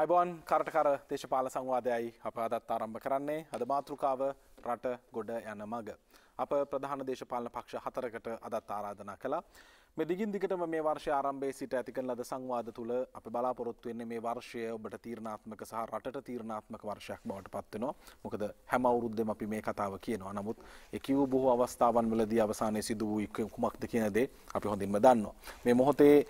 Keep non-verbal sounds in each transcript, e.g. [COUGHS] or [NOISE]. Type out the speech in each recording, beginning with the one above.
අයිබෝන් කරටකර දේශපාල සංවාධයයි අප අදත් ආරම්භ කරන්නේ අද මාතෘකාව රට ගොඩ යන මග. අප ප්‍රධාන දේශපාලන පක්ෂ හතරකට අදත් ආරාධනා කළා. මෙ දිගින් දිගටම මේ වර්ෂය ආරම්භයේ සිට ඇතිකන ලද සංවාද තුළ අප බලාපොරොත්තු වෙන්නේ මේ වර්ෂය ඔබට තීරණාත්මක සහ රටට තීරණාත්මක වර්ෂයක් බවට පත් වෙනවා. මොකද හැම අවුරුද්දෙම අපි මේ කතාව කියනවා. නමුත් ඒ කිව් බොහෝ අවස්ථාවන් වලදී අවසානයේ සිදු වූ කුමක්ද කියන දේ අපි හොඳින්ම දන්නවා. මේ මොහොතේ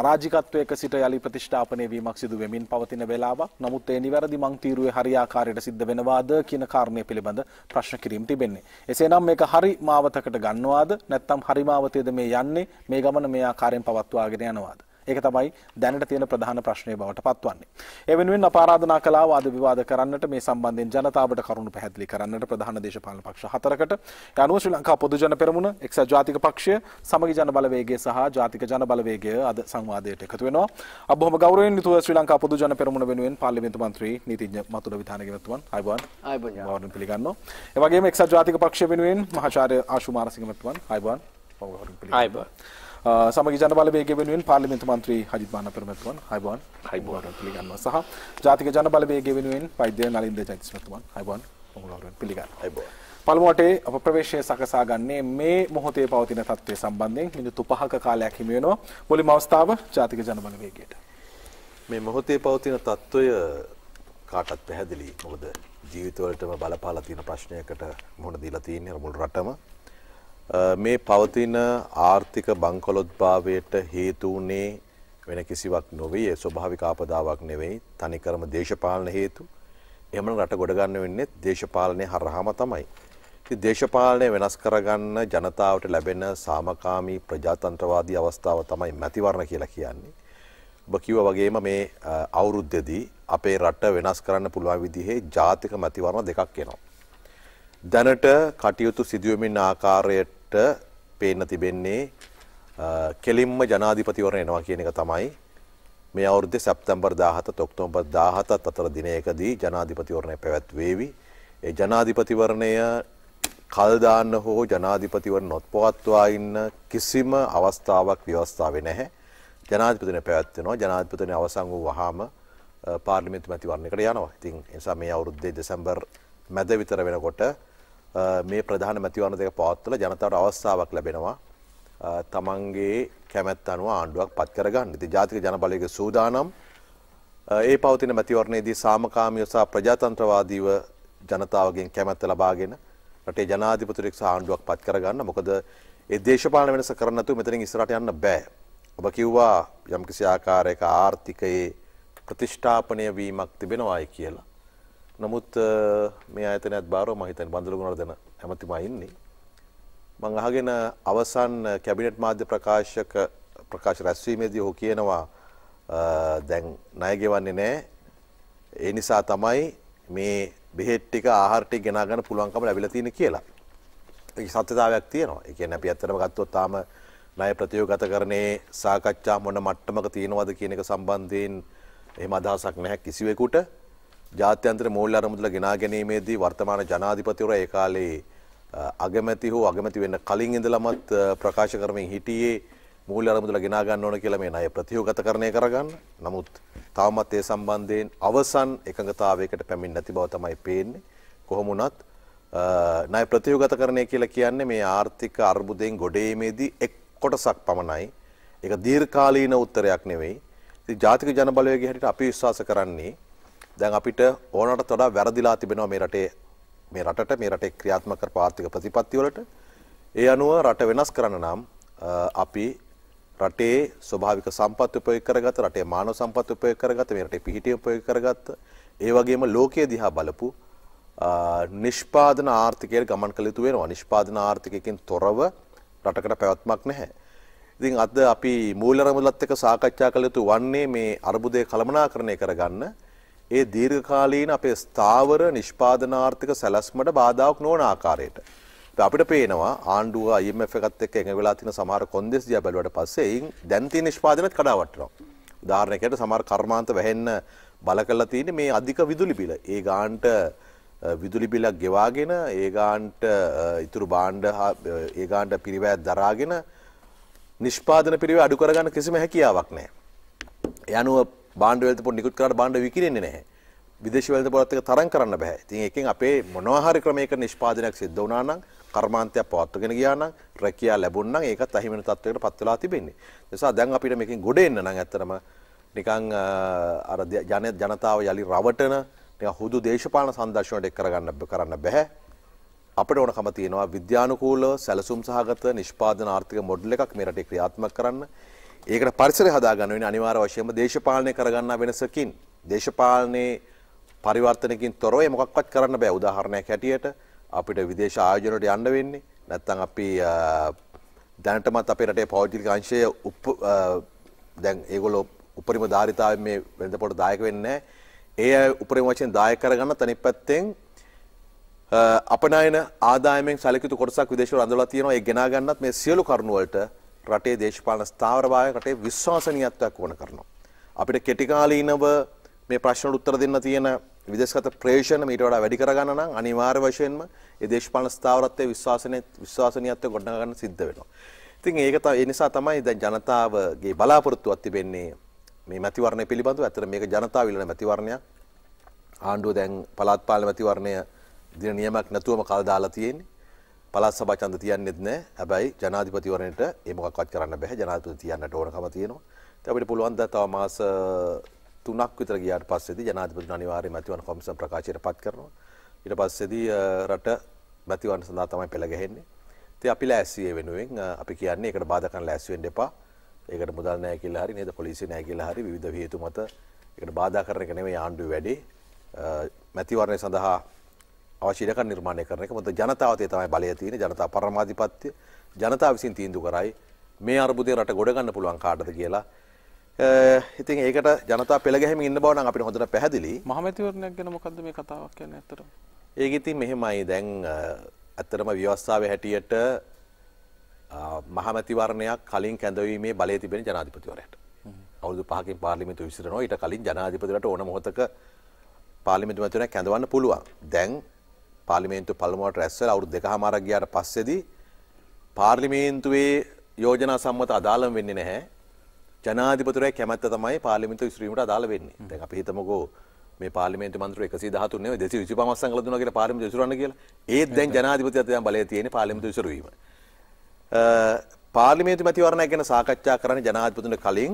අරාජිකත්වයක සිට යළි ප්‍රතිෂ්ඨාපනය වීමක් සිදු වෙමින් පවතින වෙලාවක්. නමුත් ඒ නිවැරදි මං තීරුවේ හරියාකාරයට සිද්ධ වෙනවාද කියන කාරණය පිළිබඳ ප්‍රශ්න කිරීම් තිබෙන්නේ. එසේනම් මේක හරි මාවතකට ගන්නවාද නැත්නම් හරි මාවතේද මේ යන්නේ මේ ගමන මේ ආකාරයෙන් පවත්වාගෙන යනවාද? ඒක තමයි දැනට තියෙන ප්‍රධාන ප්‍රශ්නය බවට පත්වන්නේ. ඒ වෙනුවෙන් අප ආරාධනා කළා වාද විවාද කරන්නට මේ සම්බන්ධයෙන් ජනතාවට කරුණු පැහැදිලි කරන්නට ප්‍රධාන දේශපාලන පක්ෂ හතරකට යනුව ශ්‍රී ලංකා පොදු ජන පෙරමුණ, එක්සත් ජාතික පක්ෂය, සමගි ජන බලවේගය සහ ජාතික ජන බලවේගය අද සංවාදයට එකතු වෙනවා. අප බොහොම ගෞරවයෙන් යුතුව ශ්‍රී ලංකා පොදු ජන පෙරමුණ වෙනුවෙන් පාර්ලිමේන්තු මන්ත්‍රී නීතිඥ මතුල විධානගමතුමන් අයබෝන් අයබෝන් ගෞරවයෙන් පිළිගන්නවා. ඒ වගේම එක්සත් ජාතික පක්ෂය වෙනුවෙන් මහාචාර්ය ආශු මාරසිංහ මතුමන් අයබෝන් ගෞරවයෙන් පිළිගන්නවා. අයබෝන් සමග ජනබල වේගය වෙනුවෙන් පාර්ලිමේන්තු මන්ත්‍රී හජිත් බානතර මැතිතුමන් හයිබෝන් හයිබෝන් පිළිගන්නවා සහ ජාතික ජනබල වේගය වෙනුවෙන් වෛද්‍ය නලින්ද ජයතිස් මැතිතුමන් හයිබෝන් ඔහුලවරුන් පිළිගන්නවා හයිබෝන් පළමුවටේ අප ප්‍රවේශය සකසා ගන්නේ මේ මොහොතේ පවතින තත්ත්වය සම්බන්ධයෙන් මිනිත්තු 5ක කාලයක් හිමි වෙනවා මුලින්ම අවස්ථාව ජාතික ජනබල වේගයට මේ මොහොතේ පවතින තත්ත්වය කාටත් පැහැදිලි මොකද ජීවිතවලටම බලපාලා තියෙන ප්‍රශ්නයකට මුහුණ දීලා තියෙන්නේ මුළු රටම මේ පවතින ආර්ථික බංකොලොත්භාවයට හේතු වුණේ වෙන කිසිවක් නොවේ ඒ ස්වභාවික ආපදාවක් නෙවෙයි තනිකරම දේශපාලන හේතු. එහෙම රට ගොඩ ගන්න වෙන්නේ දේශපාලනය හරහාම තමයි. ඉතින් දේශපාලනය වෙනස් කරගන්න ජනතාවට ලැබෙන සාමකාමී ප්‍රජාතන්ත්‍රවාදී අවස්ථාව තමයි මැතිවරණ කියලා කියන්නේ. ඔබ කිව්වා වගේම මේ අවුරුද්දේදී අපේ රට වෙනස් කරන්න පුළුවන් විදිහේ ජාතික මැතිවරණ දෙකක් එනවා. දැනට කටයුතු සිදුවමින් ආකාරයට පේන්න තිබෙන්නේ කෙලින්ම ජනාධිපතිවරණ එනවා කියන එක තමයි මේ අවුරුද්දේ සැප්තැම්බර් 17ත් ඔක්තෝබර් 17ත් අතර දිනයකදී ජනාධිපතිවරණය පැවැත්වේවි. ඒ ජනාධිපතිවරණය කල් දාන්න හෝ ජනාධිපතිවරණ නොත්පවත්වා ඉන්න කිසිම අවස්ථාවක් ව්‍යවස්ථාවේ නැහැ. ජනාධිපතිවරණය පැවැත්වෙනවා. ජනාධිපතිවරණය අවසන් වූ වහාම පාර්ලිමේන්තු මැතිවරණයකට යනවා. ඉතින් ඒ නිසා මේ අවුරුද්දේ දෙසැම්බර් මැද විතර වෙනකොට මේ ප්‍රධාන මැතිවරණ දෙක පවත්වලා ජනතාවට අවස්ථාවක් ලැබෙනවා තමන්ගේ කැමැත් අනුව ආණ්ඩුවක් පත් කරගන්න. ඉතින් ජාතික ජනබලයේ සූදානම් ඒ පවතින මැතිවරණයේදී සාමකාමීව සහ ප්‍රජාතන්ත්‍රවාදීව ජනතාවගෙන් කැමැත්ත ලබාගෙන රටේ ජනාධිපතිවරයෙක් සහ ආණ්ඩුවක් පත් කරගන්න. මොකද ඒ දේශපාලන වෙනස කරන්න නැතුව මෙතනින් ඉස්සරහට යන්න බෑ. ඔබ කිව්වා යම්කිසි ආකාරයක ආර්ථිකයේ ප්‍රතිෂ්ඨාපනය වීමක් තිබෙනවායි කියලා. නමුත් මේ අතනත් බාරෝ මහිතන් බඳලගුණට දෙන ඇමතිම ඉන්නේ. මං අහගෙන අවසන් කැබිනට් මාධ්‍ය ප්‍රකාශක ප්‍රකාශ රැස්වීමේදී හෝ කියනවා දැන් නයගෙවන්නේ නෑ ඒ නිසා තමයි මේ බෙහෙට්ටික ආහාරටි ගෙනගන්න පුළුවන්කම ලැබිලා තියෙන කියලා. ඒක සත්‍යතාවයක් තියෙනවා. ඒ කියන්නේ අපි ඇත්තටම ගත්තොත් තාම ණය ප්‍රතියෝගතකරණයේ සාකච්ඡා මොන මට්ටමක තියෙනවද කියන එක සම්බන්ධයෙන් එහෙම අදහසක් නැහැ කිසිවෙකුට. ජාත්‍යන්තර මූල්‍ය අරමුදල ගෙනා ගැනීමේදී වර්තමාන ජනාධිපතිවර ඒ කාලේ අගමැති හෝ අගමැති වෙන්න කලින් ඉඳලමත් ප්‍රකාශ කරමින් හිටියේ මූල්‍ය අරමුදල ගෙනා ගන්න ඕන කියලා මේ ණය ප්‍රතිවගතකරණය කරගන්න. නමුත් තවමත් ඒ සම්බන්ධයෙන් අවසන් එකඟතාවයකට පැමිණෙන්නේ නැති බව තමයි පේන්නේ. කොහොම වුණත් ණය ප්‍රතිවගතකරණය කියලා කියන්නේ මේ ආර්ථික අර්බුදයෙන් ගොඩේීමේදී එක් කොටසක් පමණයි. ඒක දීර්ඝකාලීන උත්තරයක් නෙවෙයි. ඉතින් ජාතික ජනබලවේගය හැටියට අපි විශ්වාස කරන්නේ දැන් අපිට ඕනට තොඩා වැරදිලා තිබෙනවා මේ රටේ මේ රටට මේ රටේ ක්‍රියාත්මක කරපු ආර්ථික ප්‍රතිපත්තිවලට ඒ අනුව රට වෙනස් කරන්න නම් අපි රටේ ස්වභාවික සම්පත් උපයෝග කරගත්ත රටේ මානව සම්පත් උපයෝග කරගත්ත මේ රටේ පිහිටිය උපයෝග කරගත්ත ඒ වගේම ලෝකයේ දිහා බලපු නිෂ්පාදන ආර්ථිකයට ගමන් කළ යුතු වෙනවා නිෂ්පාදන ආර්ථිකයකින් තොරව රටකට පැවැත්මක් නැහැ ඉතින් අද අපි මූල රමුලත් එක්ක සාකච්ඡා කළ යුතු වන්නේ මේ අර්බුදය කළමනාකරණය කරගන්න ඒ දීර්ඝකාලීන අපේ ස්ථාවර නිෂ්පාදනාර්ථික සැලැස්මට බාධාවක් නොවන ආකාරයට. අපිට පේනවා ආණ්ඩුව IMF එකත් එක්ක එකඟ වෙලා තියෙන සමහර කොන්දේසි දිහා බැලුවට පස්සේ ඒන් දැන් තියෙන නිෂ්පාදනයත් කඩාවැටෙනවා. උදාහරණයකට සමහර කර්මාන්ත වැහෙන්න බල කරලා තියෙන්නේ මේ අධික විදුලි බිල. ඒ ගාන්ට විදුලි බිලක් ගෙවාගෙන ඒ ගාන්ට ඉතුරු භාණ්ඩ ඒ ගාන්ට පිරිවැය දරාගෙන නිෂ්පාදන පිරිවැය අඩු කරගන්න කිසිම හැකියාවක් නැහැ. ඒ අනුව බාණ්ඩ වලට පොඩි නිකුත් කරලා බාණ්ඩ විකිරෙන්නේ නැහැ. විදේශ වලට පොරත් එක තරම් කරන්න බෑ. ඉතින් එකෙන් අපේ මොනවා හරි ක්‍රමයක නිෂ්පාදනයක් සිද්ධ වුණා නම් කර්මාන්තයක් පවත්වගෙන ගියා නම් රැකියාව ලැබුණා නම් ඒකත් අහිමි වෙන තත්වයකට පත් වෙලා තිබෙන්නේ. ඒ නිසා දැන් අපිට මේකෙන් ගොඩ එන්න නම් ඇත්තටම නිකන් අර ජන ජනතාව යලි රවටන නිකන් හුදු දේශපාලන සංදර්ශනයක් කරගන්න කරන්න බෑ. අපිට ඕනකම තියෙනවා විද්‍යානුකූලව සැලසුම් සහගත නිෂ්පාදන ආර්ථික මොඩල් එකක් මේ රටේ ක්‍රියාත්මක කරන්න. ඒකට පරිසරය හදාගන්න වෙන අනිවාර්ය වශයෙන්ම දේශපාලනය කරගන්න වෙනසකින් දේශපාලනයේ පරිවර්තනකින් තොරව මොකක්වත් කරන්න බෑ උදාහරණයක් හැටියට අපිට විදේශ ආයෝජනට යන්න වෙන්නේ නැත්නම් අපි දැනටමත් අපේ රටේ පෞද්ගලික අංශය දැන් ඒගොල්ලෝ උපරිම ධාරිතාවයෙන් මේ වෙනදපොට දායක වෙන්නේ ඒ උපරිම වශයෙන් දායක කරගන්න තනි පැත්තෙන් අපනයන ආදායමෙන් සැලකිතු කොටසක් විදේශවල අඳවලා තියෙනවා ඒ ගෙනා ගන්නත් මේ සියලු කරුණු වලට රටේ දේශපාලන ස්ථාවරභාවය රටේ විශ්වාසනීයත්වයක් ඕන කරනවා. අපිට කෙටිකාලීනව මේ ප්‍රශ්නට උත්තර දෙන්න තියෙන විදේශගත ප්‍රේෂණ මීට වඩා වැඩි කරගන්න නම් අනිවාර්ය වශයෙන්ම ඒ දේශපාලන ස්ථාවරත්වයේ විශ්වාසනීය විශ්වාසනීයත්වය ගොඩනගා ගන්න සිද්ධ වෙනවා. ඉතින් ඒක තමයි ඒ නිසා තමයි දැන් ජනතාවගේ බලාපොරොත්තුවක් තිබෙන්නේ මේ මැතිවරණය පිළිබඳව. ඇත්තට මේක ජනතාව ඉල්ලන මැතිවරණයක්. ආණ්ඩුව දැන් පළාත් පාලන මැතිවරණය දින නියමයක් නැතුවම කල් දාලා තියෙන්නේ. පළාත් සභා ඡන්ද තියන්නෙත් නැහැ. හැබැයි ජනාධිපතිවරණයට ඒ මොකක්වත් කරන්න බෑ. ජනාධිපති තියන්නට ඕනකම තියෙනවා. ඉතින් අපිට පුළුවන් ද තව මාස 3ක් විතර ගියාට පස්සේදී ජනාධිපතිතුමා අනිවාර්යයෙන්ම ඇතිවන කොමිසම් ප්‍රකාශයට පත් කරනවා. ඊට පස්සේදී රට මැතිවරණ සඳහා තමයි පෙළ ගැහෙන්නේ. ඉතින් අපි ලෑස්තියේ වෙනුවෙන් අපි කියන්නේ ඒකට බාධා කරන්න ලෑස්ති වෙන්න එපා. ඒකට මුදල් නැහැ කියලා හරි නේද පොලිසිය නැහැ කියලා හරි විවිධ හේතු මත ඒකට බාධා කරන එක නෙමෙයි ආණ්ඩුවේ වැඩේ. මැතිවරණය සඳහා අවශ්‍යයක නිර්මාණය කරන එක මොකද ජනතාවතේ තමයි බලය තියෙන්නේ ජනතා පරමාධිපත්‍ය ජනතාව විසින් තීන්දුව කරයි මේ අර්බුදය රට ගොඩ ගන්න පුළුවන් කාටද කියලා ඉතින් ඒකට ජනතා පෙළ ගැහිමින් ඉන්න බව නම් අපිට හොඳට පැහැදිලි මහමැතිවරණයක් ගැන මොකද්ද මේ කතාවක් කියන්නේ ඇත්තටම ඒක ඉතින් මෙහෙමයි දැන් ඇත්තටම ව්‍යවස්ථාවේ හැටියට මහමැතිවරණයක් කලින් කැඳවීමේ බලය තිබෙන ජනාධිපතිවරයාට අවුරුදු පහකින් පාර්ලිමේන්තුව විසිරෙනවා ඊට කලින් ජනාධිපතිවරට ඕන මොහොතක පාර්ලිමේන්තු මැතිවරණයක් කැඳවන්න පුළුවන් දැන් පාර්ලිමේන්තු පළමුවට රැස්වල අවුරුදු දෙකහමාරක් ගියාට පස්සේදී පාර්ලිමේන්තුවේ යෝජනා සම්මත අදාළම වෙන්නේ නැහැ. ජනාධිපතිවරයා කැමැත්ත තමයි පාර්ලිමේන්තු ඉස්රීමට අදාළ වෙන්නේ. දැන් අපි හිතමුකෝ මේ පාර්ලිමේන්තු මන්ත්‍රීව 113 නෙවෙයි 225ක් සංගල දුන්නා කියලා පාර්ලිමේන්තු ඉස්රවන්න කියලා. ඒත් දැන් ජනාධිපතියට දැන් බලය තියෙන්නේ පාර්ලිමේන්තු ඉස්රවීම. පාර්ලිමේන්තු මැතිවරණය ගැන සාකච්ඡා කරන්න ජනාධිපතිතුමා කලින්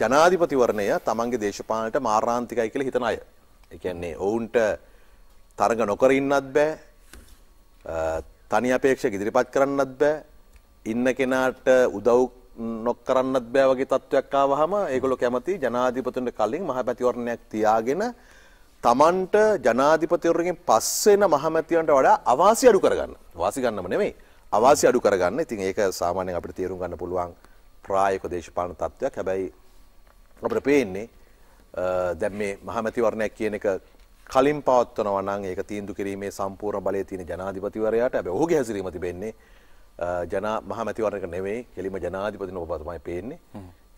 ජනාධිපතිවරණය තමන්ගේ දේශපාලනට මාරාන්තිකයි කියලා හිතන අය. ඒ කියන්නේ ඔවුන්ට තරග නොකර ඉන්නත් බෑ තනි අපේක්ෂක ඉදිරිපත් කරන්නත් බෑ ඉන්න කෙනාට උදව් නොක් කරන්නත් බෑ වගේ තත්ත්වයක් ආවහම ඒගොල්ලෝ කැමති ජනාධිපතිවරුන්ට කලින් මහපැතිවරණයක් තියාගෙන Tamanට ජනාධිපතිවරුන්ගෙන් පස්සෙන මහමැතිවරණට වඩා අවාසි අඩු කරගන්න. වාසි ගන්නම නෙමෙයි. අවාසි අඩු කරගන්න. ඉතින් ඒක සාමාන්‍යයෙන් අපිට තේරුම් ගන්න පුළුවන් ප්‍රායෝගික දේශපාලන තත්ත්වයක්. හැබැයි අපිට පේන්නේ දැන් මේ මහමැතිවරණයක් කියන එක කලින් පවත්වනවා නම් ඒක තීන්දු කිරීමේ සම්පූර්ණ බලය තියෙන ජනාධිපතිවරයාට. හැබැයි ඔහුගේ හැසිරීම තිබෙන්නේ ජනා මහමැතිවරණයක නෙවෙයි, කෙලිම ජනාධිපතින ඔබ තමයි පේන්නේ.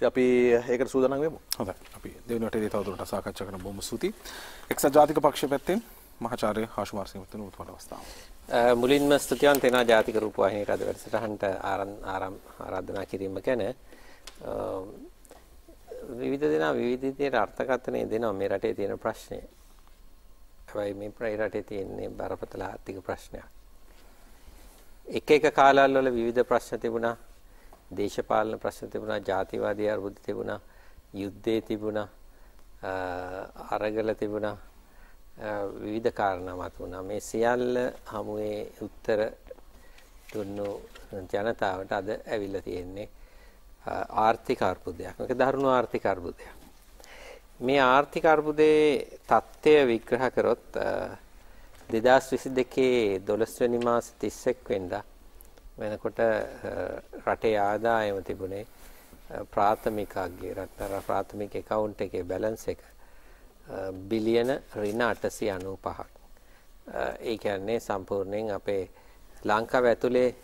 අපි ඒකට සූදනම් වෙමු. හොඳයි. අපි දෙවෙනිවටදී තවදුරටත් සාකච්ඡා කරන බොහොම සුති. එක්සත් ජාතික පක්ෂ පැත්තෙන් මහාචාර්ය හාෂුම් අරසිංහතුන් උතුම් අවස්ථාව. මුලින්ම ස්තුතියන් තේනා ජාතික රූපවාහිනියට අද වැඩසටහනට ආරම් ආරාධනා කිරීම ගැන විවිධ දෙනා විවිධ විදියට අර්ථකථනය දෙනවා මේ රටේ තියෙන ප්‍රශ්නේ. හැබැයි මේ ප්‍රේ රටේ තියෙන්නේ බරපතල ආර්ථික ප්‍රශ්නයක්. එක එක කාලවල වල විවිධ ප්‍රශ්න තිබුණා. දේශපාලන ප්‍රශ්න තිබුණා, ජාතිවාදී අර්බුද තිබුණා, යුද්ධේ තිබුණා, අරගල තිබුණා, විවිධ කාරණා මතුණා. මේ සියල්ල හමුවේ උත්තර දුන්නු ජනතාවට අද ඇවිල්ලා තියෙන්නේ ආර්ථික අර්බුදයක්. මේක දරුණු ආර්ථික අර්බුදයක්. මේ ආර්ථික අර්බුදයේ தත්ත්වය විග්‍රහ කරොත් 2022 12 වෙනි මාස 31 වෙනිදා වෙනකොට රටේ ආදායම තිබුණේ ප්‍රාථමික අග්ගේ රටතර ප්‍රාථමික account එකේ balance එක බිලියන ඍණ 895ක්. ඒ කියන්නේ සම්පූර්ණයෙන් අපේ ලංකාව ඇතුලේ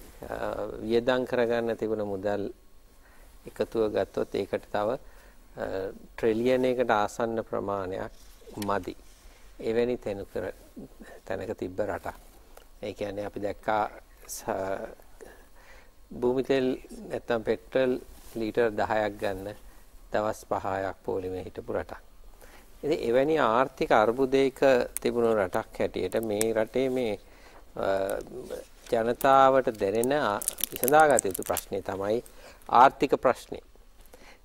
වියදම් කරගන්න තිබුණ මුදල් එකතුව ගත්තොත් ඒකට තව ට්‍රිලියන එකට ආසන්න ප්‍රමාණයක් මදි. එවැනි තැනක තැනක තිබ්බ රටක්. ඒ කියන්නේ අපි දැක්කා භූමි තෙල් නැත්තම් පෙට්‍රල් ලීටර් 10ක් ගන්න දවස් 5ක් පොලිමේ හිටපු රටක්. ඉතින් එවැනි ආර්ථික අර්බුදයක තිබුණු රටක් හැටියට මේ රටේ මේ ජනතාවට දැනෙන විසඳාගත යුතු ප්‍රශ්නේ තමයි ආර්ථික ප්‍රශ්නේ.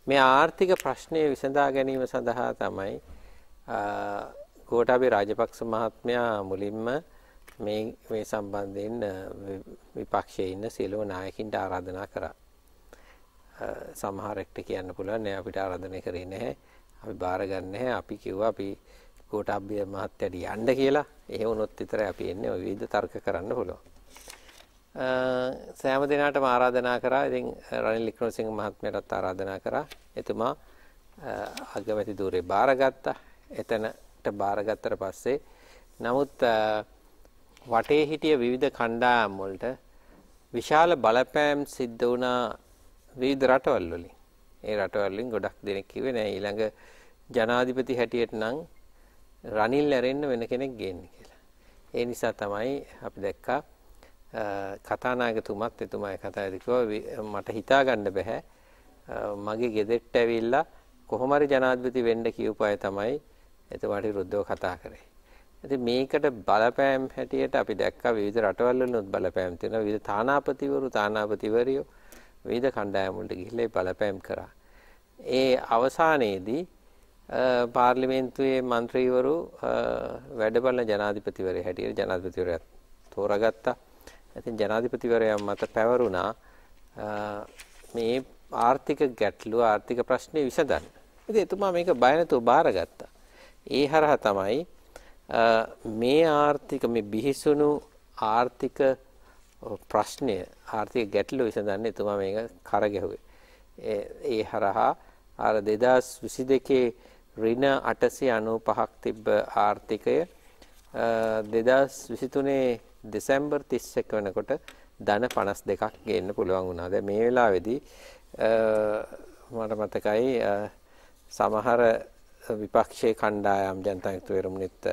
මේ ආර්ථික ප්‍රශ්නය විසඳා ගැනීම සඳහා තමයි ගෝඨාභය රාජපක්ෂ මහත්මයා මුලින්ම මේ මේ සම්බන්ධයෙන් විපක්ෂයේ ඉන්න සියලුම නායකින්ට ආරාධනා කරා. සමහරෙක්ට කියන්න පුළුවන් නෑ අපිට ආරාධනය කරේ නැහැ. අපි බාර ගන්න නැහැ. අපි කිව්වා අපි ගෝඨාභය මහත්තයාට යන්න කියලා. එහෙම වුණොත් විතරයි අපි එන්නේ. ඔය විදිහ තර්ක කරන්න පුළුවන්. සෑම දිනාටම ආරාධනා කරා. ඉතින් රනිල් වික්‍රමසිංහ මහත්මයාටත් ආරාධනා කරා. එතුමා අගමැති ධූරේ බාරගත්තා. එතනට බාරගත්තට පස්සේ නමුත් වටේ හිටිය විවිධ කණ්ඩායම් වලට විශාල බලපෑම් සිද්ධ වුණා විවිධ රටවල් වලින්. ඒ රටවල් වලින් ගොඩක් දෙනෙක් කිව්වේ නෑ ඊළඟ ජනාධිපති හැටියට නම් රනිල් ඇරෙන්න වෙන කෙනෙක් ගේන්න කියලා. ඒ නිසා තමයි අපි දැක්කා කතානායකතුමත් එතුමයි කතායේදී කිව්වා මට හිතා ගන්න බෑ මගේ ගෙදෙට්ට ඇවිල්ලා කොහොම හරි ජනාධිපති වෙන්න කියූප අය තමයි එතුමාට විරුද්ධව කතා කරේ. ඉතින් මේකට බලපෑම් හැටියට අපි දැක්කා විවිධ රටවල් වලනොත් බලපෑම් තියෙනවා විවිධ තානාපතිවරු තානාපතිවරියෝ විවිධ කණ්ඩායම් වලට ගිහිල්ලා බලපෑම් කරා. ඒ අවසානයේදී පාර්ලිමේන්තුවේ മന്ത്രിවරු වැඩ බලන ජනාධිපතිවරය හැටියට ජනාධිපතිවරයා තෝරාගත්තා. ඉතින් ජනාධිපතිවරයා මත පැවරුණා මේ ආර්ථික ගැටලුව ආර්ථික ප්‍රශ්නේ විසඳන්න. ඉතින් එතුමා මේක බය නැතුව බාරගත්තා. ඒ හරහා තමයි මේ ආර්ථික මේ බිහිසුණු ආර්ථික ප්‍රශ්නය ආර්ථික ගැටලුව විසඳන්න එතුමා මේක කරගැහුවේ. ඒ හරහා අර 2022 ඍණ 895ක් තිබ්බ ආර්ථිකය 2023 දෙසැම්බර් 31 වෙනකොට ධන 52ක් ගේන්න පුළුවන් වුණා. දැන් මේ වෙලාවේදී මට මතකයි සමහර විපක්ෂයේ කණ්ඩායම් ජනතාන්ත්‍රික පෙරමුණෙත්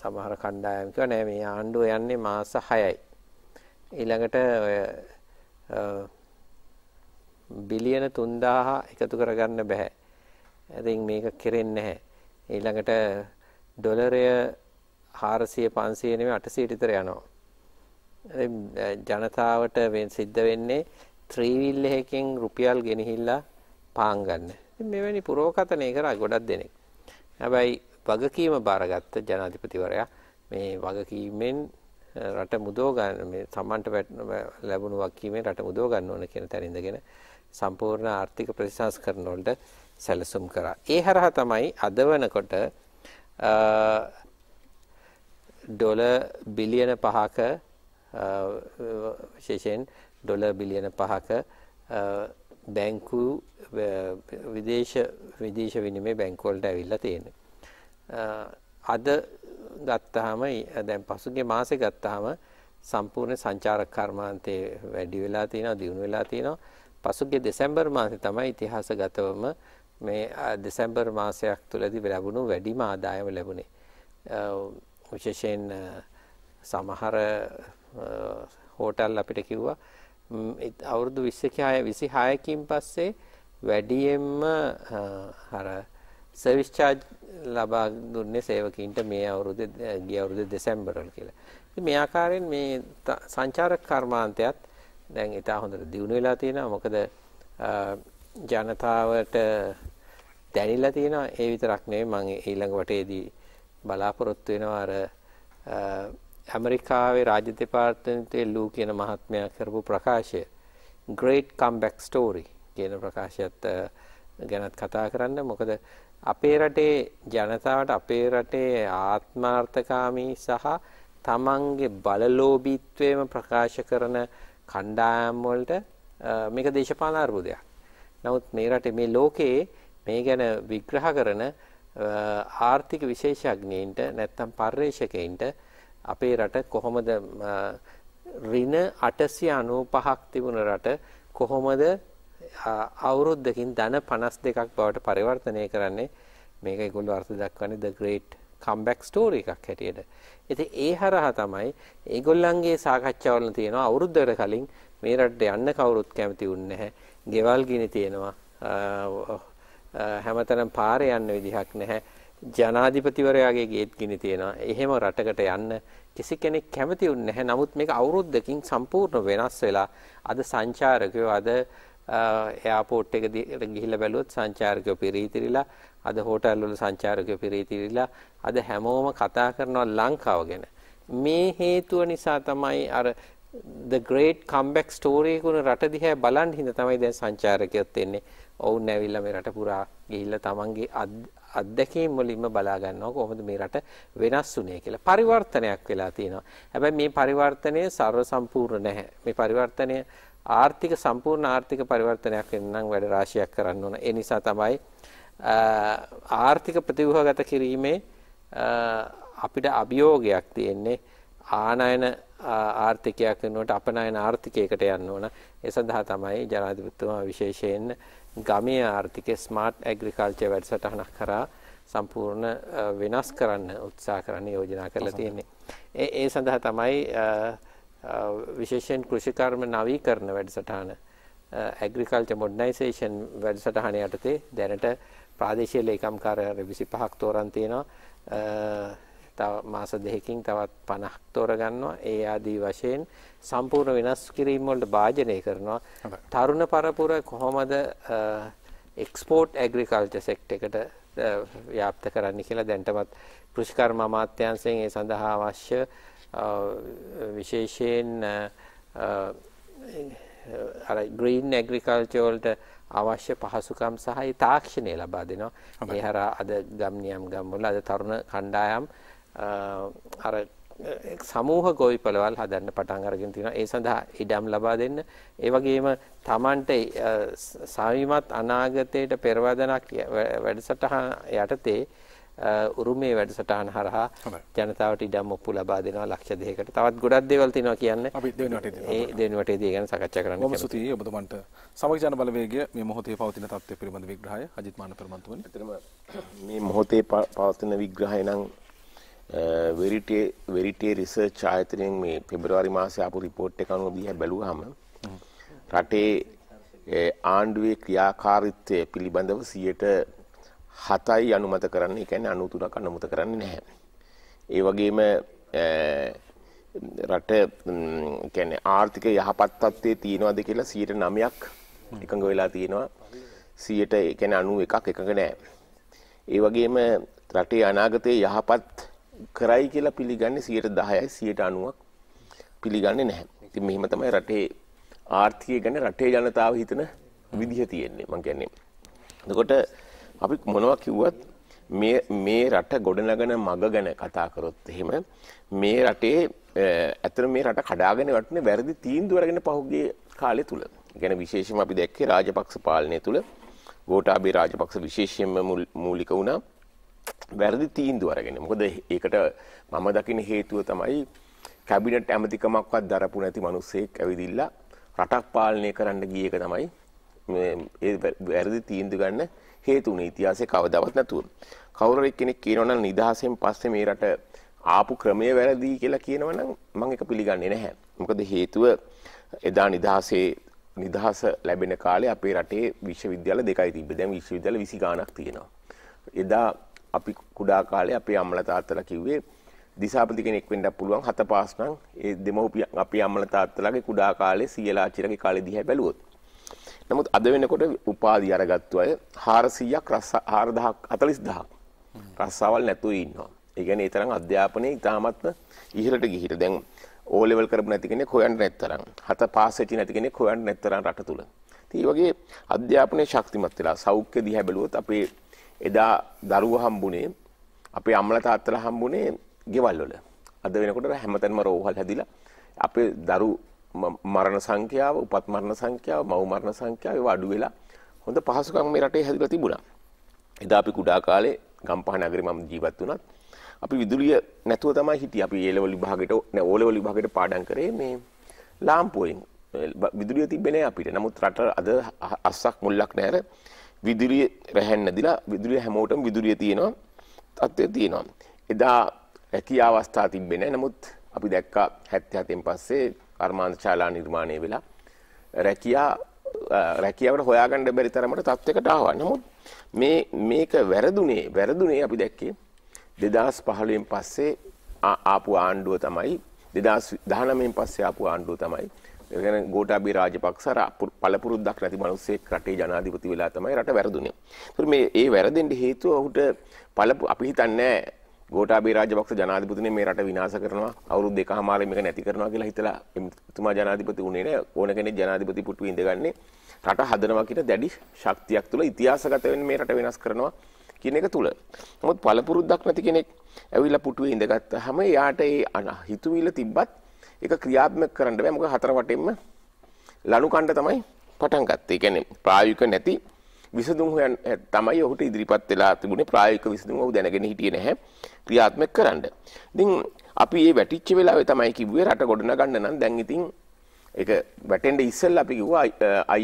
සමහර කණ්ඩායම් කිව්වා නෑ මේ ආණ්ඩුව යන්නේ මාස 6යි. ඊළඟට ඔය බිලියන 3000 එකතු කරගන්න බෑ. ඉතින් මේක කෙරෙන්නේ නැහැ. ඊළඟට ඩොලරය 400 500 නෙමෙයි 800 විතර යනවා. ජනතාවට වෙන් සිද්ධ වෙන්නේ ත්‍රිවිල් එකකින් රුපියල් ගෙනහිල්ලා පාන් ගන්න. ඉතින් මෙවැනි පුරෝකතනය කරා ගොඩක් දෙනෙක්. හැබැයි වගකීම බාරගත්ත ජනාධිපතිවරයා මේ වගකීමෙන් රට මුදව ගන්න මේ සම්මන්ට ලැබුණු වගකීමෙන් රට මුදව ගන්න ඕන කියන තැන ඉඳගෙන සම්පූර්ණ ආර්ථික ප්‍රතිසංස්කරණ වලට සැලසුම් කරා. ඒ හරහා තමයි අද වෙනකොට ඩොල බිලියන පහක විශේෂයෙන් ඩොල බිලියන පහක බැංකු විදේශ විදේශ විනිමය බැංකුවලට ඇවිල්ලා තියෙන. අද ගත්තාම දැන් පසුගිය මාසේ ගත්තාම සම්පූර්ණ සංචාරක කර්මාන්තේ වැඩි වෙලා තියෙනවා දියුණු වෙලා තියෙනවා. පසුගිය දෙසැම්බර් මාසේ තමයි ඉතිහාසගතවම මේ දෙසැම්බර් මාසයක් තුලදී ලැබුණු වැඩිම ආදායම ලැබුණේ. විශේෂයෙන් සමහර හෝටල් අපිට කිව්වා අවුරුදු 20 අය 26 කින් පස්සේ වැඩියෙන්ම අර සර්විස් චාර්ජ් ලබා දුන්නේ සේවකීන්ට මේ අවුරුද්ද ගිය අවුරුද්ද දෙසැම්බර් වල කියලා. ඉතින් මේ ආකාරයෙන් මේ සංචාරක කර්මාන්තයත් දැන් ඊට හොඳට දියුණු වෙලා තියෙනවා. මොකද ජනතාවට දැනিলা තියෙනවා. ඒ විතරක් නෙවෙයි මම ඊළඟ වටේදී බලාපොරොත්තු වෙනවා අර ඇමරිකාවේ රාජ්‍ය දෙපාර්තමේන්තුවේ ලූ කියන මහත්මයා කරපු ප්‍රකාශය Great Comeback Story කියන ප්‍රකාශයත් ගැනත් කතා කරන්න මොකද අපේ රටේ ජනතාවට අපේ රටේ ආත්මාර්ථකාමී සහ තමන්ගේ බලලෝභීත්වයම ප්‍රකාශ කරන කණ්ඩායම් වලට මේක දේශපාලන අර්බුදයක්. නමුත් මේ රටේ මේ ලෝකයේ මේ ගැන විග්‍රහ කරන ආර්ථික විශේෂඥයින්ට නැත්නම් පර්යේෂකයින්ට අපේ රට කොහොමද ඍණ 895ක් තිබුණ රට කොහොමද අවුරුද්දකින් ධන 52ක් බවට පරිවර්තනය කරන්නේ මේක ඒගොල්ලෝ අර්ථ දක්වන්නේ the great comeback story එකක් හැටියට. ඉතින් ඒ හරහා තමයි ඒගොල්ලන්ගේ සාකච්ඡාවල තියෙනවා අවුරුද්දකට කලින් මේ රටට යන්න කවුරුත් කැමති වුන්නේ නැහැ. ගෙවල් ගිනි තියෙනවා. හැමතැනම පාරේ යන්න විදිහක් නැහැ. ජනාධිපතිවරයාගේ ගේත් ගිනි තියෙනවා. එහෙම රටකට යන්න කිසි කෙනෙක් කැමති වුන්නේ නැහැ. නමුත් මේක අවුරුද්දකින් සම්පූර්ණ වෙනස් වෙලා අද සංචාරකයෝ අද එයාපෝට් එක ගිහිල්ලා බැලුවොත් සංචාරකයෝ පිරීතිරිලා අද හෝටල් වල සංචාරකයෝ පිරීතිරිලා අද හැමෝම කතා කරනවා ලංකාව ගැන. මේ හේතුව නිසා තමයි අර the great comeback story එක උන රට දිහා බලන් හින්දා තමයි දැන් සංචාරකයොත් එන්නේ. ඔවුන් ඇවිල්ලා මේ රට පුරා ගිහිල්ලා තමන්ගේ අත්දැකීම් වලින්ම බලා ගන්නවා කොහොමද මේ රට වෙනස් වුනේ කියලා. පරිවර්තනයක් වෙලා තියෙනවා. හැබැයි මේ පරිවර්තනය ਸਰව සම්පූර්ණ නැහැ. මේ පරිවර්තනය ආර්ථික සම්පූර්ණ ආර්ථික පරිවර්තනයක් වෙන්න නම් වැඩ රාශියක් කරන්න ඕන. ඒ නිසා තමයි ආර්ථික ප්‍රතිව්‍යුහගත කිරීමේ අපිට අභියෝගයක් තියෙන්නේ ආනයන ආර්ථිකයක් වෙනුවට අපනයන ආර්ථිකයකට යන්න ඕන. ඒ සඳහා තමයි ජනාධිපතිතුමා විශේෂයෙන් ගමේ ආර්ථිකය ස්මාර්ට් ඇග්‍රිකල්චර් වැඩසටහනක් කරා සම්පූර්ණ වෙනස් කරන්න උත්සාහ කරන්න යෝජනා කරලා තියෙන්නේ. ඒ ඒ සඳහා තමයි විශේෂයෙන් කෘෂිකර්ම නවීකරණ වැඩසටහන ඇග්‍රිකල්චර් මොඩර්නයිසේෂන් වැඩසටහන යටතේ දැනට ප්‍රාදේශීය ලේකම් කාර්යාලය 25ක් තෝරන් තියෙනවා. තව මාස දෙකකින් තවත් 50ක් තෝරගන්නවා. ඒ ආදී වශයෙන් සම්පූර්ණ වෙනස් කිරීම වලට භාජනය කරනවා. තරුණ පරපුර කොහොමද එක්ස්පෝර්ට් ඇග්‍රිකල්චර් සෙක්ටර් එකට ව්‍යාප්ත කරන්න කියලා දැන්ටමත් කෘෂිකර්ම අමාත්‍යාංශයෙන් ඒ සඳහා අවශ්‍ය විශේෂයෙන් අර green agriculture වලට අවශ්‍ය පහසුකම් සහ තාක්ෂණය ලබා දෙනවා. ඒ හරහා අද ගම්නියම් ගම්වල අද තරුණ කණ්ඩායම් අර සමූහ ගොවිපළවල් හදන්න පටන් අරගෙන තිනවා. ඒ සඳහා ඉඩම් ලබා දෙන්න. ඒ වගේම Tamanට සාමිමත් අනාගතයට පෙරවදනක් වැඩසටහන යටතේ උරුමේ වැඩසටහන හරහා ජනතාවට ඉඩම් ඔප්පු ලබා දෙනවා ලක්ෂ දෙකකට. තවත් ගොඩක් දේවල් තියෙනවා කියන්නේ. අපි දෙවෙනිවටේ දෙනවා. ඒ දෙවෙනිවටේදී ගැන සාකච්ඡා කරන්න. බොහොම ස්තුතියි ඔබතුමන්ට සමාජ ජන බලවේගය මේ මොහොතේ පවතින තත්ත්වය පිළිබඳ විග්‍රහය අජිත් මාන ප්‍රමන්තුමනි. ඇත්තටම මේ මොහොතේ පවතින විග්‍රහය නම් වෙරිටේ වෙරිටේ රිසර්ච් ආයතනයෙන් මේ පෙබරවාරි මාසේ ආපු රිපෝට් එක අනුව දිහා බැලුවාම රටේ uh, ආණ්ඩුවේ ක්‍රියාකාරීත්වය පිළිබඳව 107යි අනුමත කරන්නේ. ඒ කියන්නේ 93ක් අනුමත කරන්නේ නැහැ. ඒ වගේම uh, රට කියන්නේ ආර්ථික යහපත් තත්ත්වයේ තියෙනවද කියලා 109ක් එකඟ වෙලා තියෙනවා. 100ට ඒ කියන්නේ 91ක් එකඟ නැහැ. ඒ වගේම රටේ අනාගතයේ යහපත් කරයි කියලා පිළිගන්නේ 10%යි 90%ක් පිළිගන්නේ නැහැ. ඉතින් මෙහිම තමයි රටේ ආර්ථිකය ගැන රටේ ජනතාව හිතන විදිහ තියෙන්නේ. මම කියන්නේ. එතකොට අපි මොනවා කිව්වත් මේ මේ රට ගොඩනගන මඟ ගැන කතා කරොත් එහෙම මේ රටේ ඇතර මේ රට කඩාගෙන වටනේ වැරදි තීන්දුව අරගෙන පහුගිය කාලය තුල. ගැන විශේෂයෙන්ම අපි දැක්කේ රාජපක්ෂ පාලනය තුල ගෝඨාභය රාජපක්ෂ විශේෂයෙන්ම මූලික වුණා. වැරදි තීන්දුව අරගෙන. මොකද ඒකට මම දකින හේතුව තමයි කැබිනට් ඇමතිකමක්වත් දරපු නැති මිනිස්සෙක් ඇවිදිලා රටක් පාලනය කරන්න ගිය එක තමයි ඒ වැරදි තීන්දුව ගන්න හේතු වුණේ ඉතිහාසයේ කවදාවත් නැතුව. කවුරු කෙනෙක් කියනවා නම් නිදහසෙන් පස්සේ මේ රට ආපු ක්‍රමය වැරදි කියලා කියනවා නම් මම ඒක පිළිගන්නේ නැහැ. මොකද හේතුව එදා නිදහසේ නිදහස ලැබෙන කාලේ අපේ රටේ විශ්වවිද්‍යාල දෙකයි තිබ්බේ. දැන් විශ්වවිද්‍යාල 20 ගාණක් තියෙනවා. එදා අපි කුඩා කාලේ අපේ අම්මලා තාත්තලා කිව්වේ දිසාපති කෙනෙක් වෙන්නත් පුළුවන් හත පාස් නම් ඒ දෙමව්පියන් අපේ අම්මලා තාත්තලාගේ කුඩා කාලේ සීයලා ආච්චිලාගේ කාලේ දිහා බැලුවොත් නමුත් අද වෙනකොට උපාධි අරගත්තු අය 400ක් රස්ස 4000ක් 40000ක් රස්සාවල් නැතුව ඉන්නවා. ඒ කියන්නේ ඒ තරම් අධ්‍යාපනයේ ඉතාමත්ම ඉහළට ගිහිට දැන් ඕ ලෙවල් කරපු නැති කෙනෙක් හොයන්න නැත්තරම් හත පාස් වෙච්ච නැති කෙනෙක් හොයන්න නැත්තරම් රට තුල. ඉතින් මේ වගේ අධ්‍යාපනයේ ශක්තිමත් වෙලා සෞඛ්‍ය දිහා බැලුවොත් අපේ එදා දරුව හම්බුනේ අපේ අම්මලා තාත්තලා හම්බුනේ ගෙවල් වල. අද වෙනකොට හැමතැනම රෝහල් හැදිලා අපේ දරු මරණ සංඛ්‍යාව, උපත් මරණ සංඛ්‍යාව, මව් මරණ සංඛ්‍යාව ඒවා අඩු වෙලා හොඳ පහසුකම් මේ රටේ හැදිලා තිබුණා. එදා අපි කුඩා කාලේ ගම්පහ නගරේ මම ජීවත් වුණත් අපි විදුලිය නැතුව තමයි හිටියේ. අපි ඒ ලෙවල් විභාගෙට නෑ ඕ ලෙවල් විභාගෙට පාඩම් කරේ මේ ලාම්පුවෙන්. විදුලිය තිබ්බේ නෑ අපිට. නමුත් රට අද අස්සක් මුල්ලක් නැර විදුලිය රැහැන්න දිලා විදුලිය හැමෝටම විදුලිය තියෙනවා තත්ත්වය තියෙනවා. එදා රැකිය අවස්ථා තිබ්බේ නැහැ. නමුත් අපි දැක්කා 77න් පස්සේ කර්මාන්ත ශාලා නිර්මාණය වෙලා රැකියා රැකියාවට හොයාගන්න බැරි තරමට තත්යකට ආවා. නමුත් මේ මේක වැරදුනේ වැරදුනේ අපි දැක්කේ 2015න් පස්සේ ආපු ආණ්ඩුව තමයි 2019න් පස්සේ ආපු ආණ්ඩුව තමයි එන ගෝටාබේ රාජපක්ෂර පළපුරුද්දක් නැති මිනිස්සෙක් රටේ ජනාධිපති වෙලා තමයි රට වැරදුනේ. ඒතර මේ ඒ වැරදෙන්න හේතුව ඔහුට පළ අපි හිතන්නේ ගෝටාබේ රාජපක්ෂ ජනාධිපතිනේ මේ රට විනාශ කරනවා අවුරුදු දෙකමාරේ මේක නැති කරනවා කියලා හිතලා එතුමා ජනාධිපති වුණේ නෑ ඕන කෙනෙක් ජනාධිපති පුටුවේ ඉඳගන්නේ රට හදනවා කියන දැඩි ශක්තියක් තුල ඉතිහාසගත වෙන්නේ මේ රට වෙනස් කරනවා කියන එක තුල. නමුත් පළපුරුද්දක් නැති කෙනෙක් ඇවිල්ලා පුටුවේ ඉඳගත්තාම එයාට ඒ හිතුවිල්ල තිබ්බත් ඒක ක්‍රියාත්මක කරන්න බෑ මොකද හතර වටින්ම ලනු කණ්ඩ තමයි පටන් ගත්තේ. ඒ කියන්නේ ප්‍රායෝගික නැති විසඳුම් හොයන් තමයි ඔහුට ඉදිරිපත් වෙලා තිබුණේ ප්‍රායෝගික විසඳුම් ඔහු දැනගෙන හිටියේ නැහැ ක්‍රියාත්මක කරන්න. ඉතින් අපි මේ වැටිච්ච වෙලාවේ තමයි කිව්වේ රට ගොඩනගන්න නම් දැන් ඉතින් ඒක වැටෙන්න ඉස්සෙල්ලා අපි කිව්වා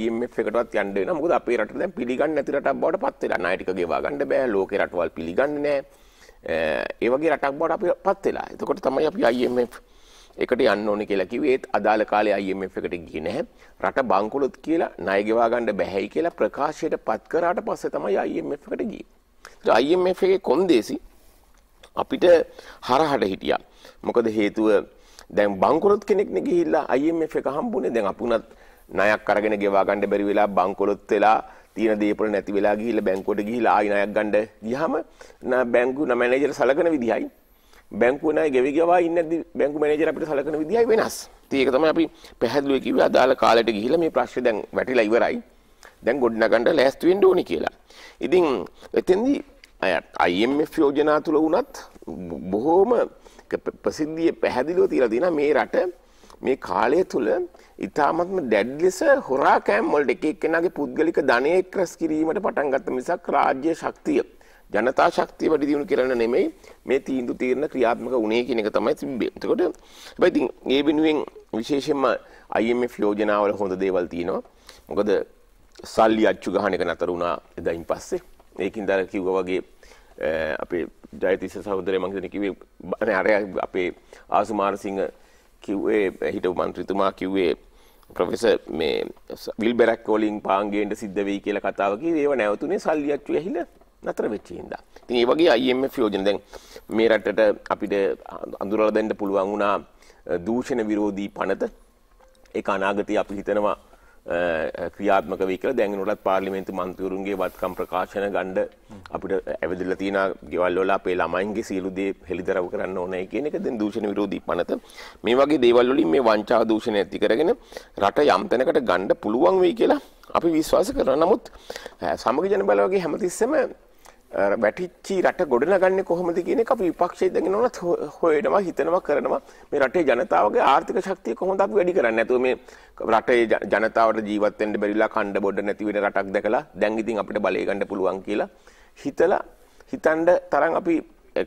IMF එකටවත් යන්න වෙනවා. මොකද අපේ රට දැන් පිළිගන්නේ නැති රටක් බවට පත් වෙලා. ණය ටික ගෙවා ගන්න බෑ. ලෝකේ රටවල් පිළිගන්නේ නැහැ. ඒ වගේ රටක් බවට අපි පත් වෙලා. එතකොට තමයි අපි IMF එකට යන්න ඕනේ කියලා කිව්වේ ඒත් අදාළ කාලේ IMF එකට ගියේ නැහැ. රට බංකොලොත් කියලා ණය ගෙවා ගන්න බැහැයි කියලා ප්‍රකාශයට පත් කරාට පස්සේ තමයි IMF එකට ගියේ. ඒත් IMF එකේ කොන්දේසි අපිට හරහට හිටියා. මොකද හේතුව දැන් බංකොලොත් කෙනෙක්නේ ගිහිල්ලා IMF එක හම්බුනේ. දැන් අපුණත් ණයක් අරගෙන ගෙවා ගන්න බැරි වෙලා බංකොලොත් වෙලා තියෙන දේපොළ නැති වෙලා ගිහිල්ලා බැංකුවට ගිහිල්ලා ආයි ණයක් ගන්න ගියාම බැංකුව නෑ මැනේජර් සලකන විදිහයි බැංකුව ණය ගෙවි ගවා ඉන්නේ නැද්දි බැංකු මැනේජර් අපිට සලකන විදිහයි වෙනස්. ඉතින් ඒක තමයි අපි පැහැදිලිව කිව්වේ අදාළ කාලයට ගිහිලා මේ ප්‍රශ්නේ දැන් වැටිලා ඉවරයි. දැන් ගොඩනගන්න ලෑස්ති වෙන්න ඕනි කියලා. ඉතින් එතෙන්දී IMF යෝජනා තුල වුණත් බොහෝම ප්‍රසිද්ධිය පැහැදිලිව තියලා තියෙනවා මේ රට මේ කාලය තුළ ඉතාමත්ම දැඩ් ලෙස හොරා කෑම් වලට එක එක්කෙනාගේ පුද්ගලික ධනය එක්රස් කිරීමට පටන් ගත්ත මිසක් රාජ්‍ය ශක්තිය ජනතා ශක්තිය වැඩි දියුණු කරන්න නෙමෙයි මේ තීන්දුව తీරන ක්‍රියාත්මක උනේ කියන එක තමයි තිබෙන්නේ. එතකොට හැබැයි ඉතින් ඒ වෙනුවෙන් විශේෂයෙන්ම IMF යෝජනාවල හොඳ දේවල් තියෙනවා. මොකද සල්ලි අච්චු ගහන එක නතර වුණා එදායින් පස්සේ. ඒකින් දර කිව්වා වගේ අපේ ජයතිස්ස සහෝදරය මං හිතන්නේ කිව්වේ අනේ අර අපේ ආසු මාරසිංහ කිව්වේ හිටපු മന്ത്രിතුමා කිව්වේ ප්‍රොෆෙසර් මේ විල්බරක් කෝලින් පාංගේන්ට සිද්ධ වෙයි කියලා කතාව කිව්වේ ඒව නැවතුනේ සල්ලි අච්චු ඇහිලා නතර වෙච්ච හින්දා. ඉතින් ඒ වගේ IMF යෝජන දැන් මේ රටට අපිට අඳුරලා දෙන්න පුළුවන් වුණා දූෂණ විරෝධී පනත ඒක අනාගතයේ අපි හිතනවා ක්‍රියාත්මක වෙයි කියලා දැන් උනටත් පාර්ලිමේන්තු මන්ත්‍රීවරුන්ගේ වත්කම් ප්‍රකාශන ගණ්ඩ අපිට ඇවිදලා තියෙන ගෙවල් වල අපේ ළමයින්ගේ සියලු දේ හෙළිදරව් කරන්න ඕනේ කියන එක දැන් දූෂණ විරෝධී පනත මේ වගේ දේවල් වලින් මේ වංචා දූෂණ ඇති කරගෙන රට යම් තැනකට ගණ්ඩ පුළුවන් වෙයි කියලා අපි විශ්වාස කරනවා නමුත් සමග ජන බලවගේ හැමතිස්සෙම වැටිච්චි රට ගොඩනගන්නේ කොහොමද කියන එක අපි විපක්ෂයේ ඉඳගෙන උනත් හොයනවා හිතනවා කරනවා මේ රටේ ජනතාවගේ ආර්ථික ශක්තිය කොහොමද අපි වැඩි කරන්නේ නැතුව මේ රටේ ජනතාවට ජීවත් වෙන්න බැරිලා කණ්ඩ බොඩ නැති වෙන රටක් දැකලා දැන් ඉතින් අපිට බලය ගන්න පුළුවන් කියලා හිතලා හිතනද තරම් අපි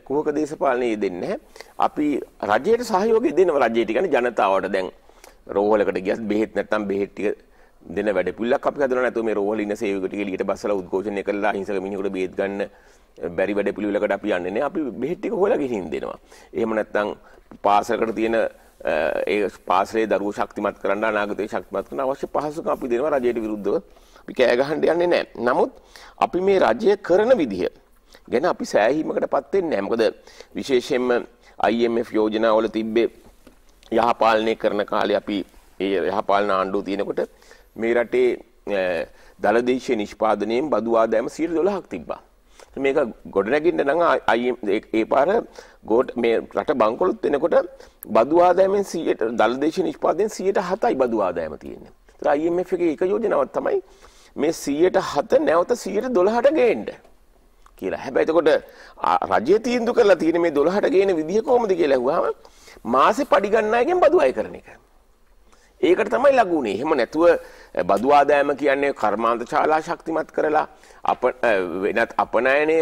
කුහක දේශපාලනයේ දෙන්නේ අපි රජයට සහයෝගය දෙනවා රජයට කියන්නේ ජනතාවට දැන් රෝහලකට ගියත් බෙහෙත් නැත්නම් බෙහෙත් ටික දෙන වැඩ පිළිලක් අපි හදලා නැතුව මේ රෝහල ඉන්න සේවකයෝ ටික එළියට බස්සලා උද්ඝෝෂණය කරලා හිංසක මිනිහෙකුට බේත් ගන්න බැරි වැඩ පිළිවෙලකට අපි යන්නේ නැහැ. අපි බෙහෙත් ටික හොයලා ගිහින් දෙනවා. එහෙම නැත්නම් පාසලකට තියෙන ඒ පාසලේ දරුවෝ ශක්තිමත් කරන්න අනාගතේ ශක්තිමත් කරන්න අවශ්‍ය පහසුකම් අපි දෙනවා රජයට විරුද්ධව. අපි කෑ ගහන්න යන්නේ නැහැ. නමුත් අපි මේ රජය කරන විදිහ ගැන අපි සෑහීමකටපත් වෙන්නේ නැහැ. මොකද විශේෂයෙන්ම IMF යෝජනාවල තිබ්බේ යහපාලනය කරන කාලේ අපි ඒ යහපාලන ආණ්ඩුව තියෙනකොට මේ රටේ දලදේශය නිෂ්පාදනයෙන් බදුවාදෑම සීට දොළහක් තිබ්බා. මේක ගොඩනැගින්න නං ඒ පාර ගෝට් මේ රට බංකොලොත් වෙනකොට බදවාදෑමෙන් සියට දල්දේශ නිෂ්පාදයෙන් සියට හතයි බදවාදෑම තියෙන්නේ IMF එක එක යෝජනාවත් තමයි මේ සියට හත නැවත සියට දොළහට ගේන්ඩ කියලා හැබැයිතකොට රජය තීන්දු කරලා තියෙන මේ දොළහට ගේන විදිහ කෝමද කියලා හවාම මාසෙ පඩිගන්නයගෙන් බදු අය කරන එක. ඒකට තමයි ලඟුනේ. එහෙම නැතුව බදු ආදායම කියන්නේ කර්මාන්ත ශාලා ශක්තිමත් කරලා අප වෙනත් අපනයනය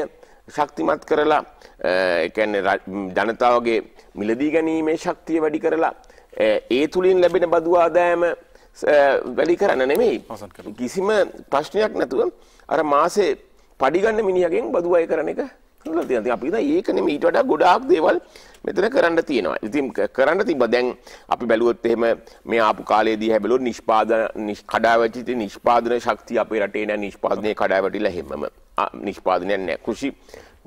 ශක්තිමත් කරලා ඒ කියන්නේ ජනතාවගේ මිලදී ගැනීමේ ශක්තිය වැඩි කරලා ඒ තුලින් ලැබෙන බදු ආදායම වැඩි කරන්න නෙමෙයි. කිසිම ප්‍රශ්නයක් නැතුව අර මාසේ පඩි ගන්න මිනිහගෙන් බදු අය කරන එක කරලා තියෙනවා. අපි හිතා ඒක නෙමෙයි ඊට වඩා ගොඩාක් දේවල් මෙතන කරන්න තියෙනවා. ඉතින් කරන්න තිබ්බා දැන් අපි බැලුවොත් එහෙම මේ ආපු කාලේදී හැබැයි නිෂ්පාදන කඩාවැටි නිෂ්පාදන ශක්තිය අපේ රටේ නෑ නිෂ්පාදනයේ කඩාවැටිලා හැමම නිෂ්පාදනයක් නෑ. කෘෂි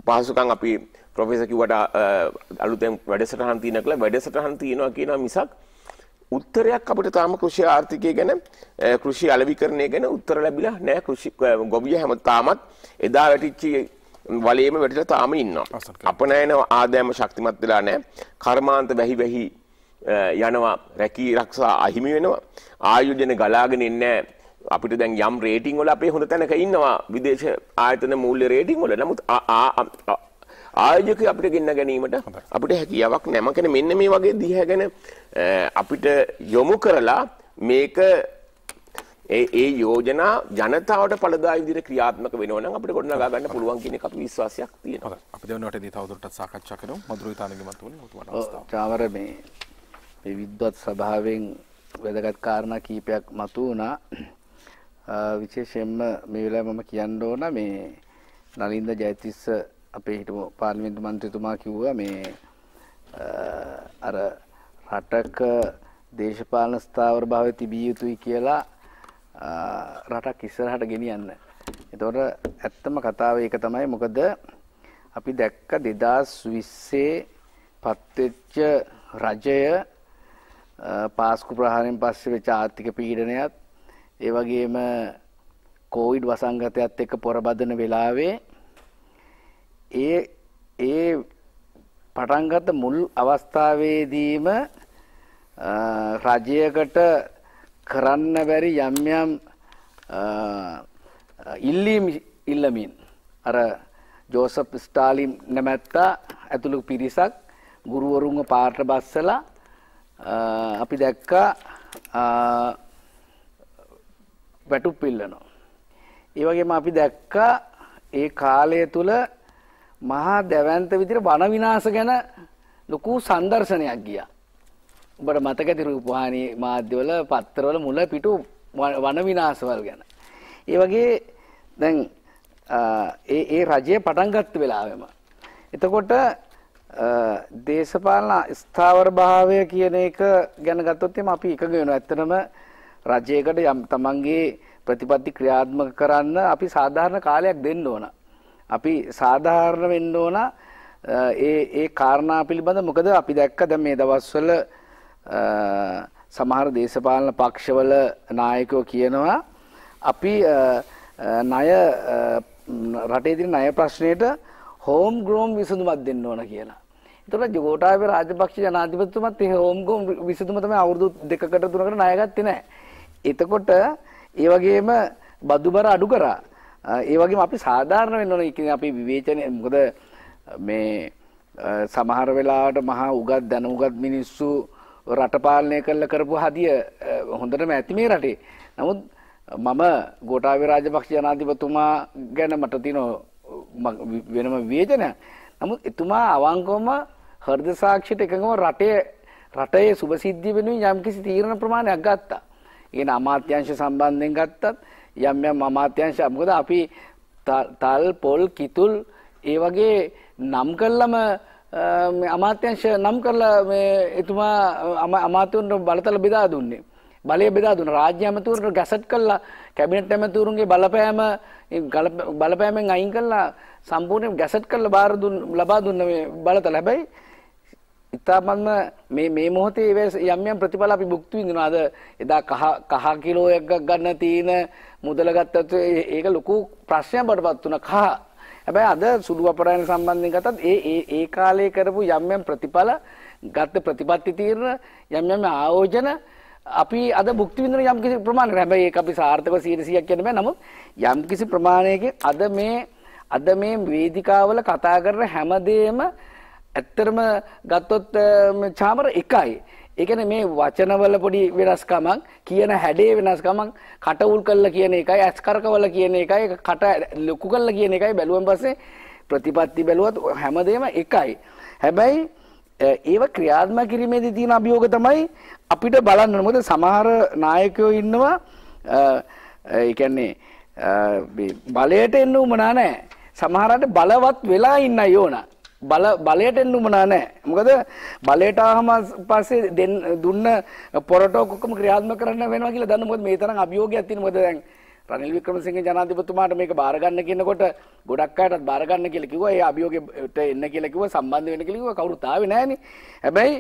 පහසුකම් අපි ප්‍රොෆෙසර් කිව්වට අලුතෙන් වැඩසටහන් තියෙන කියලා වැඩසටහන් තියෙනවා කියන මිසක් උත්තරයක් අපිට තාම කෘෂි ආර්ථිකය ගැන කෘෂි අලෙවිකරණය ගැන උත්තර ලැබිලා නෑ කෘෂි ගොවිය හැම තාමත් එදා වැටිච්ච වලේම වැටිලා තාම ඉන්නවා. අපනයන ආදෑම ශක්තිමත් වෙලා නැහැ. කර්මාන්ත වැහි වැහි යනවා රැකී රක්ෂා අහිමි වෙනවා. ආයුධන ගලාගෙන ඉන්නේ අපිට දැන් යම් රේටින් වල අපේ හොඳ තැනක ඉන්නවා විදේශ ආයතන මූල්‍ය රේටින් වල. නමුත් ආයෝජක අපිට ගෙන්න ගැනීමට අපිට හැකියාවක් නැහැ. මම කියන්නේ මෙන්න මේ වගේ දිහා ගැන අපිට යොමු කරලා මේක ඒ ඒ යෝජනා ජනතාවට පළදායි විදිහට ක්‍රියාත්මක වෙනවා නම් අපිට ගොඩනගා ගන්න පුළුවන් කියන එක අපි විශ්වාසයක් තියෙනවා. හරි. අපි දෙවන වටේදී තවදුරටත් සාකච්ඡා කරමු. මధుරී තානගමත් වුණේ මුතුමට අවස්ථාව. චාවර මේ මේ විද්වත් සභාවෙන් වැදගත් කාරණා කීපයක් මතු වුණා. විශේෂයෙන්ම මේ වෙලාවේ මම කියන්න ඕන මේ නලින්ද ජයතිස්ස අපේ හිටපු පාර්ලිමේන්තු මන්ත්‍රීතුමා කිව්වා මේ අර රටක දේශපාලන ස්ථාවර භාවය තිබිය යුතුයි කියලා රටක් ඉස්සරහට ගෙනියන්න. එතකොට ඇත්තම කතාව ඒක තමයි. මොකද අපි දැක්ක 2020 පත්වෙච්ච රජය පාස්කු ප්‍රහාරයෙන් පස්සේ වෙච්ච ආර්ථික පීඩනයත් ඒ වගේම කෝවිඩ් වසංගතයත් එක්ක පොරබදන වෙලාවේ ඒ ඒ පටන්ගත මුල් අවස්ථාවේදීම රජයකට කරන්න බැරි යම් යම් ඉල්ලීම් ඉල්ලමින් අර ජෝසප් ස්ටාලිම් නැමැත්තා ඇතුළු පිරිසක් ගුරුවරුන්ව පාට බස්සලා අපි දැක්කා වැටුප් ඉල්ලනවා. ඒ වගේම අපි දැක්කා ඒ කාලය තුල මහා දැවැන්ත විදිහට වන විනාශ ගැන ලොකු සංදර්ශනයක් ගියා. උඹට මතකති රූපවාහිනී මාධ්‍යවල පත්තරවල මුල පිටු වන විනාශවල් ගැන. ඒ වගේ දැන් ඒ ඒ රජය පටන් ගත්ත වෙලාවෙම එතකොට දේශපාලන ස්ථාවර භාවය කියන එක ගැන ගත්තොත් එම අපි එකග වෙනවා. ඇත්තටම රජයකට යම් තමන්ගේ ප්‍රතිපත්ති ක්‍රියාත්මක කරන්න අපි සාධාරණ කාලයක් දෙන්න ඕන. අපි සාධාරණ වෙන්න ඕන ඒ ඒ කාරණා පිළිබඳ මොකද අපි දැක්ක දැන් මේ දවස්වල සමහර දේශපාලන පක්ෂවල නායකෝ කියනවා අපි ණය රටේ තියෙන ණය ප්‍රශ්නයට හෝම් ග්‍රෝම් විසඳුමක් දෙන්න ඕන කියලා. එතකොට ජෝගෝටාවේ රාජපක්ෂ ජනාධිපතිතුමත් ඒ හෝම් ග්‍රෝම් විසඳුම තමයි අවුරුදු දෙකකට තුනකට ණය ගත්තේ නැහැ. එතකොට ඒ වගේම බදුබර අඩු කරා. ඒ වගේම අපි සාධාරණ වෙන්න ඕන කියන්නේ අපි විවේචනය මොකද මේ සමහර වෙලාවට මහා උගත් දැනුගත් මිනිස්සු රට පාලනය කළා කරපු හදිය හොඳටම ඇති මේ රටේ. නමුත් මම ගෝඨාභය රාජපක්ෂ ජනාධිපතිතුමා ගැන මට තියෙන වෙනම වේදනයක්. නමුත් එතුමා අවංකවම හෘද සාක්ෂියට එකඟව රටේ රටේ සුභසිද්ධිය වෙනුවෙන් යම්කිසි තීරණ ප්‍රමාණයක් ගත්තා. කියන අමාත්‍යංශ සම්බන්ධයෙන් ගත්තත් යම් යම් අමාත්‍යංශ මොකද අපි තල් පොල් කිතුල් ඒ වගේ නම් කළම අමාත්‍යංශ නම් කරලා මේ එතුමා අමාත්‍යවරුන්ට බලතල බෙදා දුන්නේ. බලය බෙදා දුන්න රාජ්‍ය ඇමතුවරට ගැසට් කළා කැබිනට් ඇමතුවරුන්ගේ බලපෑම බලපෑමෙන් අයින් කළා සම්පූර්ණයෙන් ගැසට් කළා බාර දුන්න ලබා දුන්න මේ බලතල හැබැයි ඉතාමත්ම මේ මේ මොහොතේ යම් යම් ප්‍රතිඵල අපි භුක්ති විඳිනවා අද එදා කහ කහ කිලෝ එකක් ගන්න තියෙන මුදල ගත්තත් ඒක ලොකු ප්‍රශ්නයක් බඩපත් වුණා කහ හැබැයි අද සුදු අපරායන සම්බන්ධයෙන් ගත්තත් ඒ ඒ ඒ කාලේ කරපු යම් යම් ප්‍රතිඵල ගත ප්‍රතිපත්ති තීරණ යම් යම් ආයෝජන අපි අද භුක්ති විඳින යම් කිසි ප්‍රමාණයක් හැබැයි ඒක අපි සාර්ථකව 100ක් කියන්න බෑ නමුත් යම් කිසි ප්‍රමාණයකින් අද මේ අද මේ වේදිකාවල කතා කරන හැමදේම ඇත්තරම ගත්තොත් චාමර එකයි ඒ කියන්නේ මේ වචනවල පොඩි වෙනස්කමක් කියන හැඩේ වෙනස්කමක් කටවුල් කළා කියන එකයි ඇස් කරකවල කියන එකයි කට ලොකු කළා කියන එකයි බැලුවන් පස්සේ ප්‍රතිපත්ති බැලුවත් හැමදේම එකයි. හැබැයි ඒව ක්‍රියාත්මක කිරීමේදී තියෙන අභියෝග තමයි අපිට බලන්න මොකද සමහර නායකයෝ ඉන්නවා ඒ කියන්නේ බලයට එන්න උමනා නැහැ. සමහරට බලවත් වෙලා ඉන්න යෝනා. බල බලයට එන්න උමනා නැහැ. මොකද බලයට ආවම පස්සේ දෙන්න දුන්න පොරටෝක් ඔක්කොම ක්‍රියාත්මක කරන්න වෙනවා කියලා දන්න මොකද මේ තරම් අභියෝගයක් තියෙන මොකද දැන් රනිල් වික්‍රමසිංහ ජනාධිපතිතුමාට මේක බාර ගන්න කියනකොට ගොඩක් අයටත් බාර ගන්න කියලා කිව්වා. ඒ අභියෝගයට එන්න කියලා කිව්වා සම්බන්ධ වෙන්න කියලා කිව්වා කවුරුත් ආවේ නැහනේ. හැබැයි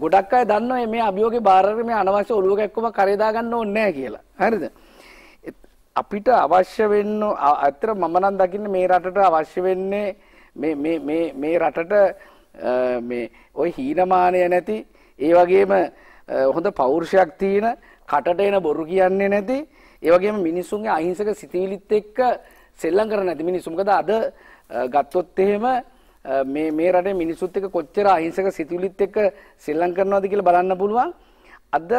ගොඩක් අය දන්නවා මේ අභියෝගේ බාරර මේ අනවශ්‍ය ඔලුව කැක්කම කරේදා ගන්න ඕනේ නැහැ කියලා. හරිද? අපිට අවශ්‍ය වෙන්න අතර මම නම් දකින්නේ මේ රටට අවශ්‍ය වෙන්නේ මේ රටට ඔය හීනමානය නැති ඒ වගේම හොඳ පෞරුෂයක් තියෙන කටට එන බොරු කියන්නේ නැති ඒ වගේම මිනිසුන්ගේ අහිංසක සිතිවිලිත් එක්ක සෙල්ලම් කරන නැති මිනිස්සු මොකද අද ගත්තොත් එහෙම මේ මේ රටේ මිනිසුත් එක්ක කොච්චර අහිංසක සිතිවිලිත් එක්ක සෙල්ලම් කරනවද කියලා බලන්න පුළුවන් අද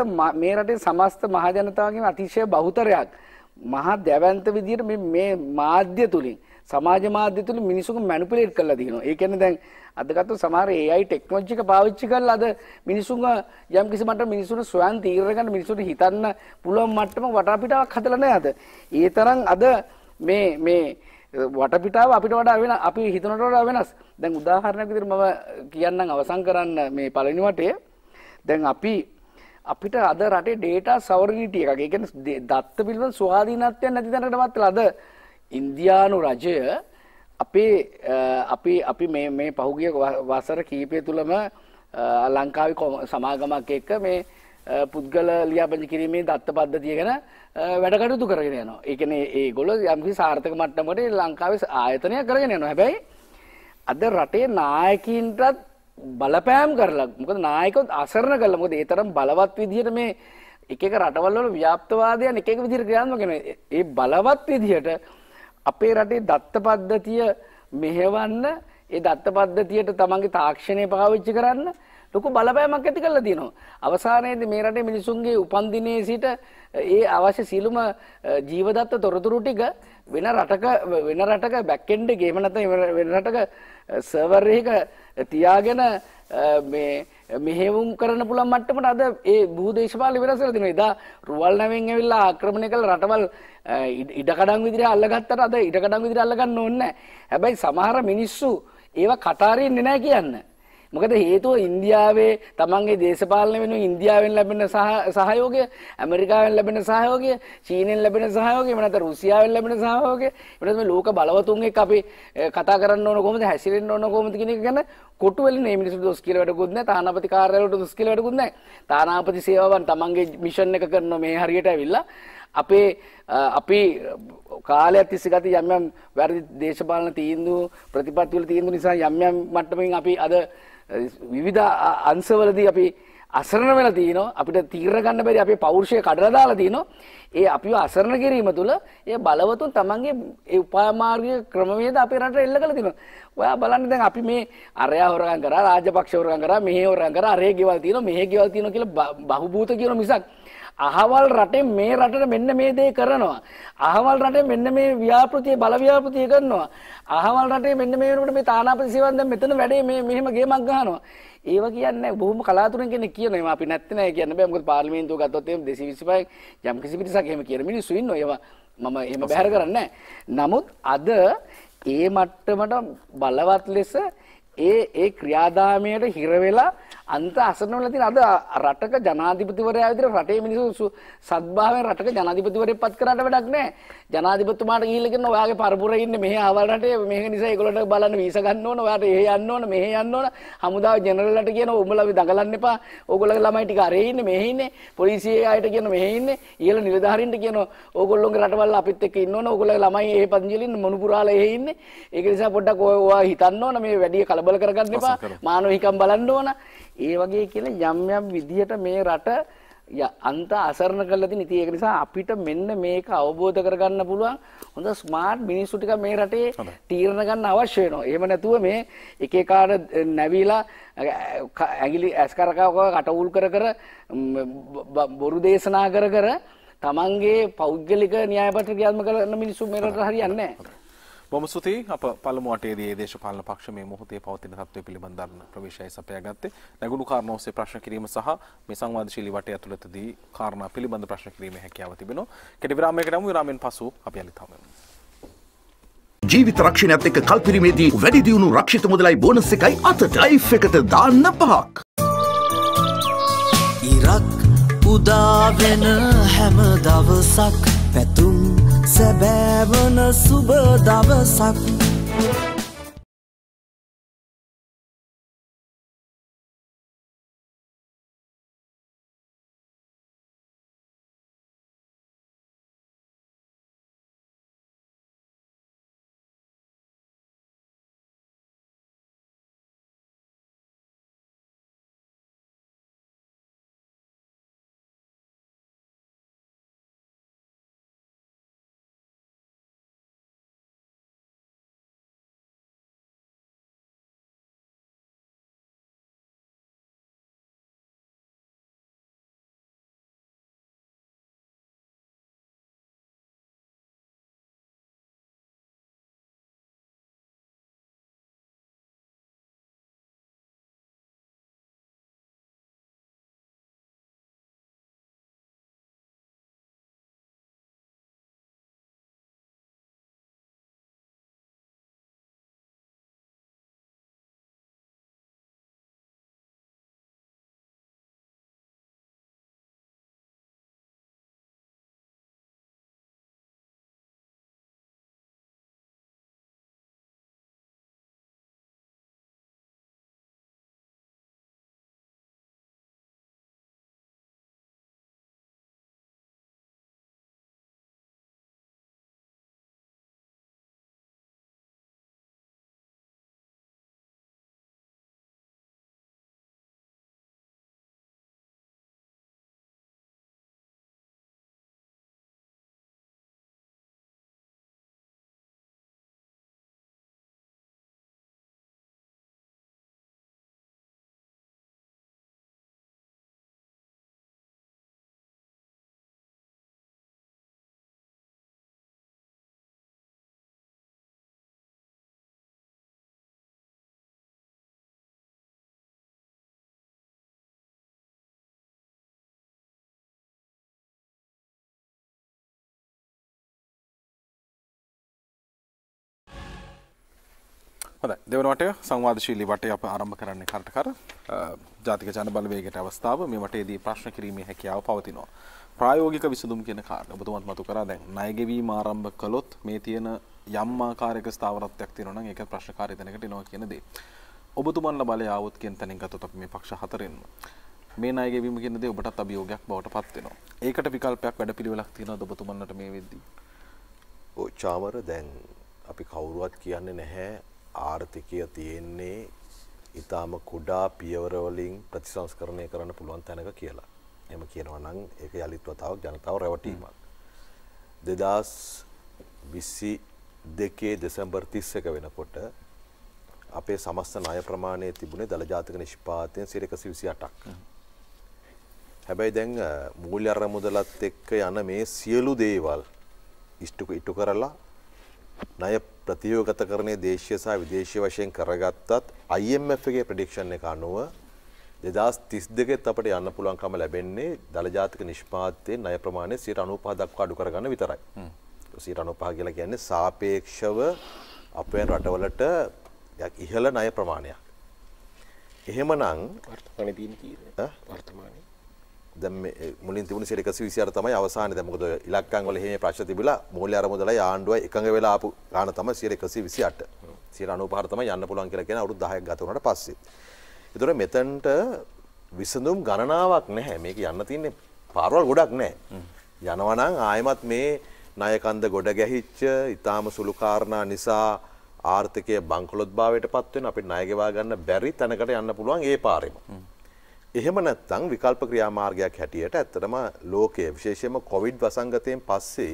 මේ රටේ සමස්ත මහජනතාවගේ අතිශය බහුතරයක් මහා දැවන්ත විදියට මේ මාධ්‍ය තුලින් සමාජ මාධ්‍ය තුල මිනිසුන්ව මැනිපියුලේට් කරලා දිනවා. ඒ කියන්නේ දැන් අද ගත්තොත් සමහර AI ටෙක්නොලොජි එක පාවිච්චි කරලා අද මිනිසුන්ව යම් කිසි මට්ටමක මිනිසුන් ස්වයන් තීරණ ගන්න මිනිසුන්ට හිතන්න පුළුවන් මට්ටමක වටපිටාවක් හදලා නැහැ අද. ඒ තරම් අද මේ මේ වටපිටාව අපිට වඩා වෙන අපි හිතනට වඩා වෙනස්. දැන් උදාහරණයක් විදිහට මම කියන්නම් අවසන් කරන්න මේ පළවෙනි වටේ. දැන් අපි අපිට අද රටේ ඩේටා සවරිනිටි එකක්. ඒ කියන්නේ දත්ත පිළිබඳ ස්වාධීනත්වයක් නැති තැනකටවත් අද ඉන්දියානු රජය අපේ අපි අපි මේ මේ පහුගිය වසර කීපය තුළම ලංකාවේ සමාගමක් එක්ක මේ පුද්ගල ලියාපදිංචි කිරීමේ දත්ත පද්ධතිය ගැන වැඩ කටයුතු කරගෙන යනවා. ඒ කියන්නේ ඒගොල්ලෝ යම්කිසි සාර්ථක මට්ටමකට ආයතනය ආයතනයක් කරගෙන යනවා. හැබැයි අද රටේ නායකයින්ටත් බලපෑම් කරලා මොකද නායකයොත් අසරණ කළා. මොකද ඒ තරම් බලවත් විදිහට මේ එක එක රටවල් වල ව්‍යාප්තවාදයන් එක එක විදිහට ක්‍රියාත්මක වෙනවා. ඒ බලවත් විදිහට අපේ රටේ දත්ත පද්ධතිය මෙහෙවන්න ඒ දත්ත පද්ධතියට තමන්ගේ තාක්ෂණය පාවිච්චි කරන්න ලොකු බලපෑමක් ඇති කරලා තියෙනවා. අවසානයේදී මේ රටේ මිනිසුන්ගේ උපන්දිනයේ සිට ඒ අවශ්‍ය සියලුම ජීවදත්ත තොරතුරු ටික වෙන රටක වෙන රටක බැක් එන්ඩ් එකේ එහෙම නැත්නම් වෙන රටක සර්වර් එකක තියාගෙන මේ මෙහෙවුම් කරන්න පුළුවන් මට්ටමට අද ඒ බොහෝ දේශපාලන වෙනස් වෙලා තිනවා. එදා රුවල් නැවෙන් ඇවිල්ලා ආක්‍රමණය කළ රටවල් ඉඩකඩම් විදිහට අල්ලගත්තට අද ඉඩකඩම් විදිහට අල්ලගන්න ඕනේ නැහැ. හැබැයි සමහර මිනිස්සු ඒවා කටාරින්නේ නැහැ කියන්නේ. මොකද හේතුව ඉන්දියාවේ තමන්ගේ දේශපාලන වෙනුවෙන් ඉන්දියාවෙන් ලැබෙන සහයෝගය, ඇමරිකාවෙන් ලැබෙන සහයෝගය, චීනෙන් ලැබෙන සහයෝගය, එහෙම නැත්නම් රුසියාවෙන් ලැබෙන සහයෝගය, එහෙම ලෝක බලවතුන් එක්ක අපි කතා කරන්න ඕන කොහොමද, හැසිරෙන්න ඕන කොහොමද කියන එක ගැන කොටු වෙලනේ මේ මිනිස්සු දොස් කියලා වැඩකුත් නැහැ, තානාපති කාර්යාලවලට දොස් කියලා වැඩකුත් නැහැ. තානාපති සේවාවන් තමන්ගේ මිෂන් එක කරන මේ හරියට ඇවිල්ලා අපේ අපි කාලයක් තිස්සේ ගත යම් යම් වැරදි දේශපාලන තීන්දුව ප්‍රතිපත්ති වල තීන්දුව නිසා යම් යම් මට්ටමකින් අපි අද විවිධ අංශවලදී අපි අසරණ වෙලා තිනවා අපිට තීරණ ගන්න බැරි අපේ පෞරුෂය කඩලා දාලා තිනවා ඒ අපිව අසරණ කිරීම තුළ ඒ බලවතුන් තමන්ගේ ඒ උපායමාර්ගික ක්‍රමවේද අපේ රටට එල්ල කරලා තිනවා ඔයා බලන්න දැන් අපි මේ අරයා හොරගම් කරා රාජපක්ෂ හොරගම් කරා මෙහෙ හොරගම් කරා අරේ ගෙවල් තිනවා මෙහෙ ගෙවල් තිනවා කියලා බහුබූත කියන මිසක් අහවල් රටේ මේ රටට මෙන්න මේ දේ කරනවා. අහවල් රටේ මෙන්න මේ ව්‍යාපෘතිය බල ව්‍යාපෘතිය කරනවා. අහවල් රටේ මෙන්න මේ වෙනකොට මේ තානාපති සේවන් දැන් මෙතන වැඩේ මේ මෙහෙම ගේමක් ගහනවා. ඒව කියන්නේ බොහොම කලාතුරකින් කෙනෙක් කියනවා එහෙම අපි නැත්නම් ඒ කියන්න බෑ. මොකද පාර්ලිමේන්තුව ගත්තොත් එහෙම 225 යම් කිසි පිටසක් එහෙම කියන මිනිස්සු ඉන්නවා. ඒවා මම එහෙම බැහැර කරන්නේ නමුත් අද ඒ මට්ටමට බලවත් ලෙස ඒ ඒ ක්‍රියාදාමයට හිර වෙලා අන්ත අසරණවල තියෙන අද රටක ජනාධිපතිවරයා විදිහට රටේ මිනිස්සු සද්භාවයෙන් රටක ජනාධිපතිවරයෙක් පත් කරාට වැඩක් නැහැ. ජනාධිපතිතුමාට ගිහිල්ලා කියනවා ඔයාගේ පරපුරේ ඉන්නේ මෙහි ආවල් රටේ මේක නිසා ඒගොල්ලන්ට බලන්න වීසා ගන්න ඕන, ඔයාට එහෙ යන්න ඕන, මෙහෙ යන්න ඕන. හමුදාව ජෙනරල්ලට කියනවා උඹලා දඟලන්න එපා. ඕගොල්ලෝගේ ළමයි ටික අරේ ඉන්නේ, මෙහෙ ඉන්නේ. පොලිසිය අයට කියනවා මෙහෙ ඉන්නේ. ඊළ නිලධාරීන්ට කියනවා ඕගොල්ලෝගේ රටවල් අපිත් එක්ක ඉන්න ඕන. ඕගොල්ලෝගේ ළමයි එහෙ පදිංචිලින් මොනුපුරාල එහෙ ඉන්නේ. ඒක නිසා පොඩ්ඩක් ඔයා හිතන්න ඕන මේ වැඩි කලබල කරගන්න එපා. මානව හිකම් බලන්න ඕන. ඒ වගේ කියන යම් යම් විදිහට මේ රට අන්ත අසරණ කරලා තියෙන. ඉතින් ඒක නිසා අපිට මෙන්න මේක අවබෝධ කරගන්න පුළුවන් හොඳ ස්මාර්ට් මිනිස්සු ටික මේ රටේ තීරණ ගන්න අවශ්‍ය වෙනවා. එහෙම නැතුව මේ එක එකාට නැවිලා ඇඟිලි ඇස් කරකව කටවුල් කර කර බොරු දේශනා කර කර තමන්ගේ පෞද්ගලික න්‍යාය පත්‍ර ක්‍රියාත්මක කරන මිනිස්සු මේ රටට හරියන්නේ නැහැ. බොම සුති අප පළමු අටේදී දේශපාලන පක්ෂ මේ මොහොතේ පවතින තත්ත්වය පිළිබඳ දරන ප්‍රවේශයයි සපයා ගත්තේ නැගුණු කාරණා ඔස්සේ ප්‍රශ්න කිරීම සහ මේ සංවාදශීලී වටය ඇතුළතදී කාරණා පිළිබඳ ප්‍රශ්න කිරීමේ හැකියාව තිබෙනවා කෙටි විරාමයකට යමු විරාමෙන් පසු අපි අලුත් හමු ජීවිත රක්ෂණයත් එක්ක කල්පිරීමේදී වැඩි දියුණු රක්ෂිත මුදලයි බෝනස් එකයි අතට ලයිෆ් එකට දාන්න පහක් ඉරක් උදා වෙන හැම දවසක් පැතුම් සැබෑවන සුබ දවසක් හොඳයි දෙවන වටය සංවාදශීලී වටේ අප ආරම්භ කරන්නේ කරට කර ජාතික ජන බලවේගයට අවස්ථාව මේ වටේදී ප්‍රශ්න කිරීමේ හැකියාව පවතිනවා. ප්‍රායෝගික විසඳුම් කියන කාරණය ඔබතුමත් මතු කරා දැන් ණය ගෙවීම ආරම්භ කළොත් මේ තියෙන යම් ආකාරයක ස්ථාවරත්වයක් තියෙනවා නම් ඒක ප්‍රශ්නකාරී තැනකට එනවා කියන දේ. ඔබතුමන්ලා බලය ආවොත් කියන තැනින් ගත්තොත් අපි මේ පක්ෂ හතරෙන්ම මේ ණය ගෙවීම කියන දේ ඔබටත් අභියෝගයක් බවට පත් වෙනවා. ඒකට විකල්පයක් වැඩපිළිවෙලක් තියෙනවද ඔබතුමන්ලට මේ වෙද්දී? ඔය චාමර දැන් අපි කවුරුවත් කියන්නේ නැහැ ආර්ථිකය තියෙන්නේ ඉතාම කුඩා පියවරවලින් ප්‍රතිසංස්කරණය කරන්න පුළුවන් තැනක කියලා. එම කියනවා නම් ඒක යළිත්වතාවක් ජනතාව රැවටීමක්. දෙදස් විස්සි දෙකේ දෙසැම්බර් තිස්ස එක වෙනකොට අපේ සමස්ත ණය ප්‍රමාණය තිබුණේ දළජාතික නිෂ්පාතයෙන් සිට එකසි විසි අටක්. හැබැයි දැන් මූල්‍ය අරමුදලත් එක්ක යන මේ සියලු දේවල් ඉෂ්ටුක ඉටු කරලා ණය ප්‍රතියෝගතකරණය දේශීය සහ විදේශීය වශයෙන් කරගත්තත් IMF එකේ ප්‍රෙඩික්ෂන් එක අනුව 2032ෙත් අපට යන්න පුළුවන්කම ලැබෙන්නේ දළ ජාතික නිෂ්පාදනයේ ණය ප්‍රමාණය 95 දක්වා අඩු කරගන්න විතරයි. 95 කියලා කියන්නේ සාපේක්ෂව අපේ රටවලට ඉහළ ණය ප්‍රමාණයක්. එහෙමනම් වර්තමානයේ තියෙන කීයද? වර්තමානයේ මුලින් තිබුණ සිට එකසි විසිර තමයි අවසාන දැමකද ඉලක්කන් වල හේ ප්‍රශ් තිබිලා මූල්‍ය අරමුදල ආණ්ඩුව එකඟ වෙලා ආපු ගාන තම සිර එකසි විසි අට සිර අනුපාර්තම යන්න පුළුවන් කියලා කියෙන අවුත් දහයක් ගතවනට පස්සේ. එතුර මෙතැන්ට විසඳුම් ගණනාවක් නැහැ මේක යන්න තින්නේ පාරවල් ගොඩක් නෑ. යනවනං ආයමත් මේ නයකන්ද ගොඩ ගැහිච්ච ඉතාම සුළුකාරණා නිසා ආර්ථකය බංකොලොත් භාවයට පත්වෙන් අපි නයගවා ගන්න බැරි තැනකට යන්න පුළුවන් ඒ පාරෙම. එහෙම නැත්නම් විකල්ප ක්‍රියාමාර්ගයක් හැටියට ඇත්තටම ලෝකයේ විශේෂයෙන්ම කොවිඩ් වසංගතයෙන් පස්සේ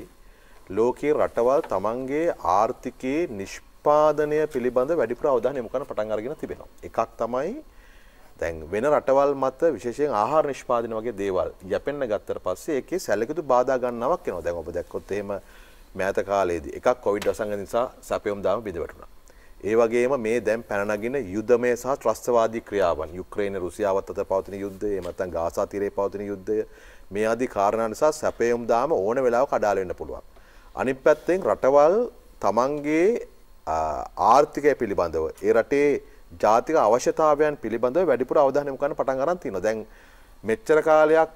ලෝකයේ රටවල් තමන්ගේ ආර්ථිකයේ නිෂ්පාදනය පිළිබඳ වැඩිපුර අවධානය යොමු කරන පටන් අරගෙන තිබෙනවා. එකක් තමයි දැන් වෙන රටවල් මත විශේෂයෙන් ආහාර නිෂ්පාදන වගේ දේවල් යැපෙන්න ගත්තට පස්සේ ඒකේ සැලකිලි බාධා ගන්නවක් එනවා. දැන් ඔබ දැක්කොත් එහෙම මෑත කාලයේදී එකක් කොවිඩ් වසංගත නිසා සැපයුම් දාම බිඳ වැටුණා. ඒ වගේම මේ දැන් පැනනගින යුදමය සහ ත්‍රස්තවාදී ක්‍රියාවන් යුක්‍රේන රුසියාවත් අතර පවතින යුද්ධය එහෙම නැත්නම් ගාසා තීරයේ පවතින යුද්ධය මේ ආදී කාරණා නිසා සැපයුම් දාම ඕන වෙලාවක අඩාල වෙන්න පුළුවන්. අනිත් පැත්තෙන් රටවල් තමන්ගේ ආර්ථිකය පිළිබඳව ඒ රටේ ජාතික අවශ්‍යතාවයන් පිළිබඳව වැඩිපුර අවධානය යොමු කරන්න පටන් ගන්න තියෙනවා. දැන් මෙච්චර කාලයක්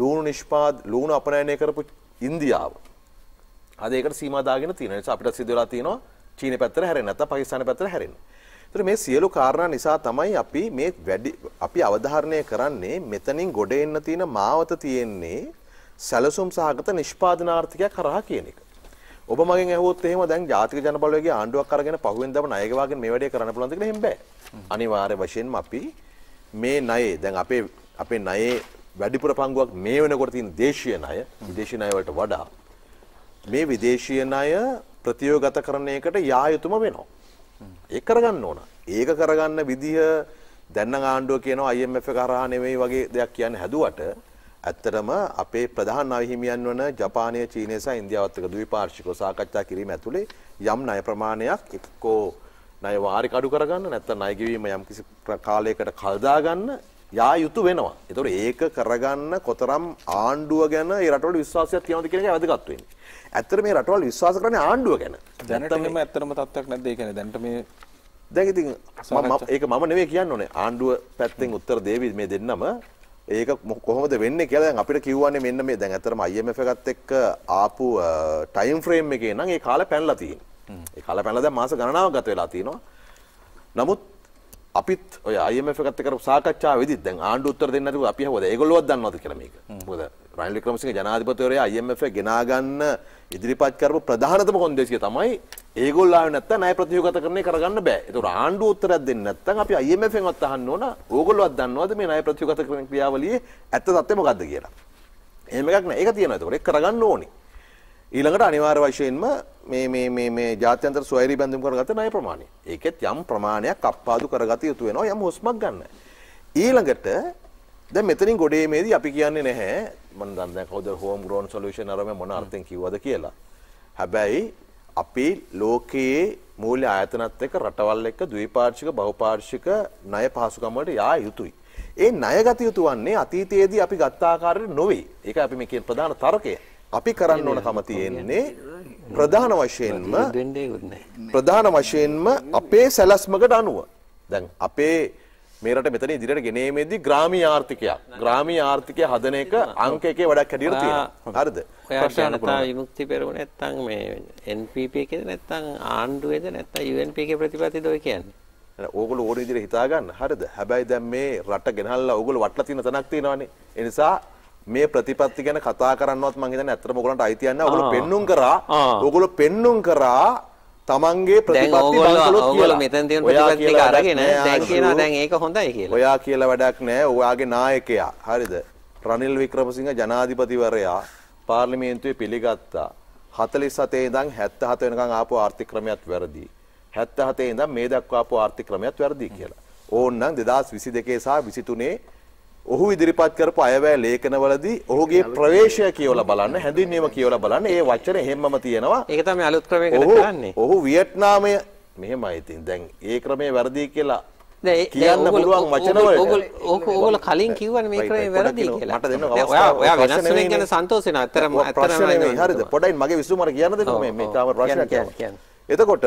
ලුණු නිෂ්පාද ලුණු අපනයනය කරපු ඉන්දියාව අද ඒකට සීමා දාගෙන තියෙනවා. ඒ නිසා අපිට සිදුවලා තියෙනවා චීන පැත්තට හැරෙන්න නැත්නම් පාකිස්තාන පැත්තට හැරෙන්න. ඒතර මේ සියලු කාරණා නිසා තමයි අපි මේ වැඩි අපි අවධාරණය කරන්නේ මෙතනින් ගොඩ එන්න තියෙන මාවත තියෙන්නේ සැලසුම් සහගත නිෂ්පාදනාර්ථකයක් කරහා කියන එක. ඔබ මගෙන් ඇහුවොත් එහෙම දැන් ජාතික ජනබලවේගයේ ආණ්ඩුවක් අරගෙන පහුවෙන් දම ණයක වාගෙන මේ වැඩේ කරන්න පුළුවන්ද කියලා එහෙම බෑ. අනිවාර්ය වශයෙන්ම අපි මේ ණයේ දැන් අපේ අපේ ණයේ වැඩිපුර පංගුවක් මේ වෙනකොට තියෙන දේශීය ණය විදේශීය ණය වලට වඩා මේ විදේශීය ණය ප්‍රතියෝගත කරන එකට යා යුතුම වෙනවා. ඒක කරගන්න ඕන. ඒක කරගන්න විදිහ දැන් නම් ආණ්ඩුව කියනවා IMF එක හරහා නෙමෙයි වගේ දෙයක් කියන්නේ හැදුවට ඇත්තටම අපේ ප්‍රධාන අවිහිමියන් වන ජපානය, චීනය සහ ඉන්දියාවත් එක්ක ද්විපාර්ශ්විකව සාකච්ඡා කිරීම ඇතුලේ යම් ණය ප්‍රමාණයක් එක්කෝ ණය වාරි කඩු කරගන්න නැත්නම් ණය ගෙවීම යම් කිසි කාලයකට කල් දාගන්න යා යුතු වෙනවා. ඒතකොට ඒක කරගන්න කොතරම් ආණ්ඩුව ගැන ඒ රටවල විශ්වාසයක් තියෙනවද කියන එක වැදගත් වෙන්නේ. ඇත්තට මේ රටවල විශ්වාස කරන්නේ ආණ්ඩුව ගැන. දැනට එහෙම ඇත්තටම තත්ත්වයක් නැද්ද? ඒ කියන්නේ දැනට මේ දැන් ඉතින් මම ඒක මම නෙවෙයි කියන්න ඕනේ. ආණ්ඩුව පැත්තෙන් උත්තර දෙවි මේ දෙන්නම ඒක කොහොමද වෙන්නේ කියලා දැන් අපිට කියවන්නේ මෙන්න මේ දැන් අතරම IMF එකත් එක්ක ආපු ටයිම් ෆ්‍රේම් එකේ නම් ඒ කාලය පැනලා තියෙන්නේ. ඒ කාලය පැනලා දැන් මාස ගණනාවක් ගත වෙලා තියෙනවා. නමුත් අපිත් ඔය IMF එකත් එක්ක සාකච්ඡාව වෙදිත් දැන් ආණ්ඩු උත්තර දෙන්න නැතුව අපි හවද ඒගොල්ලෝවත් දන්නවද කියලා මේක. මොකද රනිල් වික්‍රමසිංහ ජනාධිපතිවරයා IMF එක ගෙනා ගන්න ඉදිරිපත් කරපු ප්‍රධානතම කොන්දේසිය තමයි ඒගොල්ලාව නැත්තම් ණය ප්‍රතියෝගත කරන්නේ කරගන්න බෑ. ඒතකොට ආණ්ඩු උත්තරයක් දෙන්න නැත්තම් අපි IMF එකෙන්වත් අහන්න ඕන ඕගොල්ලෝවත් දන්නවද මේ ණය ප්‍රතියෝගත කරන ක්‍රියාවලියේ ඇත්ත තත්ත්වය මොකද්ද කියලා. එහෙම එකක් නෑ. ඒක තියෙනවා. ඒතකොට ඒක කරගන්න ඕනේ. ඊළඟට අනිවාර්ය වශයෙන්ම මේ ජාත්‍යන්තර සොයරි බැඳුම් කරගත ණය ප්‍රමාණය. ඒකෙත් යම් ප්‍රමාණයක් අප්පාදු කරගත යුතු වෙනවා යම් හොස්මක් ගන්න. ඊළඟට දැන් මෙතනින් ගොඩේමේදී අපි කියන්නේ නැහැ මම දන්නේ නැහැ කවුද හෝම් ග්‍රෝන් සොලියුෂන් අරම මොන අර්ථෙන් කිව්වද කියලා. හැබැයි අපි ලෝකයේ මූල්‍ය ආයතනත් එක්ක රටවල් එක්ක ද්විපාර්ශ්වික බහුපාර්ශ්වික ණය පහසුකම් වලට යා යුතුයි. ඒ ණය ගත යුතු වන්නේ අතීතයේදී අපි ගත්ත ආකාරයට නොවේ. ඒක අපි මේ කියන ප්‍රධාන තර්කය. අපි කරන්න ඕනකම තියෙන්නේ ප්‍රධාන වශයෙන්ම ප්‍රධාන වශයෙන්ම අපේ සැලැස්මකට අනුව දැන් අපේ මේරට මෙතන ඉදිරියට ගෙනීමේදී ග්‍රාමීය ආර්ථිකය ග්‍රාමීය ආර්ථිකය හදන එක අංක එකේ වඩාක් හැටියට තියෙනවා හරිද ජනතා විමුක්ති පෙරමුණ නැත්තම් මේ NPP එකේද නැත්තම් ආණ්ඩුවේද නැත්තම් UNP එකේ ප්‍රතිපත්තිද ඔය කියන්නේ ඕගොල්ලෝ ඕන විදිහට හිතා ගන්න හරිද හැබැයි දැන් මේ රට ගෙනහල්ලා ඕගොල්ලෝ වටලා තියෙන තැනක් තියෙනවානේ ඒ නිසා මේ ප්‍රතිපත්ති ගැන කතා කරන්නවත් මං හිතන්නේ ඇත්තටම ඔයගලන්ට අයිති යන්නේ ඔයගොල්ලෝ පෙන්눔 කරා ඔයගොල්ලෝ පෙන්눔 කරා තමන්ගේ ප්‍රතිපත්ති බංකලොත් කියලා මෙතන තියෙන ප්‍රතිපත්ති එක අරගෙන දැන් කියනවා දැන් ඒක හොඳයි කියලා. ඔයා කියලා වැඩක් නැහැ. ඔයාගේ නායකයා හරිද? රනිල් වික්‍රමසිංහ ජනාධිපතිවරයා පාර්ලිමේන්තුවේ පිළිගත්තා. 47 ඉඳන් 77 වෙනකන් ආපු ආර්ථික ක්‍රමයක් වැරදි. 77 ඉඳන් මේ දක්වා ආපු ආර්ථික ක්‍රමයක් වැරදි කියලා. ඕන්නම් 2022 සහ 23 ඔහු ඉදිරිපත් කරපු අයවැය ලේඛනවලදී ඔහුගේ ප්‍රවේශය කියලා බලන්න හැඳින්වීම කියලා බලන්න ඒ වචන හැමම තියෙනවා ඒක තමයි අලුත් ක්‍රමයකට කරන්නේ ඔහු වියට්නාමය මෙහෙමයි ඉතින් දැන් ඒ ක්‍රමය වැරදි කියලා කියන්න පුළුවන් වචනවලට ඕගොල්ලෝ කලින් කිව්වනේ මේ ක්‍රමය වැරදි කියලා. මට දෙන්න ඔයා ඔයා වෙනස් වෙන ගැන සන්තෝෂ වෙනවා. අතරම අතරම හරිද? පොඩ්ඩයි මගේ විසුමර කියන්න දෙන්න මේ මේ තාම ප්‍රශ්නයක් කියන්න. එතකොට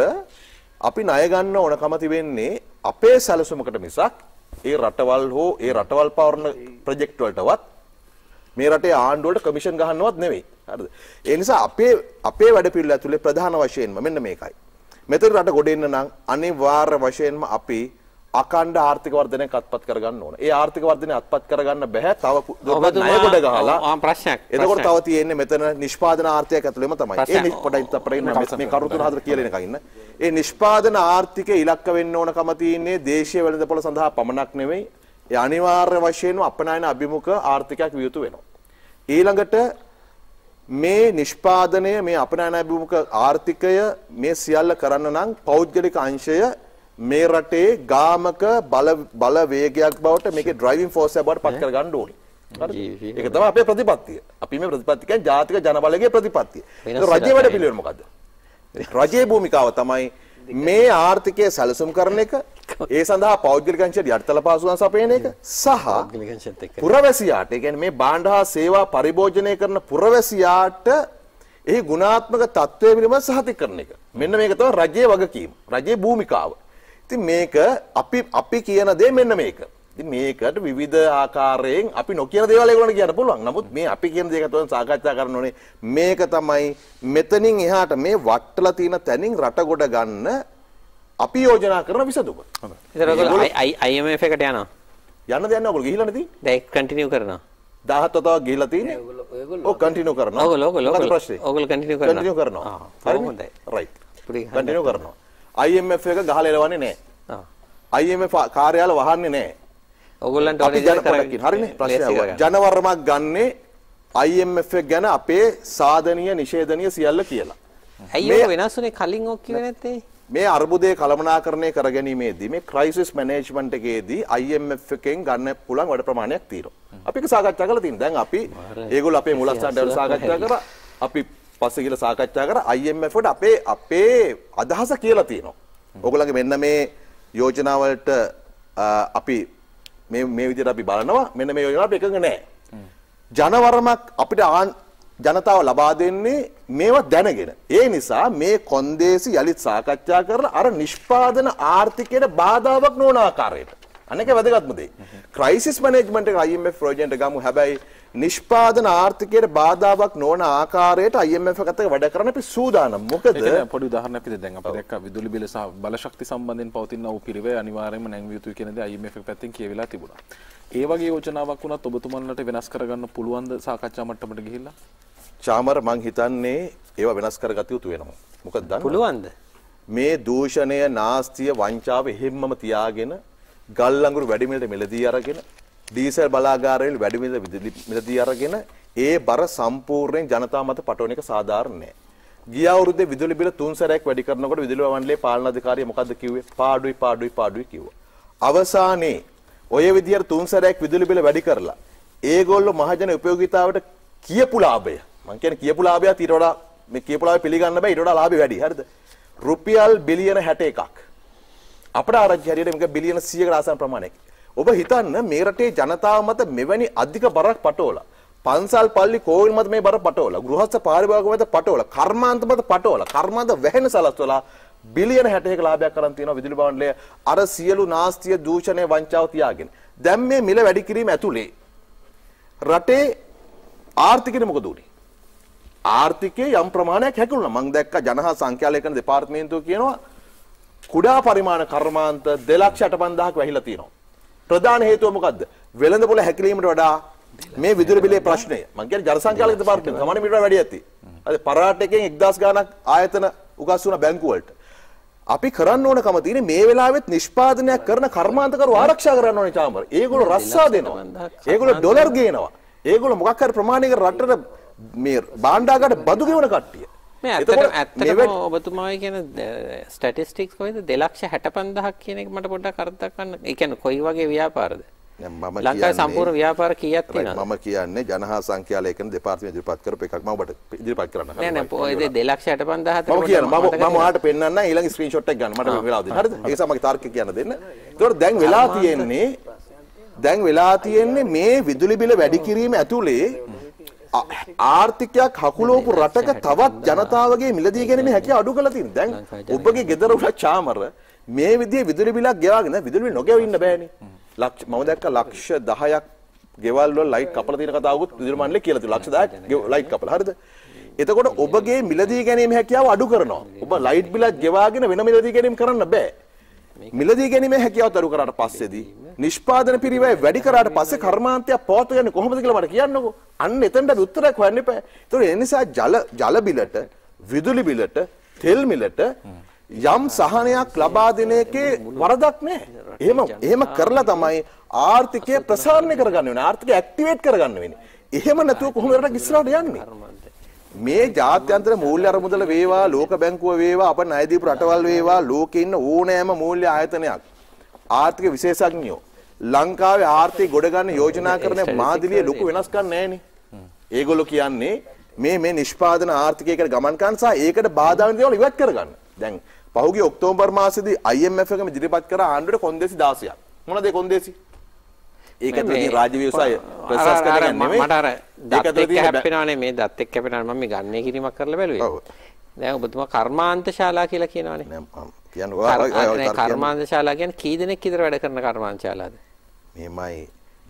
අපි ණය ගන්න ඕනකම තිබෙන්නේ අපේ සැලසුමකට මිසක් ඒ රටවල් හෝ ඒ රටවල් පවරන ප්‍රොජෙක්ට් වලටවත් මේ රටේ ආණ්ඩුවට කමිෂන් ගහන්නවත් නෙවෙයි. හරිද? ඒ නිසා අපේ අපේ වැඩපිළිවෙල ඇතුලේ ප්‍රධාන වශයෙන්ම මෙන්න මේකයි. මෙතන රට ගොඩ එන්න නම් අනිවාර්ය වශයෙන්ම අපි අකණ්ඩ ආර්ථික වර්ධනයක් අත්පත් කරගන්න ඕන. ඒ ආර්ථික වර්ධනය අත්පත් කරගන්න බෑ. තව දුරටත් ණය ගොඩ ගහලා ප්‍රශ්නයක්. එතකොට තව තියෙන්නේ මෙතන නිෂ්පාදන ආර්ථිකයක් ඇතුළේම තමයි. ඒ පොඩ්ඩක් අපරේ මේ කරු තුන හතර කියලා එකක් ඉන්න. ඒ නිෂ්පාදන ආර්ථිකය ඉලක්ක වෙන්න ඕනකම තියෙන්නේ දේශීය වෙළඳපොළ සඳහා පමණක් නෙවෙයි. ඒ අනිවාර්ය වශයෙන්ම අපනායන අභිමුඛ ආර්ථිකයක් විය යුතු වෙනවා. ඊළඟට මේ නිෂ්පාදනය මේ අපනායන අභිමුඛ ආර්ථිකය මේ සියල්ල කරන්න නම් පෞද්ගලික අංශය මේ රටේ ගාමක බල බල වේගයක් බවට මේකේ ඩ්‍රයිවිං ෆෝස් එක බවට පත් කර ගන්න ඕනේ. හරි. ඒක තමයි අපේ ප්‍රතිපත්තිය. අපි මේ ප්‍රතිපත්තිය කියන්නේ ජාතික ජනබලයේ ප්‍රතිපත්තිය. රජයේ වැඩ පිළිවෙල මොකද්ද? රජයේ භූමිකාව තමයි මේ ආර්ථිකය සැලසුම් කරන එක ඒ සඳහා පෞද්ගලිකංශයට යටතල පාසුකම් සපයන එක සහ පුරවැසියාට ඒ කියන්නේ මේ භාණ්ඩ හා සේවා පරිභෝජනය කරන පුරවැසියාට එහි ගුණාත්මක තත්ත්වය පිළිබඳ සහතික කරන එක. මෙන්න මේක තමයි රජයේ වගකීම. රජයේ භූමිකාව. ඉතින් මේක අපි අපි කියන දේ මෙන්න මේක. ඉතින් මේකට විවිධ ආකාරයෙන් අපි නොකියන දේවල් ඒගොල්ලන්ට කියන්න පුළුවන්. නමුත් මේ අපි කියන දේ ගැන සාකච්ඡා කරන්න ඕනේ. මේක තමයි මෙතනින් එහාට මේ වටලා තියෙන තැනින් රට ගොඩ ගන්න අපි යෝජනා කරන විසඳුම. ඒතර IMF එකට යනවා. යන්න දෙන්නේ ඔයගොල්ලෝ ගිහිල්ලා නැති. දැන් කන්ටිනියු කරනවා. 17 වතාවක් ගිහිල්ලා තියෙන්නේ. ඔව් කන්ටිනියු කරනවා. ඔයගොල්ලෝ ඔයගොල්ලෝ ඔයගොල්ලෝ කන්ටිනියු කරනවා. කන්ටිනියු කරනවා. හරි හොඳයි. රයිට්. කන්ටිනියු කරනවා. IMF එක ගහලා එලවන්නේ නැහැ. IMF කාර්යාල වහන්නේ නැහැ. ඔයගොල්ලන්ට ඕනේ කරගන්න. හරිනේ ප්‍රශ්නය. ජනවර්මක් ගන්නේ IMF ගැන අපේ සාධනීය නිෂේධනීය සියල්ල කියලා. ඇයි ඔය වෙනස් උනේ කලින් ඔක් කිව්වේ නැත්තේ? මේ අර්බුදය කළමනාකරණය කරගැනීමේදී මේ ක්‍රයිසිස් මැනේජ්මන්ට් එකේදී IMF එකෙන් ගන්න පුළුවන් වැඩ ප්‍රමාණයක් තියෙනවා. අපි ඒක සාකච්ඡා කරලා තියෙනවා. දැන් අපි ඒගොල්ලෝ අපේ මුලස්ථාන දෙවල සාකච්ඡා කරා. අපි පස්සේ කියලා සාකච්ඡා කරා IMF වල අපේ අපේ අදහස කියලා තියෙනවා. ඔයගොල්ලන්ගේ මෙන්න මේ යෝජනා වලට අපි මේ මේ විදිහට අපි බලනවා මෙන්න මේ යෝජනාව අපි එකඟ නැහැ. ජනවරමක් අපිට ජනතාව ලබා දෙන්නේ මේවා දැනගෙන. ඒ නිසා මේ කොන්දේසි යලිත් සාකච්ඡා කරලා අර නිෂ්පාදන ආර්ථිකයට බාධාවක් නොවන ආකාරයට. අනේක වැදගත්ම දේ. ක්‍රයිසිස් මැනේජ්මන්ට් එක IMF ප්‍රොජෙක්ට් එක ගමු. හැබැයි නිෂ්පාදන ආර්ථිකයට බාධාවක් නොවන ආකාරයට IMF එකත් වැඩ කරන්න අපි සූදානම්. මොකද පොඩි උදාහරණයක් විදිහට දැන් අපි දැක්කා විදුලි බිල සහ බලශක්ති සම්බන්ධයෙන් පවතින වූ පිරිවේ අනිවාර්යයෙන්ම නැංවිය යුතුයි කියන දේ IMF පැත්තෙන් කියවිලා තිබුණා. ඒ වගේ යෝජනාවක් වුණත් ඔබතුමන්ලට වෙනස් කරගන්න පුළුවන් ද සාකච්ඡා මට්ටමට ගිහිල්ලා? චාමර මං හිතන්නේ ඒවා වෙනස් කරගත යුතු වෙනවා. මොකද දන්නවද? පුළුවන්ද? මේ දූෂණය, නාස්තිය, වංචාව එහෙම්මම තියාගෙන ගල් අඟුරු වැඩිමිලට මෙලදී අරගෙන දීසල් බලාගාරවල වැඩිමිල මිලදී අරගෙන ඒ බර සම්පූර්ණයෙන් ජනතා මත පටවන එක සාධාරණ නෑ. ගිය අවුරුද්දේ විදුලි බිල තුන් සැරයක් වැඩි කරනකොට විදුලි මණ්ඩලයේ පාලන අධිකාරිය මොකද්ද කිව්වේ? පාඩුයි පාඩුයි පාඩුයි කිව්වා. අවසානයේ ඔය විදියට තුන් සැරයක් විදුලි බිල වැඩි කරලා ඒගොල්ලෝ මහජන උපයෝගීතාවට කියපු ලාභය මං කියන්නේ කියපු ලාභයත් ඊට වඩා මේ කියපු ලාභය පිළිගන්න බෑ ඊට වඩා ලාභය වැඩි හරිද? රුපියල් බිලියන 61ක් අපේ ආරාජ්‍ය හරියට මේක බිලියන 100කට ආසන්න ප්‍රමාණයක්. ඔබ හිතන්න මේ රටේ ජනතාව මත මෙවැනි අධික බරක් පටවලා පන්සල් පල්ලි කෝවිල් මත මේ බර පටවලා ගෘහස්ථ පාරිභෝගික මත පටවලා කර්මාන්ත මත පටවලා කර්මාන්ත වැහෙන සලස්වලා බිලියන 60ක ලාභයක් අරන් තියෙනවා විදුලි භවනලය අර සියලු නාස්තිය දූෂණය වංචාව තියාගෙන දැන් මේ මිල වැඩි කිරීම ඇතුලේ රටේ ආර්ථිකෙ මොකද උනේ ආර්ථිකයේ යම් ප්‍රමාණයක් හැකිලුණා මං දැක්ක ජනහා සංඛ්‍යාලේඛන දෙපාර්තමේන්තුව කියනවා කුඩා පරිමාණ කර්මාන්ත 2 ලක්ෂ 85000ක් වැහිලා තියෙනවා ප්‍රධාන හේතුව මොකද්ද? වෙළඳ පොළ හැකිලීමට වඩා මේ විදුලි බිලේ ප්‍රශ්නය මං කියන්නේ ජනසංඛ්‍යාල දෙපාර්තමේන්තුව සාමාන්‍ය මීටර වැඩි ඇති. අද පරාට එකෙන් 1000 ගාණක් ආයතන උගස් වුණ බැංකු වලට. අපි කරන්න ඕනකම තියෙන්නේ මේ වෙලාවෙත් නිෂ්පාදනයක් කරන කර්මාන්තකරු ආරක්ෂා කරන්න ඕනේ චාම්බර. ඒගොල්ලෝ රස්සා දෙනවා. ඒගොල්ලෝ ඩොලර් ගේනවා. ඒගොල්ලෝ මොකක් හරි ප්‍රමාණයකට රටට මේ බාණ්ඩාගාරට බදු ගෙවන කට්ටිය. මේ ඇත්තටම ඇත්තටම ඔබතුමායි කියන ස්ටැටිස්ටික්ස් කොහෙද 265000ක් කියන එක මට පොඩ්ඩක් අර්ථයක් ගන්න. ඒ කියන්නේ කොයි වගේ ව්‍යාපාරද? මම ලංකාවේ සම්පූර්ණ ව්‍යාපාර කීයක් තියෙනවද? මම කියන්නේ ජනහා සංඛ්‍යා ලේඛන දෙපාර්තමේන්තුව ඉදිරිපත් කරපු එකක් මම ඔබට ඉදිරිපත් කරන්න. නෑ නෑ ඔය 265000 මම කියන මම මම ඔයාලට පෙන්වන්න ඊළඟ ස්ක්‍රීන්ෂොට් එක ගන්න මට වෙලාව දෙන්න. හරිද? ඒක සමග තාර්කික කියන්න දෙන්න. ඒතකොට දැන් වෙලා තියෙන්නේ දැන් වෙලා තියෙන්නේ මේ විදුලි බිල වැඩි කිරීම ඇතුලේ ආර්ථිකයක් හකුලෝපු රටක තවත් ජනතාවගේ මිලදී ගැනීම හැකිය අඩු කළා තියෙන. දැන් ඔබගේ ගෙදර උඩ චාමර මේ විදිහේ විදුලි බිලක් ගෙවාගෙන විදුලි බිල් නොගෙව ඉන්න බෑනේ. ලක්ෂ මම දැක්ක ලක්ෂ 10ක් ගෙවල් වල ලයිට් කපලා තියෙන කතාවකුත් විදුලි මණ්ඩලේ කියලා තිබුණා. ලක්ෂ 10ක් ලයිට් කපලා. හරිද? එතකොට ඔබගේ මිලදී ගැනීම හැකියාව අඩු කරනවා. ඔබ ලයිට් බිලක් ගෙවාගෙන වෙන මිලදී ගැනීම කරන්න බෑ. මිලදී ගැනීම හැකියාව දරු කරාට පස්සේදී නිෂ්පාදන පිරිවැය වැඩි කරාට පස්සේ කර්මාන්තයක් පවත්වන්නේ කොහොමද කියලා මට කියන්නකෝ. අන්න එතනට උත්තරයක් හොයන්න එපා. ඒතකොට ඒ නිසා ජල ජල බිලට, විදුලි බිලට, තෙල් මිලට යම් සහනයක් ලබා දෙන එකේ වරදක් නැහැ. එහෙම එහෙම කරලා තමයි ආර්ථිකය ප්‍රසාරණය කරගන්න වෙන්නේ. ආර්ථිකය ඇක්ටිවේට් කරගන්න වෙන්නේ. එහෙම නැතුව කොහොමද රටක් ඉස්සරහට යන්නේ? මේ ජාත්‍යන්තර මූල්‍ය අරමුදල වේවා ලෝක බැංකුව වේවා අප ණය දීපු රටවල් වේවා ලෝකේ ඉන්න ඕනෑම මූල්‍ය ආයතනයක් ආර්ථික විශේෂඥයෝ ලංකාවේ ආර්ථිකය ගොඩ ගන්න යෝජනා කරන මාදිලිය ලොකු වෙනස්කම් නැහැනේ. ඒගොල්ලෝ කියන්නේ මේ මේ නිෂ්පාදන ආර්ථිකයකට ගමන් කරන සහ ඒකට බාධා වෙන දේවල් ඉවත් කරගන්න. දැන් පහුගිය ඔක්තෝබර් මාසෙදී IMF එකම ඉදිරිපත් කරා ආණ්ඩුවට කොන්දේසි 16ක්. මොනද ඒ කොන්දේසි? ඒකට රාජ්‍ය ව්‍යවසාය ප්‍රසස් කරගන්නේ නෙමෙයි. මට අර දත් එක්ක හැප්පෙනවනේ මේ දත් එක්ක හැපෙනවා මම මේ ගන්නේ කිරීමක් කරලා බැලුවේ. ඔව්. දැන් ඔබතුමා කර්මාන්ත ශාලා කියලා කියනවනේ. කියන්නේ කර්මාන්ත ශාලා කියන්නේ කී දෙනෙක් විතර වැඩ කරන කර්මාන්ත ශාලාද? මෙහෙමයි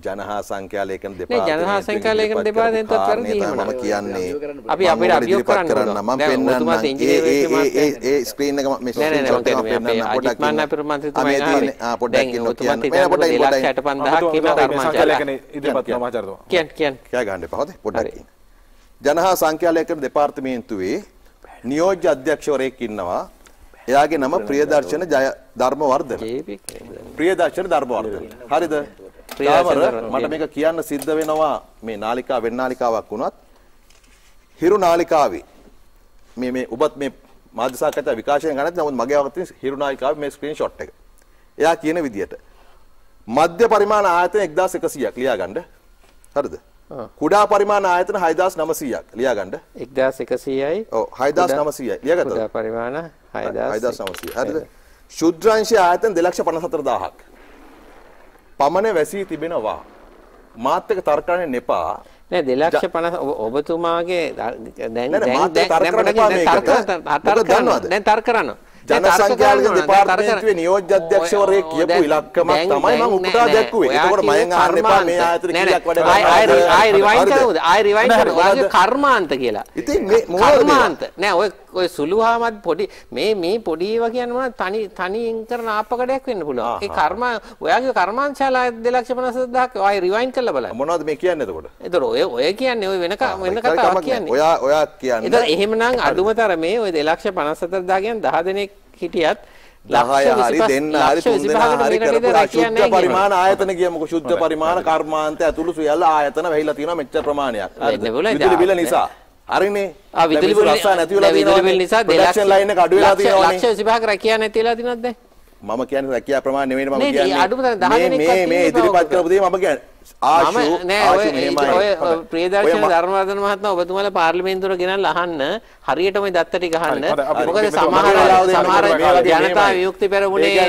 ජනහා සංඛ්‍යාලේඛන දෙපාර්තමේන්තුවේ ජනහා සංඛ්‍යාලේඛන දෙපාර්තමේන්තුවත් වැරදි මම කියන්නේ අපි අපිට අභියෝග කරන්න මම පෙන්නන්නම් ඒ ඒ ඒ ඒ ස්ක්‍රීන් එක මේ ස්ක්‍රීන්ෂොට් එක පෙන්නන්න පොඩ්ඩක් මන්න අපේ මන්ත්‍රී තමයි ආවේ ආ පොඩ්ඩක් ඉන්න කියන්න මේ පොඩ්ඩක් පොඩ්ඩක් 65000ක් කියන ධර්මාචාර්ය ඉදිරිපත් කරනවා කියන්න කියන්න කියා ගන්න එපා හොඳේ පොඩ්ඩක් ජනහා සංඛ්‍යාලේඛන දෙපාර්තමේන්තුවේ නියෝජ්‍ය අධ්‍යක්ෂවරයෙක් ඉන්නවා එයාගේ නම ප්‍රියදර්ශන ජය ධර්මවර්ධන ප්‍රියදර්ශන ධර්මවර්ධන හරිද තාමර මට මේක කියන්න සිද්ධ වෙනවා මේ නාලිකා වෙන් නාලිකාවක් වුණත් හිරු නාලිකාවේ මේ මේ ඔබත් මේ මාධ්‍ය සාකච්ඡා විකාශනය කරන්නේ නමුත් මගේ අවගත තියෙන හිරු නාලිකාවේ මේ ස්ක්‍රීන් ෂොට් එක. එයා කියන විදිහට මධ්‍ය පරිමාණ ආයතන 1100ක් ලියාගන්න. හරිද? කුඩා පරිමාණ ආයතන 6900ක් ලියාගන්න 1100යි ඔව් 6900යි ලියාගත්තද කුඩා පරිමාණ 6900 හරිද ශුද්‍රංශ ආයතන 254000ක් පමණ වැසී තිබෙනවා. මාත් එක්ක තර්ක කරන්න එපා. නෑ 250 ඔබතුමාගේ දැන් දැන් දැන් තර්ක කරනවා. දැන් තර්ක කරනවා. ජනසංඛ්‍යාලක දෙපාර්තමේන්තුවේ නියෝජ්‍ය අධ්‍යක්ෂවරයෙක් කියපු ඉලක්කමක් තමයි මම උපුටා දැක්කුවේ. ඒකෝර මයෙන් අහන්න එපා මේ ආයතන කීයක් වැඩ කරනවද? ආයි රිවයින් කරමුද? ආයි රිවයින් කරමු. ඔය කර්මාන්ත කියලා. ඉතින් මේ කර්මාන්ත නෑ ඔය ඔය සුළුහාමත් පොඩි මේ මේ පොඩි ඒවා කියන්නේ මොනවද? තනි තනියෙන් කරන ආපකඩයක් වෙන්න පුළුවන්. ඒ කර්ම ඔයාගේ කර්මාංශාලා 250000ක් ආයි රිවයින් කරලා බලන්න. මොනවද මේ කියන්නේ එතකොට? එතකොට ඔය ඔය කියන්නේ ඔය වෙන වෙන කතාවක් කියන්නේ. ඔයා ඔයා කියන්නේ. එතකොට එහෙමනම් අදුම තරමේ ඔය 254000 කියන්නේ 10 දෙනෙක් හිටියත් දහය හරි දෙන්න හරි තුන් දෙනා හරි කරපු අශුද්ධ පරිමාණ ආයතන කියමුකෝ ශුද්ධ පරිමාණ කර්මාන්තය ඇතුළු සියල්ල ආයතන වෙහිලා තියෙනවා මෙච්චර ප්‍රමාණයක්. විදුලි බිල නිසා. හරිනේ. ආ විදුලි බිල නිසා නැති වෙලා තියෙනවා. විදුලි බිල නිසා ප්‍රොඩක්ෂන් ලයින් එක අඩු වෙලා තියෙනවා. ලක්ෂ 25ක් රැකියා නැති වෙලා තියෙනවද දැන්? මම කියන්නේ රැකියා ප්‍රමාණය නෙමෙයි මම කියන්නේ. මේ මේ මේ ඉදිරිපත් කරපු දේ මම කියන්නේ ප්‍රේදර්ශන ධර්මාධන මහත්ම ඔබතුමල පාර්ලිමේන්තුර ගෙනල් අහන්න හරියටම දත්තටි ගහන්න මොකද සමහර සමහර ජනතා වියුක්ති පෙරමුණේ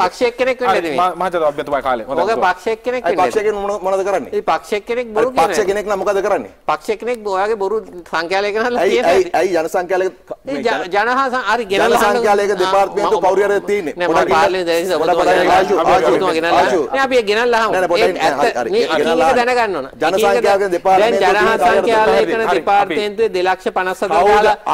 පක්ෂක් කෙනෙක් පක්ෂක් කෙනෙක් මොනද කරන්න පක්ෂක් කෙනෙක් බොරු පක්ෂ කෙනෙක් මොකද කරන්න පක්ෂ කෙනෙක් බොයාගේ බොරු සංඛ්‍යාලය කරන ඇයි ජන සංඛ්‍යාලය ජනහා අරි ගෙන සංඛ්‍යාලයක දෙපාර්තමේන්තු කවුරු හරි තියෙන්නේ අපිය ගෙනල්ලා දැනගන්නන ජනසංඛ්‍යාලේකන දෙපාර්තේන්තුවේ දෙලක්ෂ පනස්සද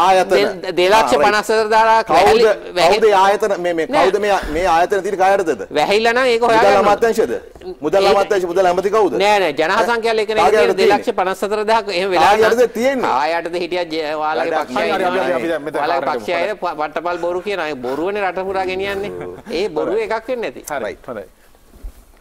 ආයතන දෙලක්ෂ පනස්සද දාලා කවුද කවුද ආයතන මේ මේ කවුද මේ මේ ආයතන තියෙන කාටද වැහිලා නම් ඒක හොයාගන්න මුදල් අමාත්‍යංශද මුදල් අමාත්‍යංශ මුදල් ඇමති කවුද නෑ නෑ ජනසංඛ්‍යාලේකන දෙලක්ෂ 54000 එහෙම වෙලා ආයතනද තියෙන්නේ ආයතනද හිටියා ඔයාලගේ පක්ෂය ඔයාලගේ පක්ෂය වටපල් බොරු කියන අය බොරුවනේ රට පුරා ගෙනියන්නේ [LAUGHS] ඒ බොරු එකක් වෙන්නේ නැති හරි හොඳයි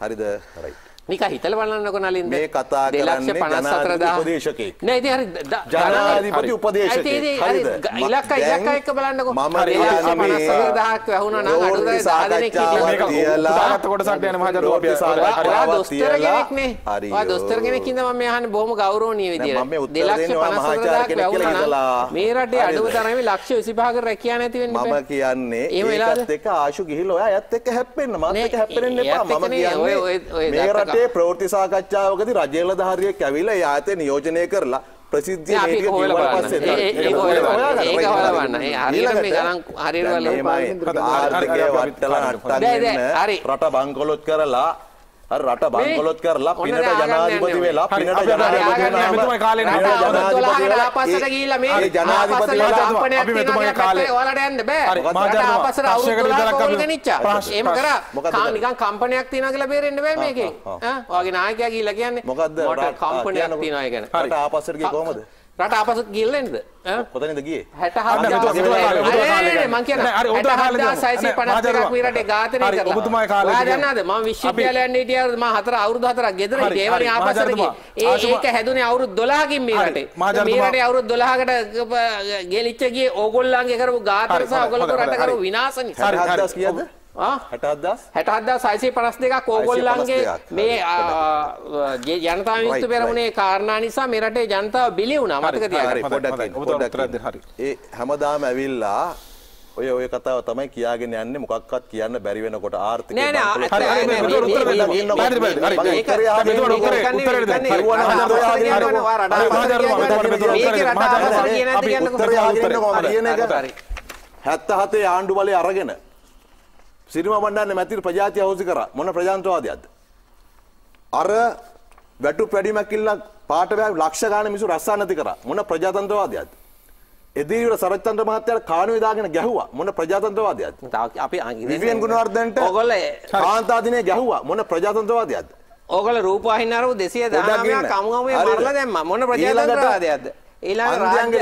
හරිද රයිට් නික හිතල බලන්නක නලින්ද මේ කතා කරන්නේ ජනාධිපති උපදේශකෙක් නෑ ඉතින් හරි ජනාධිපති උපදේශකෙක් හරිද ඉලක්ක ඉලක්ක එක බලන්නකෝ මම කියන්නේ 50000ක් වැහුණා නම් 80000 දෙනෙක් හිටියා මේක කොටසක් යන මහජනතාව අපි හරි දොස්තර කෙනෙක් නේ ඔයා දොස්තර කෙනෙක් ඉඳන් මම අහන්නේ බොහොම ගෞරවණීය විදියට 250000ක් වැහුණා මේ රටේ අඩුම තරමේ ලක්ෂ 25කට රැකියා නැති වෙන්න බෑ මම කියන්නේ ඒකත් එක්ක ආශු ගිහිල්ලා ඔයා ඇත් එක්ක හැප්පෙන්න මාත් එක්ක හැප්පෙන්න එපා මම කියන්නේ මේ රටේ පස්සේ ප්‍රවෘති සාකච්ඡාවකති රජේල දහරිය කැවිල යාතය නියෝජනය කරලා ප්‍රසිද්ධිය හරි රට බංකොලොත් කරලා රට බංකොලොත් කරලා පිනට ජනාධිපති වෙලා පිනට ජනාධිපති කාලේ පස්සට ගිහිල්ලා මේ ජනාධිපති වෙලා අපි මෙතුමගේ කාලේ ඔයාලට යන්න බෑ මාජන පස්සට අවුරුදු 12ක් අපි ගෙනිච්චා එහෙම කරා කා නිකන් කම්පනයක් තියනවා කියලා බේරෙන්න බෑ මේකෙන් ඔයාගේ නායකයා ගිහිල්ලා කියන්නේ මොකද්ද කම්පනයක් තියනවා ඒ කියන්නේ රට ආපස්සට ගියේ කොහමද රට අපසත් ගිල්ලෙන්ද කොතනද ගිය හැට මංකරට ගාතන ඔබතුමයි කාල දන්නද ම විශ්වලයන් ටියර ම හතර අවුරුදු හතර ගෙදර ඒවන ආපසරගේ ඒක හැදුනේ අවුරුදු දොලාහකින් මේට මීට අවුරුදු දොලාහකට ගෙලිච්චගේ ඕගොල්ලන්ගේ කරපු ගාතරසා ඔගොලක රටකරු විනාසනි හදස් කියද හැටත්දා සයිසේ පනස් දෙක කෝගොල්ලන්ගේ මේ ජනතා විස්තු පෙරමුණේ කාරණා නිසා මෙරටේ ජනතාව බිලි වුණ මතකති හැමදාම ඇවිල්ලා ඔය ඔය කතාව තමයි කියාගෙන යන්න මොකක්වත් කියන්න බැරි වෙනකොට ආර්ථික හැත්ත හතේ ආණ්ඩු බලය අරගෙන සිරිමා බණ්ඩාරනේ මැතිර ප්‍රජාතිය හොසි කරා මොන ප්‍රජාන්ත්‍රවාදයක්ද අර වැටු පැඩිමක් ඉල්ල පාට බෑ ලක්ෂ ගාණ මිනිස්සු රස්සා නැති කරා මොන ප්‍රජාතන්ත්‍රවාදයක්ද එදිරිවල සරත් චන්ද්‍ර මහත්තයාට කාණුවේ දාගෙන ගැහුවා මොන ප්‍රජාතන්ත්‍රවාදයක්ද අපි විවියන් ගුණවර්ධනට ඕගොල්ලෝ කාන්තා දිනේ ගැහුවා මොන ප්‍රජාතන්ත්‍රවාදයක්ද ඕගොල්ලෝ රූපවාහිනී අරව 219 කමුගමේ මරලා දැම්මා මොන ප්‍රජාතන්ත්‍රවාදයක්ද ඊළඟ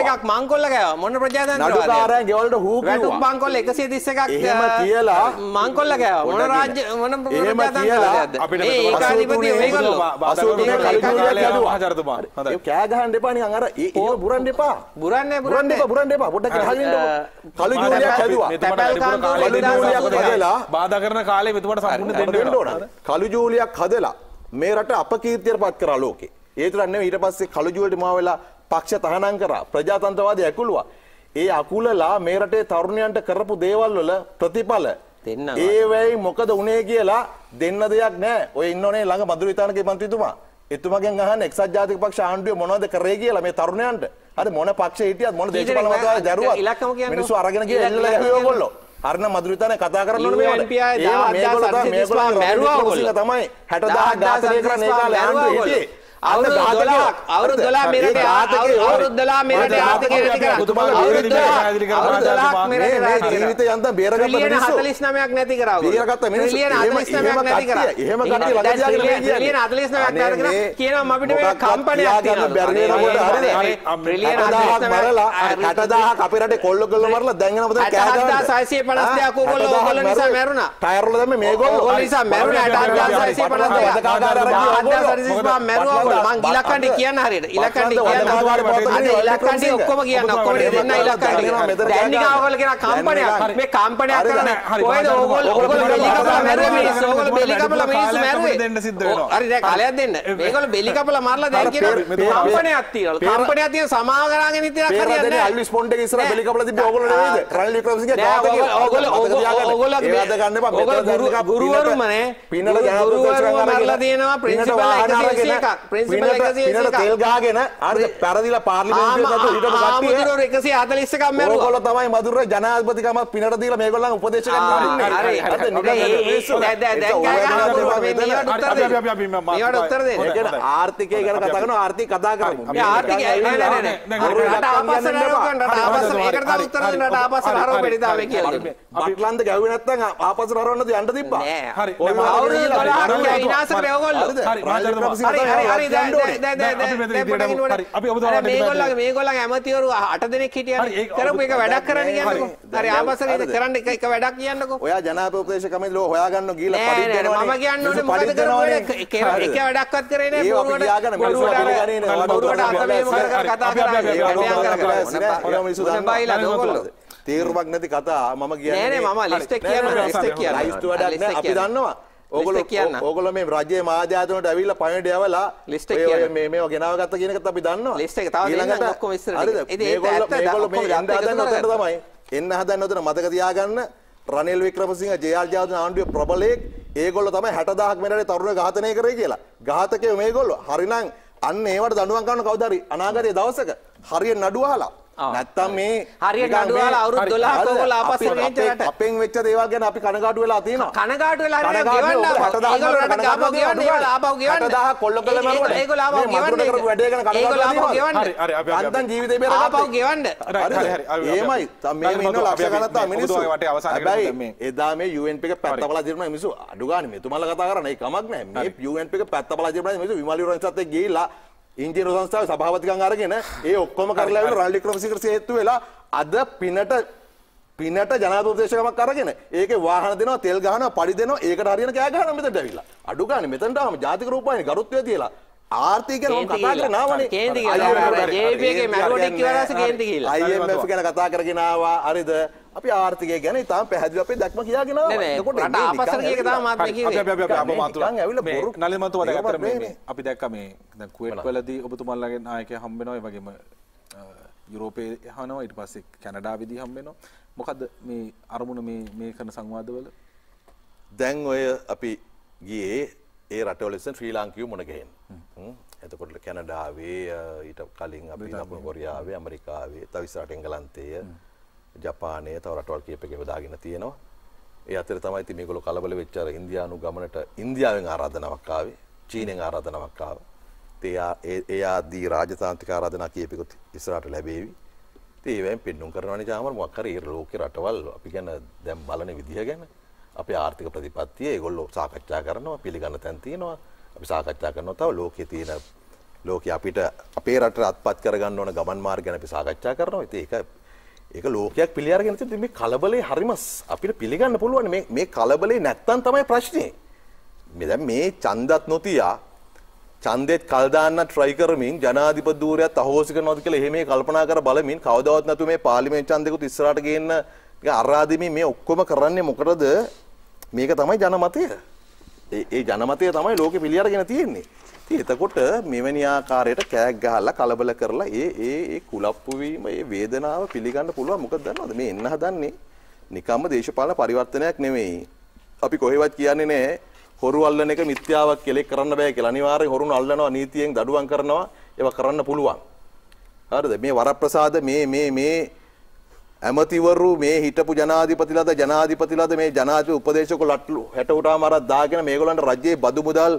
එකක් මංකොල්ල කෑවා මොන ප්‍රජාතන්ත්‍රවාදය නඩුකාරයන් ගෙවල්ට හූ කිව්වා වැටුප් මංකොල්ල 131ක් එහෙම කියලා මංකොල්ල කෑවා මොන රාජ්‍ය මොන ප්‍රජාතන්ත්‍රවාදයක්ද අපිට මේ ඒකාධිපති මේගොල්ලෝ 83 කලින් ආචාර්යතුමා හොඳයි කෑ ගහන්න එපා නිකන් අර ඒක බුරන්න එපා බුරන්නේ බුරන්න එපා බුරන්න එපා පොඩ්ඩක් අහගෙන ඉන්න කලු ජූලියක් හැදුවා තැපැල් කාණ්ඩ හදලා බාධා කරන කාලේ මෙතුමාට සම්පූර්ණ දෙන්න ඕන කලු ජූලියක් හදලා මේ රට අපකීර්තියට පත් කරා ලෝකේ ඒතරන්නේ ඊට පස්සේ කලුජුවලට මාව වෙලා පක්ෂ තහනම් කරා ප්‍රජාතන්ත්‍රවාදී ඇකුළුවා. ඒ අකුලලා මේ රටේ තරුණයන්ට කරපු දේවල් වල ප්‍රතිඵල දෙන්න ඒ වෙයි මොකද උනේ කියලා දෙන්න දෙයක් නැහැ. ඔය ඉන්නෝනේ ළඟ මදුරිතානගේ මන්ත්‍රීතුමා. එතුමගෙන් අහන්න එක්සත් ජාතික පක්ෂ ආණ්ඩුවේ මොනවද කරේ කියලා මේ තරුණයන්ට. අර මොන පක්ෂේ හිටියත් මොන දේශපාලන මතවාද දරුවත් මිනිස්සු අරගෙන ගිහ එල්ලලා ගිහුවේ ඔයගොල්ලෝ. අරන මදුරිතන කතා කරන්න ඕනේ මේවට. ඒ මේගොල්ලෝ තමයි 60000 ඝාතනය කරන ඒ කාලේ ආණ්ඩුවේ හිටියේ. හතලිස් නමයක් නැති කරා ලියන අතලිස් නමයක් කියනම් අපිට කම්පනයක් බැරිලියන මරලා හටදාහ අපිරට කොල්ල කොල්ල මරලා දැන්ගෙනපද කෑගහලා සයිසිය පනස්දයක් කොල්ල ඕගොල්ල නිසා මැරුණා ටයර්වල දැම්මේ මේගොල්ලෝ ඕගොල්ලෝ නිසා මැරුණා 8652 අදාසරිසිස් මා මැරුවා මං ඉලක්කන්ට කියන්න හරියට ඉලක්කන්ට කියන්න ඉලක්කන්ට ඔක්කොම කියන්න ඔක්කොම දෙන්න ඉලක්කන්ට දැන්නිකාවල් කියන කම්පනයක් මේ කම්පනයක් කරන කොහෙද ඕගොල්ලෝ ඕගොල්ලෝ බෙලි කපලා මැරුවේ මිනිස්සු ඕගොල්ලෝ බෙලි කපලා මිනිස්සු මැරුවේ දෙන්න සිද්ධ වෙනවා හරි දැන් කලයක් දෙන්න මේගොල්ලෝ බෙලි කපලා මරලා දැන් කියන කම්පනයක් තියෙනවා කම්පනයක් තියෙන සමාව කරගෙන ඉතිරක් හරියන්නේ නැහැ අල්විස් පොන්ඩ් එක ඉස්සරහ බෙලි කපලා තිබ්බේ ඕගොල්ලෝ නේද රනිල් වික්‍රමසිංහ ඝාතකයා ඕගොල්ලෝ ඕගොල්ලෝ මේවද ගන්න එපා ඕගොල්ලෝ ගුරුවරුමනේ පින්නල ජනප්‍රතිපක්ෂ ගන්න මැරලා තියෙනවා ප්‍රින්සිපල් 101ක් පිනට තෙල් ගාගෙන අර පැරදිලා පාර්ලිමේන්තුවට එකසේ හතලිස්සකම් ඔයගොල්ලෝ තමයි මදුර ජනාධිපතිකමක් පිනට දීලා මේගොල්ලන් උපදේශ ගන්න ආර්ථිකය ගැන කතා කරන ආර්ථික කතා කරමු ආර්ථික ටලන්ද ගැව නත්තන් ආපස රවන්නද යන්න තිබ්බා හරි මේ ගොල්ල ඇමතිවරු අට දෙනෙක් හිටිය කරම එක වැඩක් කරන්න කියන්න ර ආමසර කරන්න එක වැඩක් කියන්නක ඔයා ජනාපෝපදේශකම ලෝ හොයාගන්න ගීල ම කියන්න එක වැඩක්වත් කරන බයිලා තේරුමක් නැති කතා මම කියන්නේ මම ලිස්ට කියන ලිස්ට කියන ලිස්ට වඩා අපි දන්නවා ඕගොල්ලෝ කියන්න. ඕගොල්ලෝ මේ රජයේ මහජාතනට ඇවිල්ලා පණිවිඩය යවලා ලිස්ට් එක කියන්න. මේ මේව ගෙනාවගත්ත කියන එකත් අපි දන්නවා. ලිස්ට් එක තව ඊළඟට ඔක්කොම ඉස්සරහට. ඉතින් ඒක ඇත්ත මේගොල්ලෝ මේ යන්න හදන්න උතන තමයි. එන්න හදන්න උතන මතක තියාගන්න රනිල් වික්‍රමසිංහ ජේආර් ජයවර්ධන ආණ්ඩුවේ ප්‍රබලයෙක් ඒගොල්ලෝ තමයි 60000ක් මෙරටේ තරුණ ඝාතනය කරේ කියලා. ඝාතකයෝ මේගොල්ලෝ. හරිනම් අන්න ඒවට දඬුවම් කරන කවුද හරි අනාගතයේ දවසක හරිය නඩුව අහලා නැත්තම් මේ හරියට නඩුවල අවුරුදු 12 කෝල ආපස්සට මේජරට අපෙන් වෙච්ච දේවල් ගැන අපි කනගාටු වෙලා තියෙනවා කනගාටු වෙලා හරියට ගෙවන්න ඒගොල්ලන්ට ආපහු ගෙවන්න ඒගොල්ලෝ ආපහු ගෙවන්න 10000 කොල්ල කළ මරුවට ඒගොල්ලෝ ආපහු ගෙවන්න කරපු වැඩේ ගැන කනගාටු ආපහු ගෙවන්න හරි හරි අපි නැත්තම් ජීවිතේ බේරගන්න ආපහු ගෙවන්න හරි හරි එහෙමයි මේ මේ ඉන්න ලක්ෂ ගණන් තමයි මිනිස්සු වටේ අවසන් කරගන්න මේ එදා මේ UNP එක පැත්ත බලලා දිරුණා මිනිස්සු අඩු ගන්න මෙතුමලා කතා කරන්නේ කමක් නැහැ මේ UNP එක පැත්ත බලලා දිරුණා මිනිස්සු විමල් විරන්සත් එක්ක ගිහිල්ලා ඉන්දියන සංස්ථාව සභාවතිකන් අරගෙන ඒ ඔක්කොම කරලාට රල්ලි ක්‍රමසිකරසි හේතු වෙලා අද පිනට පිනට ජනාපදේශකමක් අරගෙන ඒක වාහන දෙනවා තෙල් ගහනවා පඩි දෙනවා ඒකට හරියන කෑ ගහනවා මෙතනට ඇවිල්ලා අඩු ගානේ මෙතනට ආවම ජාතික රූපවාහිනී ගරුත්වය තියලා ආර්ථය ගැන කතා කරනවානේ ජේපීගේ මැරුවට කිවරස කේන්ති කියලා IMF ගැන කතා කරගෙනවා හරිද අපි ආර්ථිකය ගැන ඉතාම පැහැදිලි අපේ දැක්ම කියාගෙන එතකොට රට ආපස්සට ගියක තමයි මාත් කිව්වේ අපි අපි අපි මාතුලන් ඇවිල්ලා බොරු නලින් මන්තු වැඩ ගත්ත මේ අපි දැක්ක මේ දැන් කුවේට් වලදී ඔබතුමාලගේ නායකයා හම්බ වෙනවා ඒ වගේම යුරෝපයේ හනවා ඊට පස්සේ කැනඩාවේදී හම්බ වෙනවා මොකද්ද මේ අරමුණ මේ මේ කරන සංවාදවල දැන් ඔය අපි ගියේ ඒ රටවලෙසන් ශ්‍රී ලාංකිව මොනගහෙන් එතකොට කැනඩාවේ ඊට කලින් අපි දකුණු කොරියාවේ ඇමරිකාවේ තවිස්රට එංගලන්තය ජපානය තව රටවල් කියප එක බෙදාගෙන තියෙනවා ඒ අතර තමයි ඉතින් මේගොල්ලෝ කලබල වෙච්චාර ඉන්දියානු ගමනට ඉන්දියාවෙන් ආරාධනාවක් ආවේ චීනෙන් ආරාධනාවක් ආවා ඒ ආදී රාජතාන්ත්‍රික ආරාධනා කියපෙකුත් ඉස්සරහට ලැබේවි ඒවැන් පෙන්නුම් කරනවනි ජාමර මොක්කර ඒ ලෝක රටවල් අපි ගැන දැම් බලන විදිහ ගැන අපේ ආර්ථික ප්‍රතිපත්තිය ඒගොල්ලෝ සාකච්ඡා කරනවා පිළිගන්න තැන් තියෙනවා අපි සාකච්ඡා කරනවා තව ලෝකයේ තියෙන ලෝකයේ අපිට අපේ රටට අත්පත් කරගන්න ඕන ගමන් මාර්ග ගැන අපි සාකච්ඡා කරනවා ඉතින් ඒක ඒක ලෝකයක් පිළි අරගෙන තියෙන මේ කලබලේ හරිම අපිට පිළිගන්න පුළුවන් මේ මේ කලබලේ නැත්තම් තමයි ප්‍රශ්නේ මේ දැන් මේ ඡන්දත් නොතියා ඡන්දෙත් කල් දාන්න try කරමින් ජනාධිපති ධූරයත් අහෝසි කරනවාද කියලා එහෙම කල්පනා කර බලමින් කවදාවත් නැතු මේ පාර්ලිමේන්තු ඡන්දෙකුත් ඉස්සරහට ගේන්න අරාදෙමින් මේ ඔක්කොම කරන්නේ මොකටද මේක තමයි ජනමතය. ඒ ජනමතය තමයි ලෝකෙ පිළිඅරගෙන තියෙන්නේ. ඉතින් එතකොට මෙවැනි ආකාරයට කෑක් ගහලා කලබල කරලා ඒ ඒ ඒ කුලප්පු වීම ඒ වේදනාව පිළිගන්න පුළුවන් මොකද දන්නවද මේ එන්න හදන්නේ නිකම්ම දේශපාලන පරිවර්තනයක් නෙමෙයි අපි කොහෙවත් කියන්නේ නැහැ හොරු අල්ලන එක මිත්‍යාවක් කියලා කරන්න බෑ කියලා අනිවාර්යයෙන් හොරුන් අල්ලනවා නීතියෙන් දඩුවම් කරනවා ඒවා කරන්න පුළුවන් හරිද මේ වරප්‍රසාද මේ මේ මේ ඇමතිවරු මේ හිටපු ජනාධිපතිලද ජනාධිපතිලද මේ ජනාධිපති උපදේශක ලට්ලු හැටවටා මාරක් දාගෙන මේගොල්ලන්ට රජයේ බදු මුදල්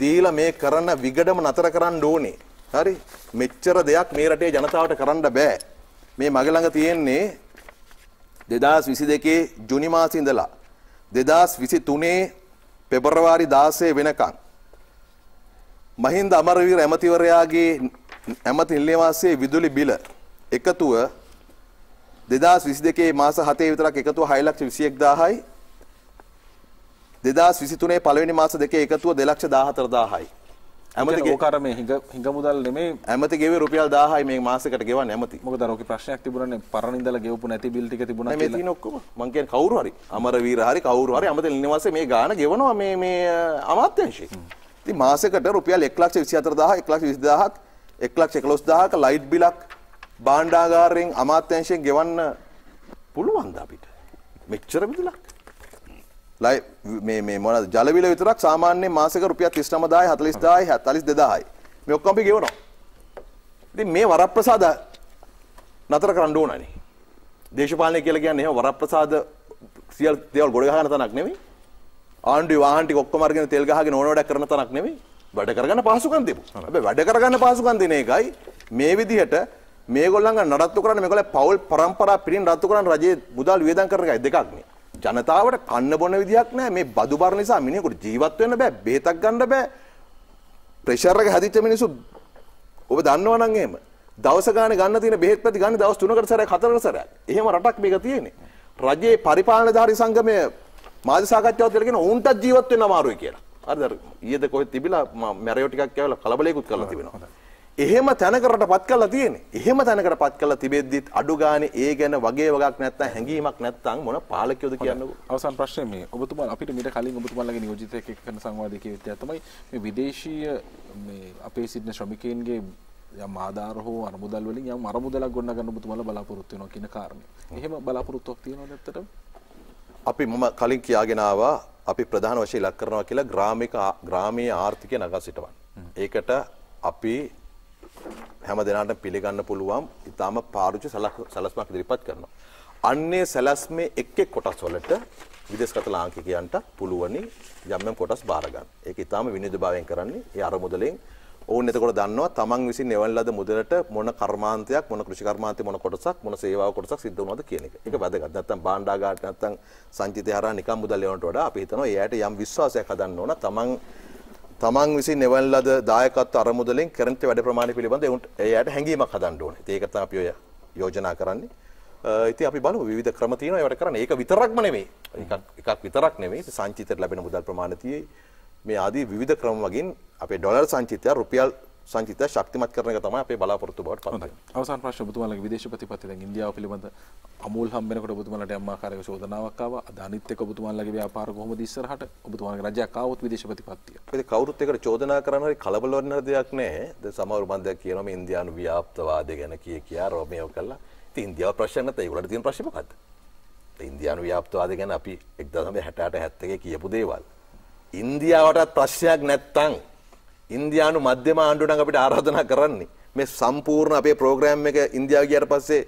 දීලා මේ කරන විගඩම නතර කරන්න ඕනේ. හරි. මෙච්චර දෙයක් මේ රටේ ජනතාවට කරන්න බෑ. මේ මගේ ළඟ තියෙන්නේ 2022 ජුනි මාසේ ඉඳලා 2023 පෙබරවාරි 16 වෙනකන් මහින්ද අමරවීර ඇමතිවරයාගේ ඇමති නිලයවාසයේ විදුලි බිල එකතුව දෙදස් විසි දෙකේ මාස හතේ විතරක් එකතුව හයිලක්ෂ විසියෙක් දාහයි දෙදස් විසිතුනේ පලවෙනි මාස දෙකේ එකතුව දෙලක්ෂ දාහතර දාහයි ඇමති කර මේ හිඟ මුදල් නෙමේ ඇමති ගේ රුපියල් දාහයි මේ මාසකට ගෙව ඇමති මොක දරක ප්‍රශ්යක් තිබුණන පරණිදල ගෙවපු නැති බිල්ටික තිබුණ නොක්කම මංකෙන් කවරු හරි අමරවී හරි කවරු හරි ඇමති නිවස මේ ගාන ගෙවනවා මේ මේ අමාත්‍යංශය ති මාසකට රුපියල් එක්ලක්ෂ විසි අතර දාහ එක්ලක්ෂ විසිදාහත් එක්ලක්ෂ එකලොස් දාහක ලයිට් බිලක් බාණ්ඩාගාරයෙන් අමාත්‍යංශයෙන් ගෙවන්න පුළුවන්ද අපිට? මෙච්චර විදුලක්. ලයි මේ මේ මොනවාද ජල බිල විතරක් සාමාන්‍ය මාසික රුපියල් 39000 40000 42000යි. මේ ඔක්කොම අපි ගෙවනවා. ඉතින් මේ වරප්‍රසාද නතර කරන්න ඕනනේ. දේශපාලනය කියලා කියන්නේ එහෙම වරප්‍රසාද සියල් දේවල් ගොඩ ගහන තැනක් නෙමෙයි. ආණ්ඩුවේ වාහන ටික ඔක්කොම අරගෙන තෙල් ගහගෙන ඕන වැඩක් කරන තැනක් නෙමෙයි. වැඩ කරගන්න පහසුකම් දෙමු. හැබැයි වැඩ කරගන්න පහසුකම් දෙන එකයි මේ විදිහට මේගොල්ලන්ග නඩත්තු කරන්න මේගොල්ල පවුල් පරම්පරා පිරින් රත්තු කරන්න රජයේ මුදල් වියදම් කරන එකයි දෙකක්නේ. ජනතාවට කන්න බොන විදිහක් නැහැ මේ බදු බර නිසා මිනිහෙකුට ජීවත් වෙන්න බෑ බේතක් ගන්න බෑ ප්‍රෙෂර් එක හැදිච්ච මිනිස්සු ඔබ දන්නවනම් එහෙම දවස ගානේ ගන්න තියෙන බෙහෙත් පැති ගන්න දවස් 3කට සැරයක් 4කට සැරයක්. එහෙම රටක් මේක තියෙන්නේ. රජයේ පරිපාලනධාරී සංගමය මාධ්‍ය සාකච්ඡාවත් කියලා කියන ඔවුන්ටත් ජීවත් වෙන්න අමාරුයි කියලා. හරිද? ඊයේද කොහෙද තිබිලා මැරයෝ ටිකක් කැවලා කලබලයකුත් කරලා තිබෙනවා. එහෙම තැනකරට පත් කළා තියෙන්නේ. එහෙම තැනකට පත් කළා තිබෙද්දිත් අඩු ගානේ ඒ ගැන වගේ වගක් නැත්නම් හැංගීමක් නැත්නම් මොන පාලකයෝද කියන්නකෝ. අවසන් ප්‍රශ්නේ මේ ඔබතුමා අපිට මීට කලින් ඔබතුමාලගේ නියෝජිතයෙක් එක්ක කරන සංවාදයේ කියවිතය තමයි මේ විදේශීය මේ අපේ සිටින ශ්‍රමිකයින්ගේ යම් ආධාර හෝ අරමුදල් වලින් යම් අරමුදලක් ගොඩනගන්න ඔබතුමාලා බලාපොරොත්තු වෙනවා කියන කාරණේ. එහෙම බලාපොරොත්තුවක් තියෙනවද ඇත්තටම? අපි මම කලින් කියාගෙන ආවා අපි ප්‍රධාන වශයෙන් ලක් කරනවා කියලා ග්‍රාමික ග්‍රාමීය ආර්ථිකය නගා සිටවන්න. ඒකට අපි හැම දෙනාට පිළිගන්න පුළුවන් ඉතාම පාරුචි සැලස්මක් ඉදිරිපත් කරනවා. අන්නේ සැලැස්මේ එක් එක් කොටස් වලට විදේශගත ලාංකිකයන්ට පුළුවනි යම් යම් කොටස් බාර ගන්න. ඒක ඊටාම විනිවිදභාවයෙන් කරන්නේ ඒ අරමුදලෙන් ඕන් එතකොට දන්නවා තමන් විසින් එවන ලද මුදලට මොන කර්මාන්තයක් මොන කෘෂි කර්මාන්තේ මොන කොටසක් මොන සේවාව කොටසක් සිද්ධ වුණාද කියන එක. ඒක වැදගත්. නැත්තම් භාණ්ඩාගාරට නැත්තම් සංචිතය හරහා නිකම් මුදල් එවනට වඩා අපි හිතනවා එයාට යම් විශ්වාසයක් හදන්න ඕන තමන් තමන් විසින් එවන් ලද දායකත්ව අරමුදලෙන් කරන්ට වැඩ ප්‍රමාණය පිළිබඳ එයාට හැඟීමක් හදන්න ඕනේ. ඒක තමයි අපි ඔය යෝජනා කරන්නේ. ඉතින් අපි බලමු විවිධ ක්‍රම තියෙනවා ඒවට කරන්න. ඒක විතරක්ම නෙමෙයි. එකක් විතරක් නෙමෙයි. සංචිතයට ලැබෙන මුදල් ප්‍රමාණය තියෙයි. මේ ආදී විවිධ ක්‍රම වලින් අපේ ඩොලර් සංචිතය රුපියල් සංචිත ශක්තිමත් කරන එක තමයි අපේ බලාපොරොත්තු බවට පත් වෙන්නේ. අවසාන ප්‍රශ්න ඔබතුමාලගේ විදේශ ප්‍රතිපත්ති දැන් ඉන්දියාව පිළිබඳ අමූල් හම්බ වෙනකොට ඔබතුමාලට යම් ආකාරයක චෝදනාවක් ආවා. අද අනිත් එක ඔබතුමාලගේ ව්‍යාපාර කොහොමද ඉස්සරහට? ඔබතුමාලගේ රජයක් ආවොත් විදේශ ප්‍රතිපත්තිය. ඒක කවුරුත් එකට චෝදනා කරන හරි කලබල වෙන දෙයක් නෑ. දැන් සමහර මම දැන් කියනවා මේ ඉන්දියානු ව්‍යාප්තවාදය ගැන කිය කියා රෝමේව කළා. ඉතින් ඉන්දියාව ප්‍රශ්න නැත්නම් ඒගොල්ලන්ට තියෙන ප්‍රශ්නේ මොකද්ද? ඉන්දයානු ව්‍යාප්තවාද ගැන අපි එක්දසම හැටට හැත්තක කියපු දේවල්. ඉන්දියාවටත් ප්‍රශ්යක් නැත්තං ඉන්දයානු මධ්‍යම ආණ්ඩුවන අපිට ආරාධනා කරන්නේ මේ සම්පූර්ණ අපේ ප්‍රෝග්‍රෑම් එක ඉන්දියාව ගියට පස්සේ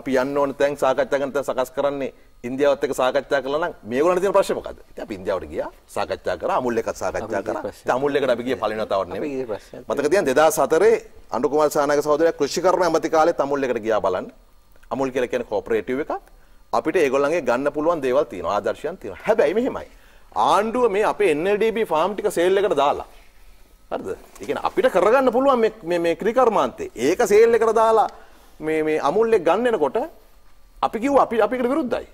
අපි යන්න ඕන තැන් සාකච්ඡා කරන තැන් සකස් කරන්නේ ඉන්දියාවත් එක්ක සාකච්ඡා කළා නම් මේගොල්ලන්ට තියෙන ප්‍රශ්නේ මොකද්ද? ඉතින් අපි ඉන්දියාවට ගියා සාකච්ඡා කරා අමුල් එකත් සාකච්ඡා කරා. ඉතින් අමුල් එකට අපි ගියේ පළවෙනි වතාවට නෙමෙයි. මතක තියන්න 2004 අනුර කුමාර සානාගේ සහෝදරයා කෘෂිකර්ම ඇමති කාලේ තමුල් එකට ගියා බලන්න. අමුල් කියලා කියන්නේ කෝපරේටිව් එකක්. අපිට ඒගොල්ලන්ගේ ගන්න පුළුවන් දේවල් තියෙනවා ආදර්ශයන් තියෙනවා. හැබැයි මෙහෙමයි. ආණ්ඩුව මේ අපේ NLDB ෆාම් ටික සේල් එකට දාලා හරිද? ඒ කියන්නේ අපිට කරගන්න පුළුවන් මේ මේ ක්‍රිකර්මාන්තේ. ඒක සේල් එකට දාලා මේ මේ අමුල්ලෙක් ගන්න එනකොට අපි කිව්වා අපි අපිකට විරුද්ධයි.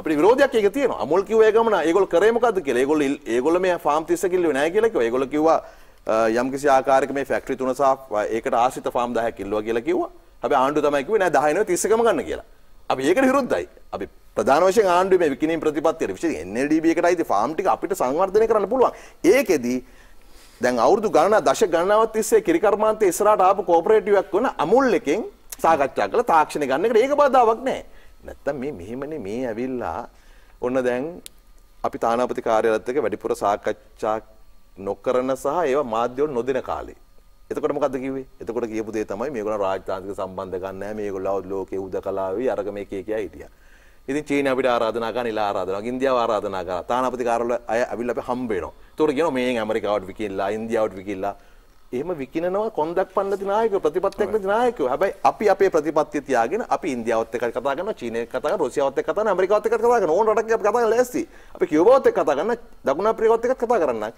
අපිට විරෝධයක් ඒක තියෙනවා. අමුල් කිව්ව ඒ ගමන ඒගොල්ලෝ කරේ මොකද්ද කියලා. ඒගොල්ලෝ ඒගොල්ලෝ මේ ෆාම් 30 කිල්ලුවේ නැහැ කියලා කිව්වා. ඒගොල්ලෝ කිව්වා යම් කිසි ආකාරයක මේ ෆැක්ටරි තුන සහ ඒකට ආශ්‍රිත ෆාම් 10ක් කිල්ලුවා කියලා කිව්වා. හැබැයි ආණ්ඩුව තමයි කිව්වේ නෑ 10 වෙනවා 30කම ගන්න කියලා. අපි ඒකට විරුද්ධයි. අපි ප්‍රධාන වශයෙන් ආණ්ඩුවේ මේ විකිණීම් ප්‍රතිපත්තියට විශේෂයෙන් NLDB එකට අයිති ෆාම් ටික අපිට සංවර්ධනය කරන්න පුළුවන්. ඒකෙදී දැන් අවුරදු ගණන දශ ගණනාවත් තිස්සේ කිරිකර්මාන්තය ඉස්සරහට ආපු කෝපරේටිව්වක් වන අමුල් එකෙන් සාකච්ඡා කළා තාක්ෂණ ගන්න එකට ඒක බාධාවක් නැහැ. නැත්තම් මේ මෙහෙමනේ මේ ඇවිල්ලා ඔන්න දැන් අපි තානාපති කාර්යාලයත් එක්ක වැඩිපුර සාකච්ඡා නොකරන සහ ඒවා මාධ්‍යවල නොදෙන කාලේ. එතකොට මොකද්ද කිව්වේ? එතකොට කියපු දේ තමයි මේගොල්ලෝ රාජතාන්ත්‍රික සම්බන්ධ ගන්න නැහැ. මේගොල්ලෝ ලෝකේ උදකලාවේ අරග මේකේ කියා හිටියා. ඉතින් චීන අපිට ආරාධනා කරන ඉලා ආරාධනාවක් ඉන්දියාව ආරාධනා කරා තානාපති කාර්යාල අය අවිල්ල අපි හම්බ වෙනවා. ඒතකොට කියනවා මේෙන් ඇමරිකාවට විකිල්ලා ඉන්දියාවට විකිල්ලා එහෙම විකිනනවා කොන්දක් පන්නති නායකයෝ ප්‍රතිපත්තියක් නැති නායකයෝ. හැබැයි අපි අපේ ප්‍රතිපත්තිය තියාගෙන අපි ඉන්දියාවත් එක්ක කතා කරනවා, චීනයත් එක්ක කතා කරනවා, රුසියාවත් එක්ක කතා කරනවා, ඇමරිකාවත් එක්ක කතා කරනවා. ඕන රටක් අපි කතා කරන්න ලෑස්ති. අපි කියුබාවත් එක්ක කතා කරනවා, දකුණු අප්‍රිකාවත් එක්ක කතා කරනවා.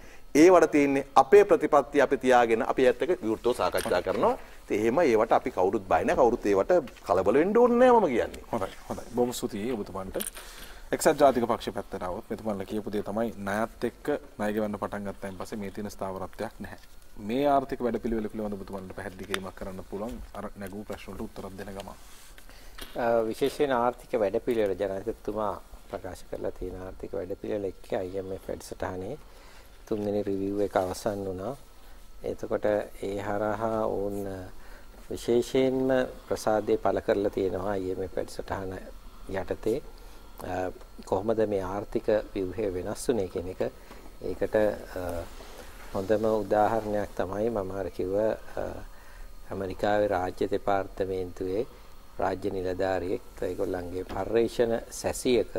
ඒ වඩ තියෙන්නේ අපේ ප්‍රතිපත්තිය අපි තියාගෙන අපි ඒත් එක්ක විවෘතව සාකච්ඡා කරනවා. ඉතින් එහෙම ඒවට අපි කවුරුත් බය නැහැ, කවුරුත් ඒවට කලබල වෙන්න ඕනේ නැහැ මම කියන්නේ. හොඳයි. හොඳයි. බොහොම ස්තුතියි ඔබතුමන්ට. එක්සත් ජාතික පක්ෂ පැත්තට આવොත් මෙතුමන්ලා කියපු දේ තමයි ණයත් එක්ක ණය ගෙවන්න පටන් ගත්තයින් පස්සේ මේ තියෙන ස්ථාවරත්වයක් නැහැ. මේ ආර්ථික වැඩ පිළිවෙල පිළිබඳ ඔබතුමන්ට පැහැදිලි කිරීමක් කරන්න පුළුවන් අර නැගූ ප්‍රශ්නවලට උත්තරක් දෙන ගමන්. විශේෂයෙන් ආර්ථික වැඩ පිළිවෙල ජනාධිපතිතුමා ප්‍රකාශ කරලා තියෙන ආර්ථික වැඩ පිළිවෙල එක්ක IMF වැඩසටහනේ තුන්වෙනි රිවිව් එක අවසන් වුණා. එතකොට ඒ හරහා ඕන් විශේෂයෙන්ම ප්‍රසාදය පළ කරලා තියෙනවා IMF වැඩසටහන යටතේ කොහොමද මේ ආර්ථික ව්‍යුහය වෙනස් වුනේ කියන එක ඒකට හොඳම උදාහරණයක් තමයි මම අර කිව්ව ඇමරිකාවේ රාජ්‍ය දෙපාර්තමේන්තුවේ රාජ්‍ය නිලධාරියෙක් ඒගොල්ලන්ගේ පර්යේෂණ සැසියක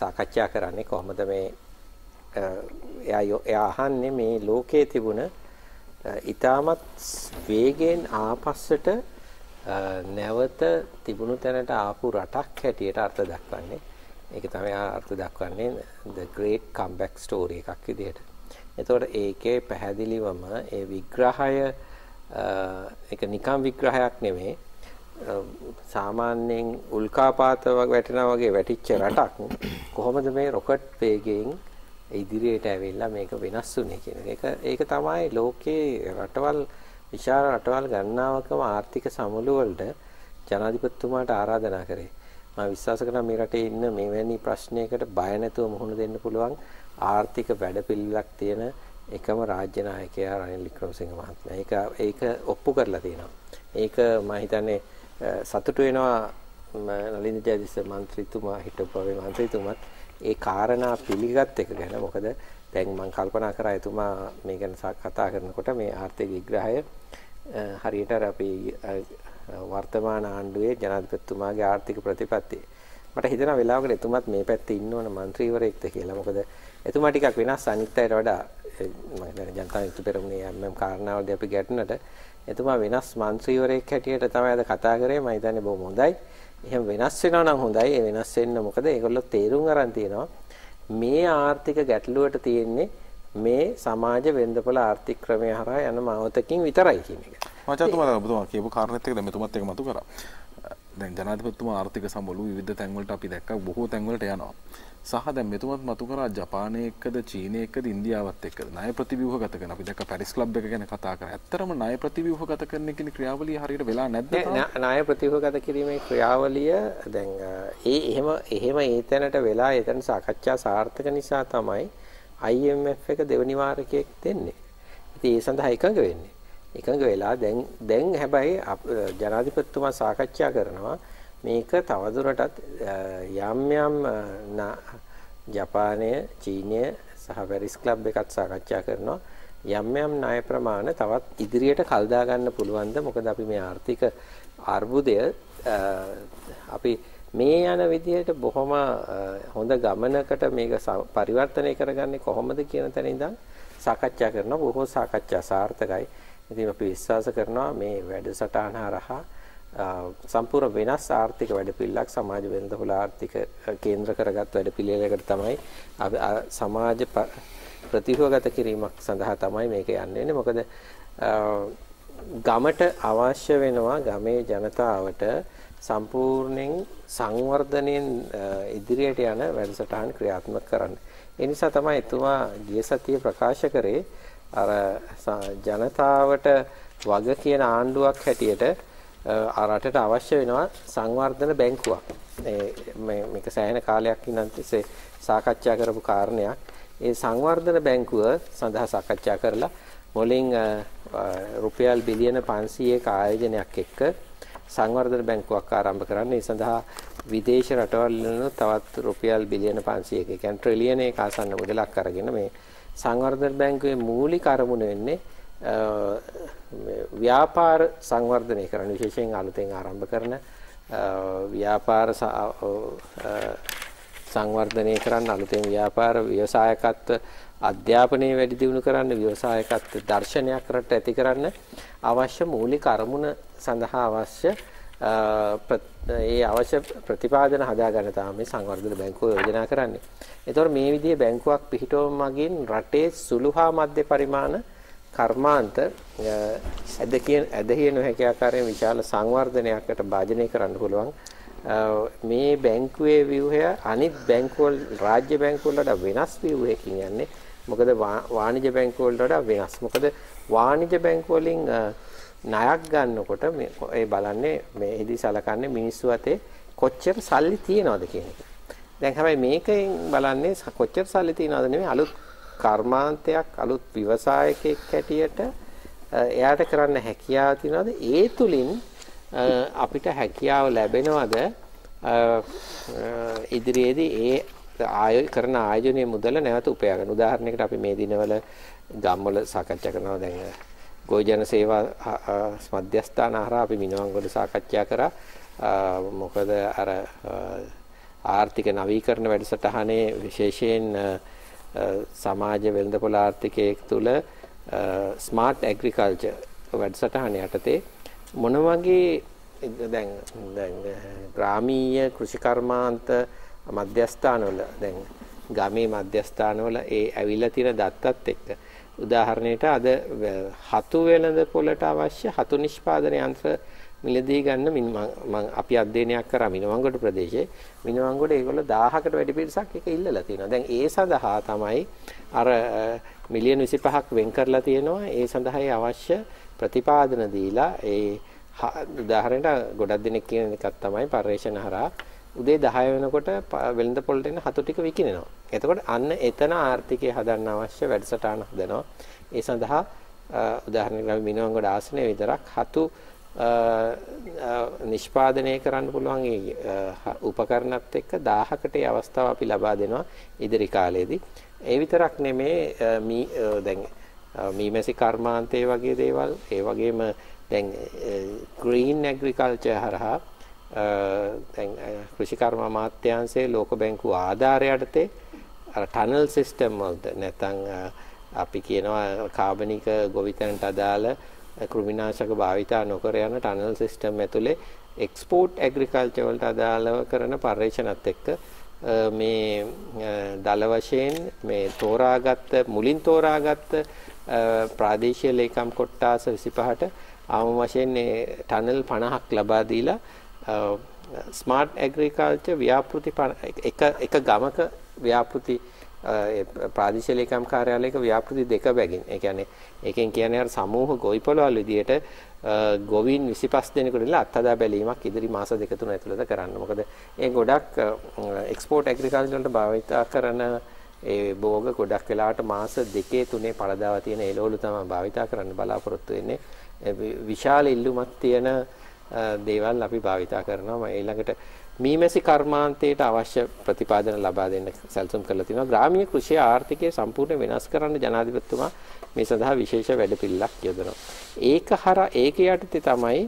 සාකච්ඡා කරන්නේ කොහොමද මේ එයා අහන්නේ මේ ලෝකයේ තිබුණ ඊටමත් වේගෙන් ආපස්සට නැවත තිබුණු තැනට ආපු රටක් හැටියට අර්ථ දක්වන්නේ ඒක තමයි අර්ථ දක්වන්නේ the great comeback story එකක් විදිහට එතකොට ඒකේ පැහැදිලිවම ඒ විග්‍රහය ඒක නිකම් විග්‍රහයක් නෙමෙයි සාමාන්‍යයෙන් උල්කාපාත වැටෙනා වගේ වැටිච්ච රටක් [COUGHS] කොහොමද මේ රොකට් වේගයෙන් ඉදිරියට ඇවිල්ලා මේක වෙනස් වුනේ කියන එක. ඒක තමයි ලෝකයේ රටවල් විශාල රටවල් ගණනාවකම ආර්ථික සමුළුවලට ජනාධිපතිතුමාට ආරාධනා කරේ. මම විශ්වාස කරනවා මේ රටේ ඉන්න මෙවැනි ප්‍රශ්නයකට බය නැතුව මුහුණ දෙන්න පුළුවන් ආර්ථික වැඩපිළිවෙලක් තියෙන එකම රාජ්‍ය නායකයා රනිල් වික්‍රමසිංහ මහත්මයා. ඒක ඒක ඔප්පු කරලා තියෙනවා. ඒක මම හිතන්නේ සතුටු වෙනවා නලින් ජයතිස්ස මන්ත්‍රීතුමා හිටපුවේ මන්ත්‍රීතුමත් ඒ කාරණා පිළිගත් එක ගැන මොකද දැන් මම කල්පනා කරා එතුමා මේ ගැන කතා කරනකොට මේ ආර්ථික විග්‍රහය හරියට අර අපි වර්තමාන ආණ්ඩුවේ ජනාධිපතිතුමාගේ ආර්ථික ප්‍රතිපත්තිය. මට හිතෙනවා වෙලාවකට එතුමත් මේ පැත්තේ ඉන්න ඕන മന്ത്രിවරයෙක්ද කියලා. මොකද එතුමා ටිකක් වෙනස් අනිත් අයට වඩා මම දැන් ජනතා යුතු පෙරමුණේ යම් කාරණාවලදී අපි ගැටුණට එතුමා වෙනස් മന്ത്രിවරයෙක් හැටියට තමයි අද කතා කරේ. මම හිතන්නේ බොහොම හොඳයි. එහෙම වෙනස් වෙනවා නම් හොඳයි. ඒ වෙනස් වෙන්න මොකද ඒගොල්ලෝ තේරුම් අරන් තියෙනවා මේ ආර්ථික ගැටලුවට තියෙන්නේ මේ සමාජ වෙන්දපල ආර්ථික ක්‍රමය හරහා යන මාවතකින් විතරයි කියන එක. මචං ඔබතුමා කියපු කාරණේත් එක්ක දැන් මෙතුමත් එක්ක මතු කරා. දැන් ජනාධිපතිතුමා ආර්ථික සම්බලු විවිධ තැන්වලට අපි දැක්කා බොහෝ තැන්වලට යනවා. සහ දැන් මෙතුමත් මතු කරා ජපානයේ එක්කද චීනයේ එක්කද ඉන්දියාවත් එක්කද ණය ප්‍රතිව්‍යුහ ගත කරන අපි දැක්ක පැරිස් ක්ලබ් එක ගැන කතා කරා. ඇත්තරම ණය ප්‍රතිව්‍යුහ ගත කරන කියන ක්‍රියාවලිය හරියට වෙලා නැද්ද? ණය ප්‍රතිව්‍යුහ ගත කිරීමේ ක්‍රියාවලිය දැන් ඒ එහෙම එහෙම ඒ තැනට වෙලා ඒ තැන සාකච්ඡා සාර්ථක නිසා තමයි IMF එක දෙවනි වාරකයක් දෙන්නේ. ඉතින් ඒ සඳහා එකඟ වෙන්නේ. එකඟ වෙලා දැන් දැන් හැබැයි ජනාධිපතිතුමා සාකච්ඡා කරනවා මේක තවදුරටත් යම් යම් ජපානය, චීනය සහ පැරිස් ක්ලබ් එකත් සාකච්ඡා කරනවා. යම් යම් ණය ප්‍රමාණ තවත් ඉදිරියට කල් දා ගන්න පුළුවන්ද? මොකද අපි මේ ආර්ථික අර්බුදය අපි මේ යන විදිහට බොහොම හොඳ ගමනකට මේක පරිවර්තනය කරගන්නේ කොහොමද කියන තැන ඉඳන් සාකච්ඡා කරනවා බොහෝ සාකච්ඡා සාර්ථකයි. ඉතින් අපි විශ්වාස කරනවා මේ වැඩසටහන හරහා සම්පූර්ණ වෙනස් ආර්ථික වැඩපිළිවෙලක් සමාජ වෙළඳ හොල ආර්ථික කේන්ද්‍ර කරගත් වැඩපිළිවෙලකට තමයි සමාජ ප්‍රතිහෝගත කිරීමක් සඳහා තමයි මේක යන්නේ. මොකද ගමට අවශ්‍ය වෙනවා ගමේ ජනතාවට සම්පූර්ණයෙන් සංවර්ධනයෙන් ඉදිරියට යන වැඩසටහන් ක්‍රියාත්මක කරන්න. ඒ නිසා තමයි එතුමා ගිය සතියේ ප්‍රකාශ කරේ අර ජනතාවට වග කියන ආණ්ඩුවක් හැටියට රටට අවශ්‍ය වෙනවා සංවර්ධන බැංකුවක්. මේක සෑහෙන කාලයක් ඉඳන් තිස්සේ සාකච්ඡා කරපු කාරණයක්. ඒ සංවර්ධන බැංකුව සඳහා සාකච්ඡා කරලා මුලින් රුපියල් බිලියන 500ක ආයෝජනයක් එක්ක සංවර්ධන බැංකුවක් ආරම්භ කරන්න. ඒ සඳහා විදේශ රටවල් වලින් තවත් රුපියල් බිලියන 500ක, ඒ කියන්නේ ට්‍රිලියන එක ආසන්න මුදලක් අරගෙන මේ සංවර්ධන බැංකුවේ මූලික අරමුණ වෙන්නේ ව්‍යාපාර සංවර්ධනය කරන විශේෂයෙන් අලුතෙන් ආරම්භ කරන ව්‍යාපාර සංවර්ධනය කරන්න අලුතෙන් ව්‍යාපාර ව්‍යවසායකත්ව අධ්‍යාපනය වැඩි දියුණු කරන්න ව්‍යවසායකත්ව දර්ශනයක් රට ඇති කරන්න අවශ්‍ය මූලික අරමුණ සඳහා අවශ්‍ය ඒ අවශ්‍ය ප්‍රතිපාදන හදාගන්න තමයි මේ සංවර්ධන බැංකුව යෝජනා කරන්නේ. ඒතකොට මේ විදිහේ බැංකුවක් පිහිටවීම මගින් රටේ සුළු හා මධ්‍ය පරිමාණ කර්මාන්ත ඇද කියන ඇදහිය නොහැකි ආකාරයෙන් විශාල සංවර්ධනයකට භාජනය කරන්න පුළුවන්. මේ බැංකුවේ ව්‍යුහය අනිත් බැංකුවල් රාජ්‍ය බැංකුවල් වඩා වෙනස් ව්‍යුහයකින් යන්නේ මොකද වාණිජ බැංකුව වලට වඩා වෙනස්. මොකද වාණිජ බැංකුව වලින් ණයක් ගන්නකොට මේ ඒ බලන්නේ මේෙහිදී සලකන්නේ මිනිස්සු අතේ කොච්චර සල්ලි තියනවද කියන එක. දැන් හැබැයි මේකෙන් බලන්නේ කොච්චර සල්ලි තියනවද නෙමෙයි අලුත් කර්මාන්තයක් අලුත් ව්‍යවසායකයෙක් හැටියට එයාට කරන්න හැකියාව තියනවද ඒ තුලින් අපිට හැකියාව ලැබෙනවද ඉදිරියේදී ඒ ආය කරන ආයෝජනයේ මුදල නැවත උපයා ගන්න. උදාහරණයකට අපි මේ දිනවල ගම්වල සාකච්ඡා කරනවා දැන් ගෝජන සේවා මධ්‍යස්ථාන හරහා අපි මිනවංගොඩ සාකච්ඡා කරා. මොකද අර ආර්ථික නවීකරණ වැඩසටහනේ විශේෂයෙන් සමාජ වෙළඳපොළ ආර්ථිකයේ තුල ස්මාර්ට් ඇග්‍රිකල්චර් වැඩසටහන යටතේ මොන වගේ දැන් දැන් ග්‍රාමීය කෘෂිකර්මාන්ත මධ්‍යස්ථානවල දැන් ගමේ මධ්‍යස්ථානවල ඒ ඇවිල්ලා තියෙන දත්තත් එක්ක උදාහරණයට අද හතු වෙළඳ පොළට අවශ්‍ය හතු නිෂ්පාදන යන්ත්‍ර මිලදී ගන්න මම අපි අධ්‍යයනයක් කරා මිනවංගොඩ ප්‍රදේශයේ මිනවංගොඩ ඒගොල්ලෝ 1000කට වැඩි පිරිසක් එක ඉල්ලලා තියෙනවා. දැන් ඒ සඳහා තමයි අර මිලියන 25ක් වෙන් කරලා තියෙනවා. ඒ සඳහා අවශ්‍ය ප්‍රතිපාදන දීලා ඒ උදාහරණයට ගොඩක් දෙනෙක් කියන එකක් තමයි පරිශ්‍රණ හරහා උදේ 10 වෙනකොට වෙළඳ පොළට එන හතු ටික විකිනෙනවා. එතකොට අන්න එතන ආර්ථිකය හදන්න අවශ්‍ය වැඩසටහන හදනවා. ඒ සඳහා උදාහරණයක් අපි මිනුවන්ගොඩ ආසනය විතරක් හතු නිෂ්පාදනය කරන්න පුළුවන් ඒ උපකරණත් එක්ක 1000කට අවස්ථාව අපි ලබා දෙනවා ඉදිරි කාලයේදී. ඒ විතරක් නෙමේ මේ දැන් මීමැසි කර්මාන්තේ වගේ දේවල් ඒ වගේම දැන් green agriculture හරහා දැන් කෘෂිකර්ම අමාත්‍යාංශයේ ලෝක බැංකුව ආධාරය යටතේ අර ටනල් සිස්ටම් වලද නැත්නම් අපි කියනවා කාබනික ගොවිතැනට අදාළ කෘමිනාශක භාවිතා නොකර යන ටනල් සිස්ටම් ඇතුලේ එක්ස්පෝට් ඇග්‍රිකල්චර් වලට අදාළව කරන පර්යේෂණත් එක්ක මේ දල වශයෙන් මේ තෝරාගත් මුලින් තෝරාගත් ප්‍රාදේශීය ලේකම් කොට්ටාස 25ට ආම වශයෙන් ටනල් 50ක් ලබා දීලා ස්මාර්ට් ඇග්‍රිකල්චර් ව්‍යාපෘති එක එක ගමක ව්‍යාපෘති ප්‍රාදේශීය ලේකම් කාර්යාලයක ව්‍යාපෘති දෙක බැගින් ඒ කියන්නේ ඒකෙන් කියන්නේ අර සමූහ ගොවිපළවල් විදියට ගොවීන් 25 දෙනෙකුට ඉඳලා අත්හදා බැලීමක් ඉදිරි මාස දෙක තුන ඇතුළත කරන්න. මොකද ඒ ගොඩක් එක්ස්පෝට් ඇග්‍රිකල්චර් වලට භාවිතා කරන ඒ භෝග ගොඩක් වෙලාවට මාස දෙකේ තුනේ පළදාව තියෙන එළවලු තමයි භාවිතා කරන්න බලාපොරොත්තු වෙන්නේ. විශාල ඉල්ලුමක් තියෙන දේවල් අපි භාවිතා කරනවා ඊළඟට මීමැසි කර්මාන්තයට අවශ්‍ය ප්‍රතිපාදන ලබා දෙන්න සැලසුම් කරලා තිනවා ග්‍රාමීය කෘෂි ආර්ථිකය සම්පූර්ණ වෙනස් කරන්න ජනාධිපතිතුමා මේ සඳහා විශේෂ වැඩපිළිවෙලක් යොදනවා ඒක හරහා ඒක යටතේ තමයි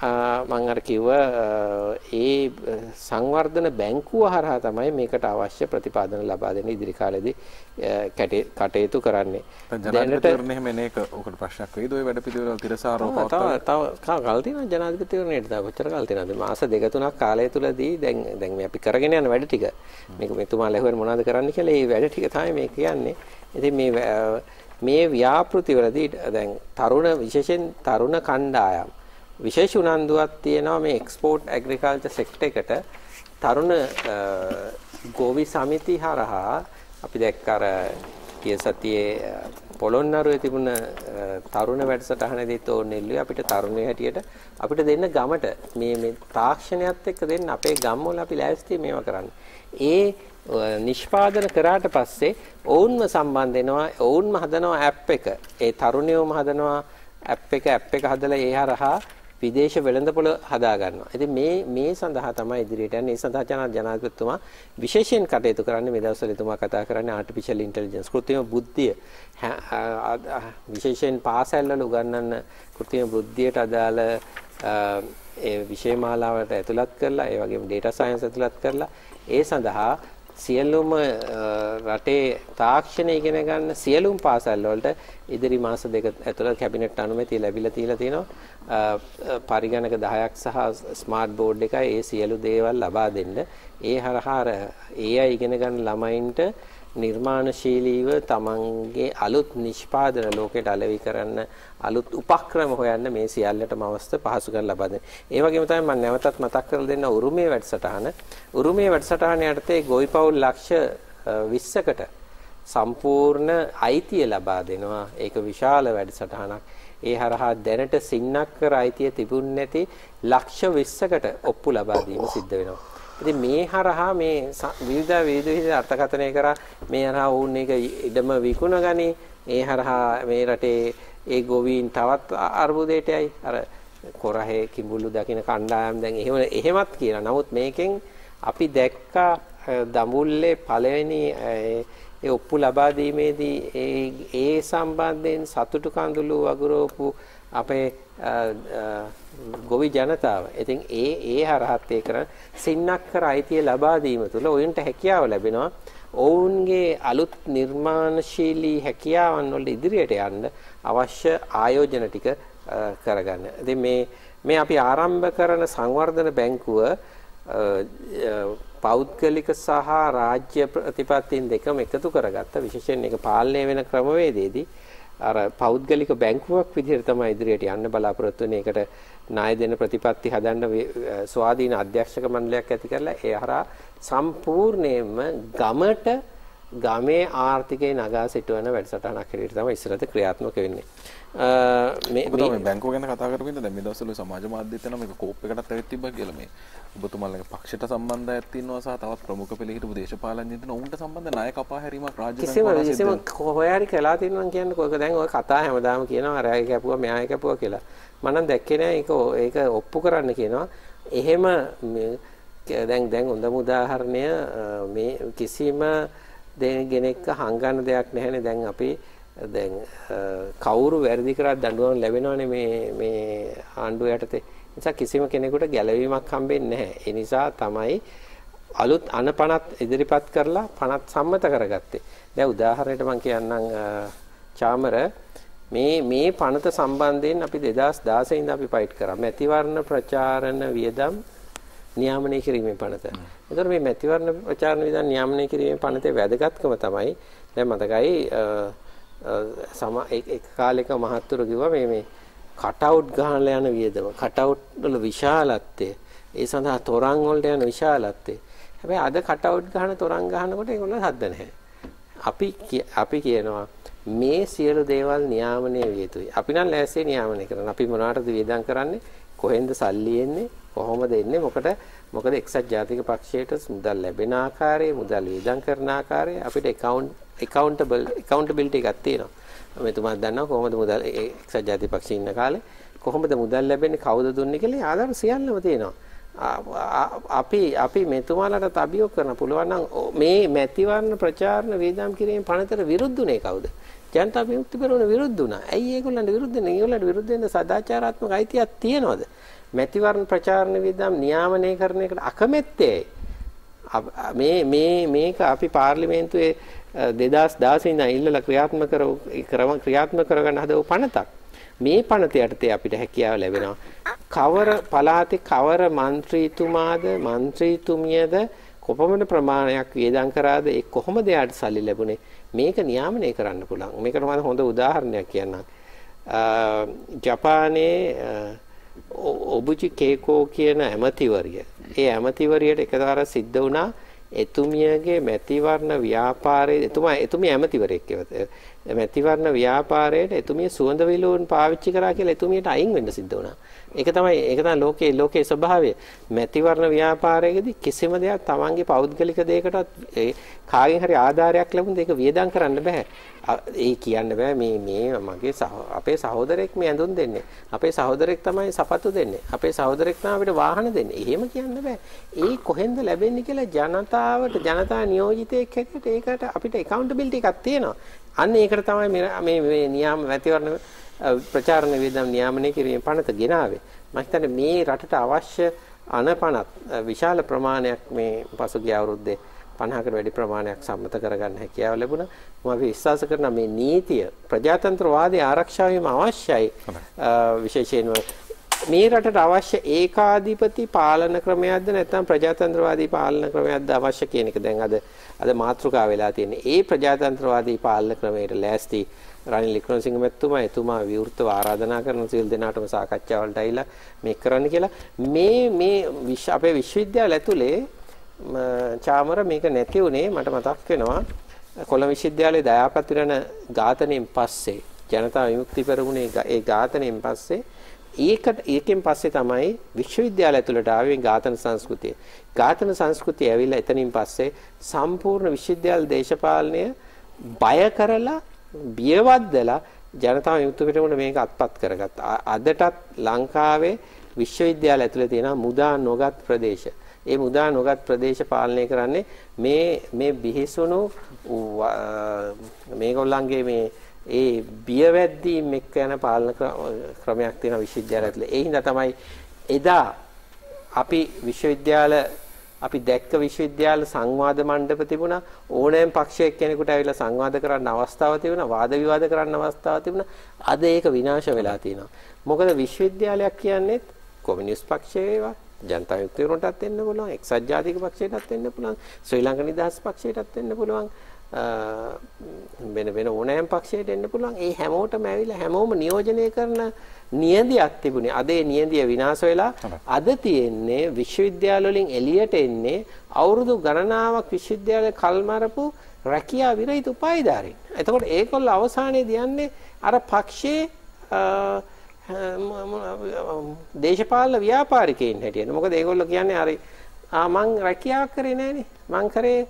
මම අර කිව්වා ඒ සංවර්ධන බැංකුව හරහා තමයි මේකට අවශ්‍ය ප්‍රතිපාදන ලබා දෙන ඉදිරි කාලෙදී කටයුතු කරන්නේ. ජනාධිපතිවරණ එහෙම එන එක උකට ප්‍රශ්නයක් වෙයිද ඔය වැඩ පිළිවෙල තිරසාරෝ පවත්වා? තව තව කාල තියෙනවා ජනාධිපතිවරණයට තව කොච්චර කාල තියෙනවද? මාස දෙක තුනක් කාලය තුලදී දැන් දැන් මේ අපි කරගෙන යන වැඩ ටික මේක මෙතුමා ලැබුවර මොනවද කරන්න කියලා මේ වැඩ ටික තමයි මේ කියන්නේ. ඉතින් මේ මේ ව්‍යාපෘතිවලදී දැන් තරුණ විශේෂයෙන් තරුණ කණ්ඩායම් විශේෂ උනන්දුවක් තියෙනවා මේ එක්ස්පෝර්ට් ඇග්‍රිකල්චර් සෙක්ටර් එකට තරුණ ගෝවි සමිති හරහා අපි දැක්ක අර ගිය සතියේ පොළොන්නරුවේ තිබුණ තරුණ වැඩසටහනේදීත් ඕන් නෙල්ලුවේ අපිට තරුණයේ හැටියට අපිට දෙන්න ගමට මේ මේ තාක්ෂණයත් එක්ක දෙන්න අපේ ගම්වල අපි ලෑස්ති මේවා කරන්න. ඒ නිෂ්පාදන කරාට පස්සේ ඔවුන්ම සම්බන්ධ වෙනවා ඔවුන්ම හදනවා ඇප් එක. ඒ තරුණයෝම හදනවා ඇප් එක ඇප් එක හදලා ඒ හරහා විදේශ වෙළඳපොළ හදා ගන්නවා. ඉතින් මේ මේ සඳහා තමයි ඉදිරියට යන්නේ. ඒ සඳහා ජන ජනාධිපතිතුමා විශේෂයෙන් කටයුතු කරන්නේ මේ දවස්වල එතුමා කතා කරන්නේ ආටිෆිෂල් ඉන්ටෙලිජන්ස් කෘත්‍රිම බුද්ධිය විශේෂයෙන් පාසල්වල උගන්වන කෘත්‍රිම බුද්ධියට අදාළ ඒ විෂය මාලාවට ඇතුළත් කරලා ඒ වගේම data science ඇතුළත් කරලා ඒ සඳහා සියලුම රටේ තාක්ෂණය ඉගෙන ගන්න සියලුම පාසල් වලට ඉදිරි මාස දෙක ඇතුළත කැබිනට් අනුමැතිය ලැබිලා තියලා තිනවා පරිගණක 10ක් සහ ස්මාර්ට් බෝඩ් එකයි ඒ සියලු දේවල් ලබා දෙන්න ඒ හරහා AI ඉගෙන ගන්න ළමයින්ට නිර්මාණශීලීව තමන්ගේ අලුත් නිෂ්පාදන ලෝකයට අලෙවි කරන්න අලුත් උපක්‍රම හොයන්න මේ සියල්ලටම අවස්ථ පහසු කරලා ලබන්නේ. ඒ වගේම තමයි මම නැවතත් මතක් කරලා දෙන්න උරුමයේ වැඩසටහන. උරුමයේ වැඩසටහන යටතේ ගොවිපවුල් ලක්ෂ 20කට සම්පූර්ණ අයිතිය ලබා දෙනවා. ඒක විශාල වැඩසටහනක්. ඒ හරහා දැනට සින්නක්කර අයිතිය තිබුණ නැති ලක්ෂ 20කට ඔප්පු ලබා දීම සිද්ධ වෙනවා. ඉතින් මේ හරහා මේ විවිධ විවිධ විවිධ අර්ථකථනය කරා මේ හරහා වුන් එක ඉඩම විකුණ ගනි. ඒ හරහා මේ රටේ ඒ ගොවීන් තවත් අර්බුදයටයි අර කොරහේ කිඹුල්ලු දකින්න කණ්ඩායම් දැන් එහෙම එහෙමත් කියලා. නමුත් මේකෙන් අපි දැක්කා දඹුල්ලේ පළවෙනි ඒ ඔප්පු ලබා දීමේදී ඒ ඒ සම්බන්ධයෙන් සතුටු කඳුළු වගුරුවපු අපේ ගොවි ජනතාව. ඉතින් ඒ ඒ හරහත් ඒ කරන් සින්නක්කර අයිතිය ලබා දීම තුළ ඔවුන්ට හැකියාව ලැබෙනවා. ඔවුන්ගේ අලුත් නිර්මාණශීලී හැකියාවන් වල ඉදිරියට යන්න අවශ්‍ය ආයෝජන ටික කරගන්න. ඉතින් මේ මේ අපි ආරම්භ කරන සංවර්ධන බැංකුව පෞද්ගලික සහ රාජ්‍ය ප්‍රතිපත්තින් දෙකම එකතු කරගත්ත විශේෂයෙන් ඒක පාලනය වෙන ක්‍රමවේදයේදී අර පෞද්ගලික බැංකුවක් විදිහට තමයි ඉදිරියට යන්න බලාපොරොත්තු වෙන්නේ. ඒකට ණය දෙන ප්‍රතිපත්ති හදන්න ස්වාධීන අධ්‍යක්ෂක මණ්ඩලයක් ඇති කරලා ඒ හරහා සම්පූර්ණයෙන්ම ගමට ගමේ ආර්ථිකය නගා සිටවන වැඩසටහනක් හැටියට තමයි ඉස්සරහට ක්‍රියාත්මක වෙන්නේ. මේ මේ බැංකුව ගැන කතා කරපු ඉඳන් මේ දවස්වල සමාජ මාධ්‍යයත් යන මේක කෝප් එකකටත් ඇවිත් තිබ්බා කියලා මේ ඔබතුමාලගේ පක්ෂයට සම්බන්ධයක් තියෙනවා සහ තවත් ප්‍රමුඛ පෙළ හිටපු දේශපාලනඥයින් තියෙන ඔවුන්ට සම්බන්ධ ණය කපා හැරීමක් රාජ්‍ය කිසිම කිසිම කොහොයාරි කළා තියෙනවා කියන්නේ කොහක දැන් ඔය කතා හැමදාම කියනවා අර අය කැපුවා මෙයා කැපුවා කියලා. මම නම් දැක්කේ නෑ ඒක ඒක ඔප්පු කරන්න කියනවා. එහෙම දැන් දැන් හොඳම උදාහරණය මේ කිසිම දෙගෙනෙක්ක හංගන්න දෙයක් නැහැනේ දැන් අපේ දැන් කවුරු වැරදි කරත් දඬුවම් ලැබෙනවනේ මේ මේ ආණ්ඩුව යටතේ. නිසා කිසිම කෙනෙකුට ගැලවීමක් හම්බෙන්නේ නැහැ. ඒ නිසා තමයි අලුත් අනපනත් ඉදිරිපත් කරලා පනත් සම්මත කරගත්තේ. දැන් උදාහරණයට මම කියන්නම් චාමර මේ මේ පනත සම්බන්ධයෙන් අපි 2016 ඉඳන් අපි ෆයිට් කරා. මැතිවරණ ප්‍රචාරණ වියදම් නියාමනය කිරීමේ පනත. එතකොට මේ මැතිවරණ ප්‍රචාරණ විධාන නියාමනය කිරීමේ පනතේ වැදගත්කම තමයි දැන් මතකයි සම එක කාලයක මහත්තුරු කිව්වා මේ මේ කටවුට් ගහලා යන වියදම කටවුට් වල විශාලත්වය ඒ සඳහා තොරන් වලට යන විශාලත්වය හැබැයි අද කටවුට් ගහන තොරන් ගහනකොට ඒගොල්ලෝ හද්ද නැහැ අපි අපි කියනවා මේ සියලු දේවල් නියාමනය විය යුතුයි අපි නම් ලෑස්ති නියාමනය කරන්න අපි මොනවටද වියදම් කරන්නේ කොහෙන්ද සල්ලි එන්නේ කොහොමද එන්නේ මොකට මොකද එක්සත් ජාතික පක්ෂයට මුදල් ලැබෙන ආකාරය මුදල් වියදම් කරන ආකාරය අපිට account accountable accountability එකක් තියෙනවා මෙතුමා දන්නවා කොහොමද මුදල් එක්සත් ජාතික පක්ෂයේ ඉන්න කාලේ කොහොමද මුදල් ලැබෙන්නේ කවුද දුන්නේ කියලා ආදාර සියල්ලම තියෙනවා අපි අපි මෙතුමාලට අභියෝග කරන්න පුළුවන් නම් මේ මැතිවරණ ප්‍රචාරණ වේදම් කිරීම පනතර විරුද්ධුනේ කවුද ජනතා විමුක්ති පෙරමුණ විරුද්ධ වුණා. ඇයි ඒගොල්ලන්ට විරුද්ධ වෙන්නේ? ඒගොල්ලන්ට විරුද්ධ වෙන්න සදාචාරාත්මක අයිතියක් තියනවාද? මැතිවරණ ප්‍රචාරණ වියදම් නියාමනය කරන එකට අකමැත්තේ මේ මේ මේක අපි පාර්ලිමේන්තුවේ 2016 ඉඳන් ඉල්ලලා ක්‍රියාත්මක කරව ක්‍රියාත්මක කරගන්න හදව පනතක්. මේ පනත යටතේ අපිට හැකියාව ලැබෙනවා. කවර පළාතේ කවර മന്ത്രിතුමාද മന്ത്രിතුමියද කොපමණ ප්‍රමාණයක් වියදම් කරාද ඒ කොහොමද යාට සල්ලි ලැබුණේ මේක නියාමනය කරන්න පුළුවන් මේකට මම හොඳ උදාහරණයක් කියන්නම් ජපානයේ ඔබුචි කේකෝ කියන ඇමතිවරිය. ඒ ඇමතිවරියට එකවර සිද්ධ වුණා එතුමියගේ මැතිවර්ණ ව්‍යාපාරයේ එතුමා එතුමිය ඇමතිවරයෙක් මැතිවර්ණ ව්‍යාපාරයට එතුමිය සුවඳ විලවුන් පාවිච්චි කරා කියලා එතුමියට අයින් වෙන්න සිද්ධ වුණා. ඒක තමයි ඒක තමයි ලෝකයේ ලෝකයේ ස්වභාවය. මැතිවර්ණ ව්‍යාපාරයේදී කිසිම දෙයක් Tamanගේ පෞද්ගලික දෙයකටත් ඒ කාගෙන් හරි ආධාරයක් ලැබුණොත් ඒක වියදම් කරන්න බෑ. ඒ කියන්න බෑ මේ මේ මගේ අපේ සහෝදරෙක් මේ ඇඳුම් දෙන්නේ. අපේ සහෝදරෙක් තමයි සපත්තු දෙන්නේ. අපේ සහෝදරෙක් තමයි අපිට වාහන දෙන්නේ. එහෙම කියන්න බෑ. ඒ කොහෙන්ද ලැබෙන්නේ කියලා ජනතාවට ජනතා නියෝජිතයෙක් හැටියට ඒකට අපිට accountability එකක් තියෙනවා. අන්න ඒකට තමයි මේ මේ නියාම මැතිවර්ණ ප්‍රචාරණ වේදම් නියාමනය කිරීම පනත ගෙනාවේ. මම හිතන්නේ මේ රටට අවශ්‍ය අනපනත් විශාල ප්‍රමාණයක් මේ පසුගිය අවුරුද්දේ 50කට වැඩි ප්‍රමාණයක් සම්මත කරගන්න හැකියාව ලැබුණා. මම අපි විශ්වාස කරන මේ නීතිය ප්‍රජාතන්ත්‍රවාදී ආරක්ෂා වීම අවශ්‍යයි. විශේෂයෙන්ම මේ රටට අවශ්‍ය ඒකාධිපති පාලන ක්‍රමයක්ද නැත්නම් ප්‍රජාතන්ත්‍රවාදී පාලන ක්‍රමයක්ද අවශ්‍ය කියන එක දැන් අද අද මාතෘකාව වෙලා තියෙන්නේ. ඒ ප්‍රජාතන්ත්‍රවාදී පාලන ක්‍රමයට ලෑස්ති රනිල් වික්‍රමසිංහ මැතිතුමා එතුමා විවෘතව ආරාධනා කරන සියලු දෙනාටම සාකච්ඡාවලට ඇවිල්ලා මේ කරන්න කියලා මේ මේ අපේ විශ්වවිද්‍යාල ඇතුලේ චාමර මේක නැති වුණේ මට මතක් වෙනවා කොළඹ විශ්වවිද්‍යාලයේ දයාපතිරණ ඝාතනයෙන් පස්සේ ජනතා විමුක්ති පෙරමුණේ ඒ ඝාතනයෙන් පස්සේ ඒකට ඒකෙන් පස්සේ තමයි විශ්වවිද්‍යාල ඇතුළට ආවේ ඝාතන සංස්කෘතිය. ඝාතන සංස්කෘතිය ඇවිල්ලා එතනින් පස්සේ සම්පූර්ණ විශ්වවිද්‍යාල දේශපාලනය බය කරලා බියවද්දලා ජනතාව යුතු පිටමුණ මේක අත්පත් කරගත්තා. අදටත් ලංකාවේ විශ්වවිද්‍යාල ඇතුලේ තියෙන මුදා නොගත් ප්‍රදේශ. ඒ මුදා නොගත් ප්‍රදේශ පාලනය කරන්නේ මේ මේ බිහිසුණු මේගොල්ලන්ගේ මේ ඒ බියවැද්දීම් එක්ක යන පාලන ක්‍රමයක් තියෙන විශ්වවිද්‍යාල ඇතුලේ. ඒ හින්දා තමයි එදා අපි විශ්වවිද්‍යාල අපි දැක්ක විශ්වවිද්‍යාල සංවාද මණ්ඩප තිබුණා ඕනෑම පක්ෂයක් කෙනෙකුට ඇවිල්ලා සංවාද කරන්න අවස්ථාව තිබුණා වාද විවාද කරන්න අවස්ථාව තිබුණා අද ඒක විනාශ වෙලා තියෙනවා මොකද විශ්වවිද්‍යාලයක් කියන්නේ කොමියුනිස්ට් පක්ෂයේ ජනතා විමුක්ති පෙරමුණටත් වෙන්න පුළුවන් එක්සත් ජාතික පක්ෂයටත් වෙන්න පුළුවන් ශ්‍රී ලංකා නිදහස් පක්ෂයටත් වෙන්න පුළුවන් වෙන වෙන ඕනෑම පක්ෂයකට එන්න පුළුවන්. ඒ හැමෝටම ඇවිල්ලා හැමෝම නියෝජනය කරන නියඳියක් තිබුණේ. අද ඒ නියඳිය විනාශ වෙලා අද තියෙන්නේ විශ්වවිද්‍යාල වලින් එළියට එන්නේ අවුරුදු ගණනාවක් විශ්වවිද්‍යාල කල්මරපු රැකියා විරහිත උපායධාරීන්. එතකොට ඒකොල්ල අවසානයේදී යන්නේ අර පක්ෂයේ දේශපාලන ව්‍යාපාරිකයින් හැටියට. මොකද ඒගොල්ලෝ කියන්නේ හරි ආ මං රැකියාවක් කරේ නෑනේ. මං කරේ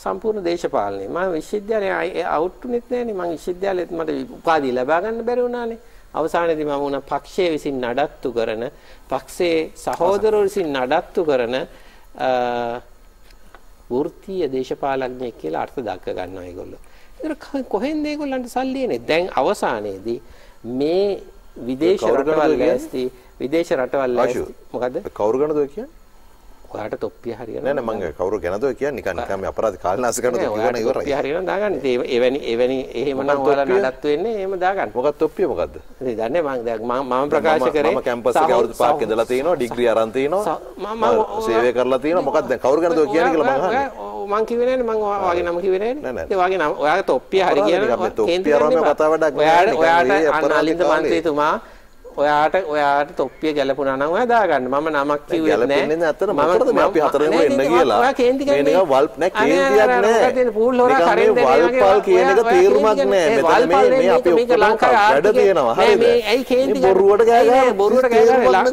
සම්පූර්ණ දේශපාලනේ. මම විශ්වවිද්‍යාලේ අවුට් උනේත් නෑනේ. මම විශ්වවිද්‍යාලෙත් මට උපාධිය ලබා ගන්න බැරි වුණානේ. අවසානයේදී මම වුණා පක්ෂයේ විසින් නඩත්තු කරන, පක්ෂයේ සහෝදරවරු විසින් නඩත්තු කරන වෘත්තීය දේශපාලඥයෙක් කියලා අර්ථ දක්ව ගන්නවා ඒගොල්ලෝ. ඒක කොහෙන්ද ඒගොල්ලන්ට සල්ලි එන්නේ? දැන් අවසානයේදී මේ විදේශ රටවල් ගැස්ති විදේශ රටවල් මොකද? කවුරු ගණද කියන්නේ? ඔයාට තොප්පිය හරියට නෑ නෑ මම කවුරු ගැනද ඔය කියන්නේ නිකන් නිකන් මේ අපරාධ කාලනාස කරන තොප්පිය ගන්න ඉවරයි. ඔය හරියට දාගන්න. ඉතින් එවැනි එවැනි එහෙමනම් ඔයාලා නඩත්තු වෙන්නේ එහෙම දාගන්න. මොකක් තොප්පිය මොකද්ද? ඉතින් දන්නේ මම දැන් මම මම ප්‍රකාශ කරේ මම කැම්පස් එකේ අවුරුදු පහක් ඉඳලා තිනවා ඩිග්‍රී අරන් තිනවා මම සේවය කරලා තිනවා මොකක්ද දැන් කවුරු ගැනද ඔය කියන්නේ කියලා මම අහන්නේ. මං කිව්වේ නෑනේ මම ඔයාගේ නම කිව්වේ නෑනේ. ඉතින් ඔයාගේ නම ඔයාගේ තොප්පිය හරිය කියන කේන්ද්‍රය කතා වැඩක් නෑ. ඔයාට ඔයාට අනාලින්ද මන්ත්‍රීතුමා ඔයාට ඔයාට තොප්පිය ගැලපුණා නම් ඔයා දාගන්න. මම නමක් කිව්වේ නැහැ. ගැලපෙන්නේ නැහැ අතන මකටද මේ අපි හතරම එන්න කියලා. ඔයා කේන්ති කියන්නේ මේ නිකන් වල්ප් නැහැ කේන්තියක් නැහැ. පූල් හොරා කරෙන් දෙන වගේ වල්පල් කියන එක තේරුමක් නැහැ. මෙතන මේ මේ අපි ලංකාවේ වැඩ තියෙනවා. හරිද? මේ ඇයි කේන්ති බොරුවට ගෑ ගෑ බොරුවට ගෑ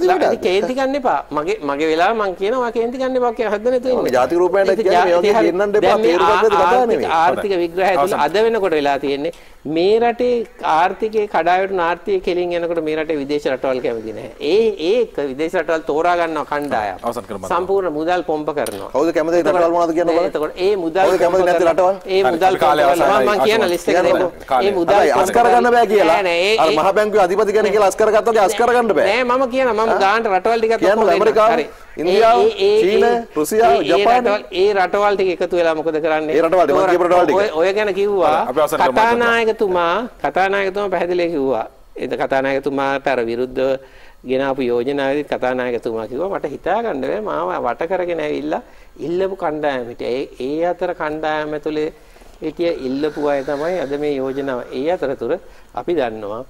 ගෑ කේන්ති ගන්න එපා. මගේ මගේ වෙලාව මං කියනවා කේන්ති ගන්න එපා කියලා හදන්නේ තියෙන්නේ. ජාතික රූපයට කියන්නේ මේ වගේ දෙන්නන්න එපා. තේරුම් ගන්නද කතාව නෙමෙයි. ආර්ථික විග්‍රහය තුල අද වෙනකොට වෙලා තියෙන්නේ මේ රටේ ආර්ථිකයේ කඩාවැටුණු ආර්ථිකය කෙලින් යනකොට මේ රටේ විදේශ රටවල් කැමති නැහැ. ඒ ඒක විදේශ රටවල් තෝරා ගන්නවා කණ්ඩායම්. සම්පූර්ණ මුදල් පොම්ප කරනවා. කවුද කැමති රටවල් මොනවද කියනවා? එතකොට ඒ මුදල් කැමති නැති රටවල්? ඒ මුදල් මම කියන ලිස්ට් එක දෙන්න. ඒ මුදල් අස්කර ගන්න බෑ කියලා. අර මහ බැංකුවේ අධිපති කෙනෙක් කියලා අස්කර ගත්තා වගේ අස්කර ගන්න බෑ. නෑ මම කියන මම ගාන රටවල් ටිකක් ඔක්කොම අමරිකාව. හරි. ඉන්දියාව චීන රුසියාව ජපාන ඒ රටවල් ටික එකතු වෙලා මොකද කරන්නේ ඒ රටවල් මම කියපු රටවල් ටික ඔය ගැන කිව්වා කතානායකතුමා කතානායකතුමා පැහැදිලිව කිව්වා එද කතානායකතුමාට අර විරුද්ධව ගෙනාපු යෝජනාවේදී කතානායකතුමා කිව්වා මට හිතාගන්න බැහැ මාව වට කරගෙන ඇවිල්ලා ඉල්ලපු කණ්ඩායම හිටියා. ඒ අතර කණ්ඩායම ඇතුලේ හිටිය ඉල්ලපු අය තමයි අද මේ යෝජනාව. ඒ අතරතුර අපි දන්නවා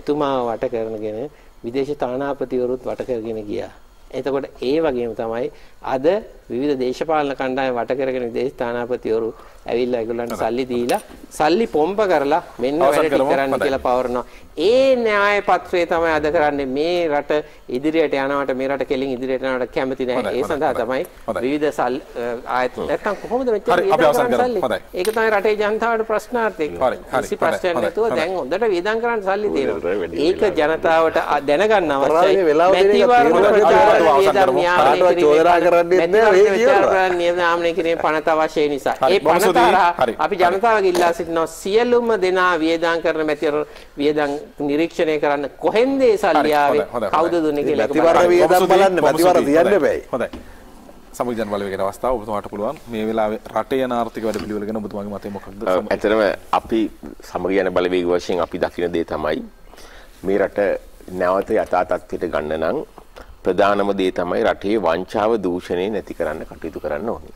එතුමාව වට කරගෙන විදේශ තානාපතිවරුත් වට කරගෙන ගියා. එතකොට ඒ වගේම තමයි අද විවිධ දේශපාලන කණ්ඩායම් වට කරගෙන විදේශ ස්ථානාපතිවරු ඇවිල්ලා ඒගොල්ලන්ට සල්ලි දීලා සල්ලි පොම්බ කරලා මෙන්න වැඩ කරන්න කියලා පවරනවා. ඒ න්‍යාය පත්‍රය තමයි අද කරන්නේ මේ රට ඉදිරියට යනවට මේ රට කෙලින් ඉදිරියට යනවට කැමති නැහැ. ඒ සඳහා තමයි විවිධ සල් ආයත නැත්තම් කොහොමද මෙච්චර සල්ලි? ඒක තමයි රටේ ජනතාවට ප්‍රශ්නාර්ථයක්. කිසි ප්‍රශ්නයක් නැතුව දැන් හොඳට වියදම් කරන්න සල්ලි තියෙනවා. ඒක ජනතාවට දැනගන්න අවශ්‍යයි. මෙතිවරු ප්‍රචාරය වියදම් න්‍යාය කරන්නේ විචාරපරන් නියමනාමනය කිරීම පනත අවශ්‍ය නිසා. ඒ පනත අපි ජනතාවගේ ඉල්ලා සිටිනවා සියලුම දෙනා වියදම් කරන මැතිවරු වියදම් නිරීක්ෂණය කරන්න කොහෙන්ද ඒ සල්ලි ආවේ කවුද දුන්නේ කියලා. ප්‍රතිවර වියදම් බලන්න ප්‍රතිවර තියන්න බෑ. හොඳයි. සමජන් වලවගෙන අවස්ථාව ඔබතුමාට පුළුවන් මේ වෙලාවේ රටේ යන ආර්ථික වැඩපිළිවෙල ගැන ඔබතුමාගේ මතය මොකක්ද? ඇත්තටම අපි සමගියන බලවේග වශයෙන් අපි දකින දේ තමයි මේ රට නැවත යථා තත්ත්වයට ගන්න නම් ප්‍රධානම දේ තමයි රටේ වංචාව දූෂණය නැති කරන්න කටයුතු කරන්න ඕනේ.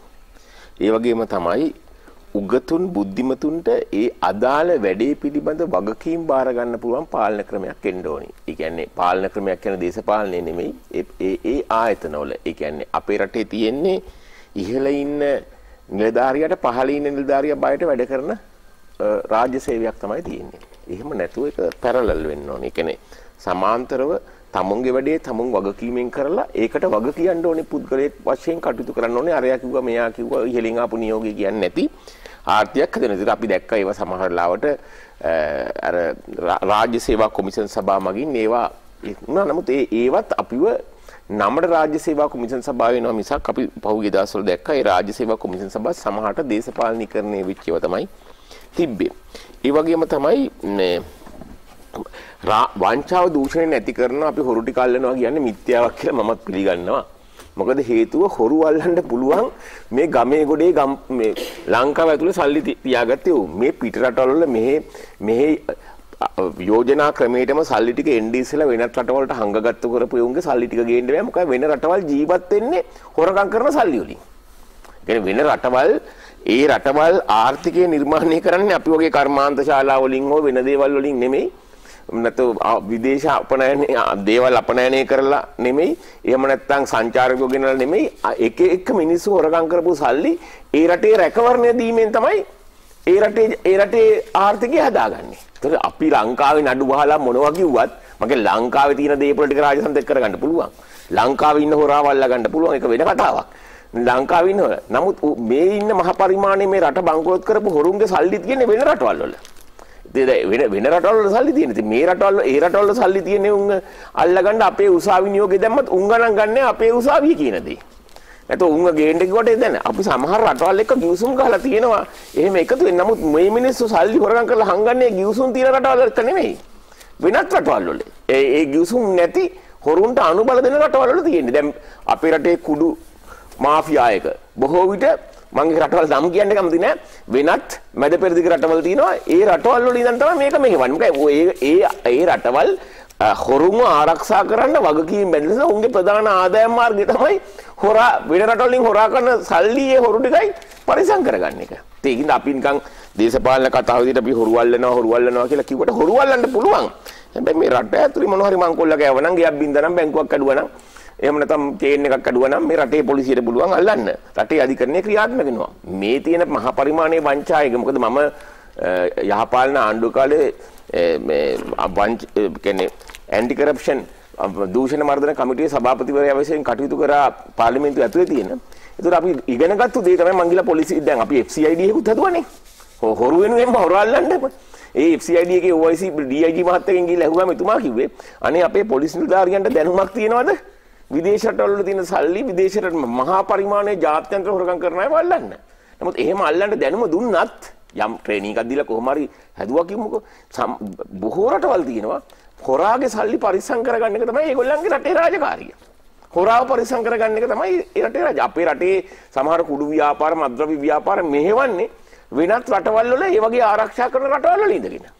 ඒ වගේම තමයි උගතුන් බුද්ධිමතුන්ට ඒ අදාළ වැඩේ පිළිබඳ වගකීම් බාර ගන්න පුළුවන් පාලන ක්‍රමයක් එන්න ඕනේ. ඒ කියන්නේ පාලන ක්‍රමයක් කියන දේශපාලනය නෙමෙයි ඒ ඒ ආයතනවල. ඒ කියන්නේ අපේ රටේ තියෙන්නේ ඉහළ ඉන්න නිලධාරියට පහළ ඉන්න නිලධාරියා බයට වැඩ කරන රාජ්‍ය සේවයක් තමයි තියෙන්නේ. එහෙම නැතුව ඒක පැරලල් වෙන්න ඕනේ. ඒ කියන්නේ සමාන්තරව තමුන්ගේ වැඩේ තමුන් වගකීමෙන් කරලා ඒකට වග කියන්න ඕනේ පුද්ගලයෙක් වශයෙන් කටයුතු කරන්න ඕනේ අරයා කිව්වා මෙයා කිව්වා ඉහලින් ආපු නියෝගය කියන්නේ නැති ආර්ථිකයක් හදන විදිහට අපි දැක්කා ඒවා සමහර ලාවට අර රාජ්‍ය සේවා කොමිෂන් සභාව මගින් ඒවා වුණා නමුත් ඒ ඒවත් අපිව නමට රාජ්‍ය සේවා කොමිෂන් සභාව වෙනවා මිසක් අපි පහුගිය දවස්වල දැක්කා ඒ රාජ්‍ය සේවා කොමිෂන් සභාව සමහරට දේශපාලනීකරණය වෙච්ච ඒවා තමයි තිබ්බේ. ඒ වගේම තමයි මේ වංචාව දූෂණය නැති කරන අපි හොරුටි කල්ලනවා කියන්නේ මිත්‍යාවක් කියලා මමත් පිළිගන්නවා. මොකද හේතුව හොරු අල්ලන්න පුළුවන් මේ ගමේ ගොඩේ ගම් මේ ලංකාව ඇතුලේ සල්ලි තියාගත්තේ උ මේ පිටරටවල වල මෙහි මෙහි යෝජනා ක්‍රමයටම සල්ලි ටික එන්නේ ඉස්සලා වෙනත් රටවලට හංගගත්තු කරපු උන්ගේ සල්ලි ටික ගේන්න බෑ මොකද වෙන රටවල් ජීවත් වෙන්නේ හොරකම් කරන සල්ලි වලින්. වෙන රටවල් ඒ රටවල් ආර්ථිකය නිර්මාණය කරන්නේ අපි වගේ කර්මාන්ත ශාලා වලින් හෝ වෙන දේවල් වලින් නෙමෙයි නැතු විදේශ අපනයනය දේවල් අපනයනය කරලා නෙමෙයි එහෙම නැත්තං සංචාරකෝ ගෙනල නෙමෙයි එක එක මිනිස්සු හොරකම් කරපු සල්ලි ඒ රටේ රැකවරණය දීමෙන් තමයි ඒ රටේ ඒ රටේ ආර්ථිකය හදාගන්නේ. ඒතර අපි ලංකාවේ නඩු වහලා මොනවා කිව්වත් මගේ ලංකාවේ තියෙන දේපොල ටික රාජසන්තක කරගන්න පුළුවන්. ලංකාවේ ඉන්න හොරාවල් ලගන්න පුළුවන් ඒක වෙන කතාවක්. ලංකාවේ ඉන්න නමුත් මේ ඉන්න මහ පරිමාණයේ මේ රට බංකොලොත් කරපු හොරුන්ගේ සල්ලි තියෙන්නේ වෙන රටවල් වල. වෙන වෙන රටවල සල්ලි තියෙන. ඉතින් මේ රටවල ඒ රටවල සල්ලි තියෙන්නේ උන් අල්ලගන්න අපේ උසාවි නියෝගේ දැම්මත් උන් ගණන් ගන්නෑ අපේ උසාවිය කියන දේ. නැත්නම් උන්ව ගේන්න කොට දැන් අපි සමහර රටවල් එක්ක ගිවිසුම් ගහලා තියෙනවා. එහෙම එකතු වෙන නමුත් මේ මිනිස්සු සල්ලි හොරගම් කරලා හංගන්නේ ගිවිසුම් තියෙන රටවල් එක්ක නෙමෙයි. වෙනත් රටවල් වල. ඒ ඒ ගිවිසුම් නැති හොරුන්ට අනුබල දෙන රටවල් වල තියෙන්නේ. දැන් අපේ රටේ කුඩු මාෆියායක බොහෝ විට මගේ රටවල් නම් කියන්න කැමති නෑ වෙනත් මැද පෙරදිග රටවල් තියෙනවා ඒ රටවල් වල ඉඳන් තමයි මේක මේක වන්නේ මොකද ඒ ඒ රටවල් හොරුන්ව ආරක්ෂා කරන්න වගකීම් බැඳලා උන්ගේ ප්‍රධාන ආදායම් මාර්ගය තමයි හොරා වෙන රටවල් වලින් හොරා කරන සල්ලි ඒ හොරු ටිකයි පරිසම් කරගන්න එක. ඒකින්ද අපි නිකන් දේශපාලන කතාව විදිහට අපි හොරුවල් වෙනවා හොරුවල් වෙනවා කියලා කිව්වට හොරුවල් වෙන්න පුළුවන්. හැබැයි මේ රට ඇතුලේ මොනවා හරි මංකොල්ල කෑවනම් ගියක් බින්දනම් බැංකුවක් කඩුවනම් එහෙම නැත්නම් චේන් එකක් අඩුවා නම් මේ රටේ පොලිසියට පුළුවන් අල්ලන්න. රටේ අධිකරණය ක්‍රියාත්මක වෙනවා. මේ තියෙන මහ පරිමාණයේ වංචායක මොකද මම යහපාලන ආණ්ඩුව කාලේ මේ වංච කියන්නේ ඇන්ටි කරප්ෂන් දූෂණ මර්ධන කමිටුවේ සභාපතිවරයා විසින් කටයුතු කරා පාර්ලිමේන්තුව ඇතුලේ තියෙන. ඒතර අපි ඉගෙනගත්තු දේ තමයි මං ගිහලා පොලිසිය දැන් අපි FCID එකකුත් හදුවානේ. හොරු වෙනුවෙන්ම හොර අල්ලන්නම ඒ FCID එකේ OIC DIG මහත්තයගෙන් ගිහිල්ලා ඇහුවා මෙතුමා කිව්වේ අනේ අපේ පොලිස් නිලධාරියන්ට දැනුමක් තියෙනවද? විදේශවල තියෙන සල්ලි විදේශයට මහා පරිමාණයේ ජාත්‍යන්තර හොරකම් කරන අය අල්ලන්න. නමුත් එහෙම අල්ලන්න දැනුම දුන්නත් යම් ට්‍රේනින් එකක් දීලා කොහොම හරි හැදුවා කිව්මුකෝ බොහෝ රටවල් තියෙනවා හොරාගේ සල්ලි පරිස්සම් කරගන්න එක තමයි ඒගොල්ලන්ගේ රටේ රාජකාරිය. හොරාව පරිස්සම් කරගන්න එක තමයි ඒ රටේ රාජ අපේ රටේ සමහර කුඩු ව්‍යාපාර මද්ද්‍රව්‍ය ව්‍යාපාර මෙහෙවන්නේ වෙනත් රටවල් වල ඒ වගේ ආරක්ෂා කරන රටවල් වල ඉඳගෙන.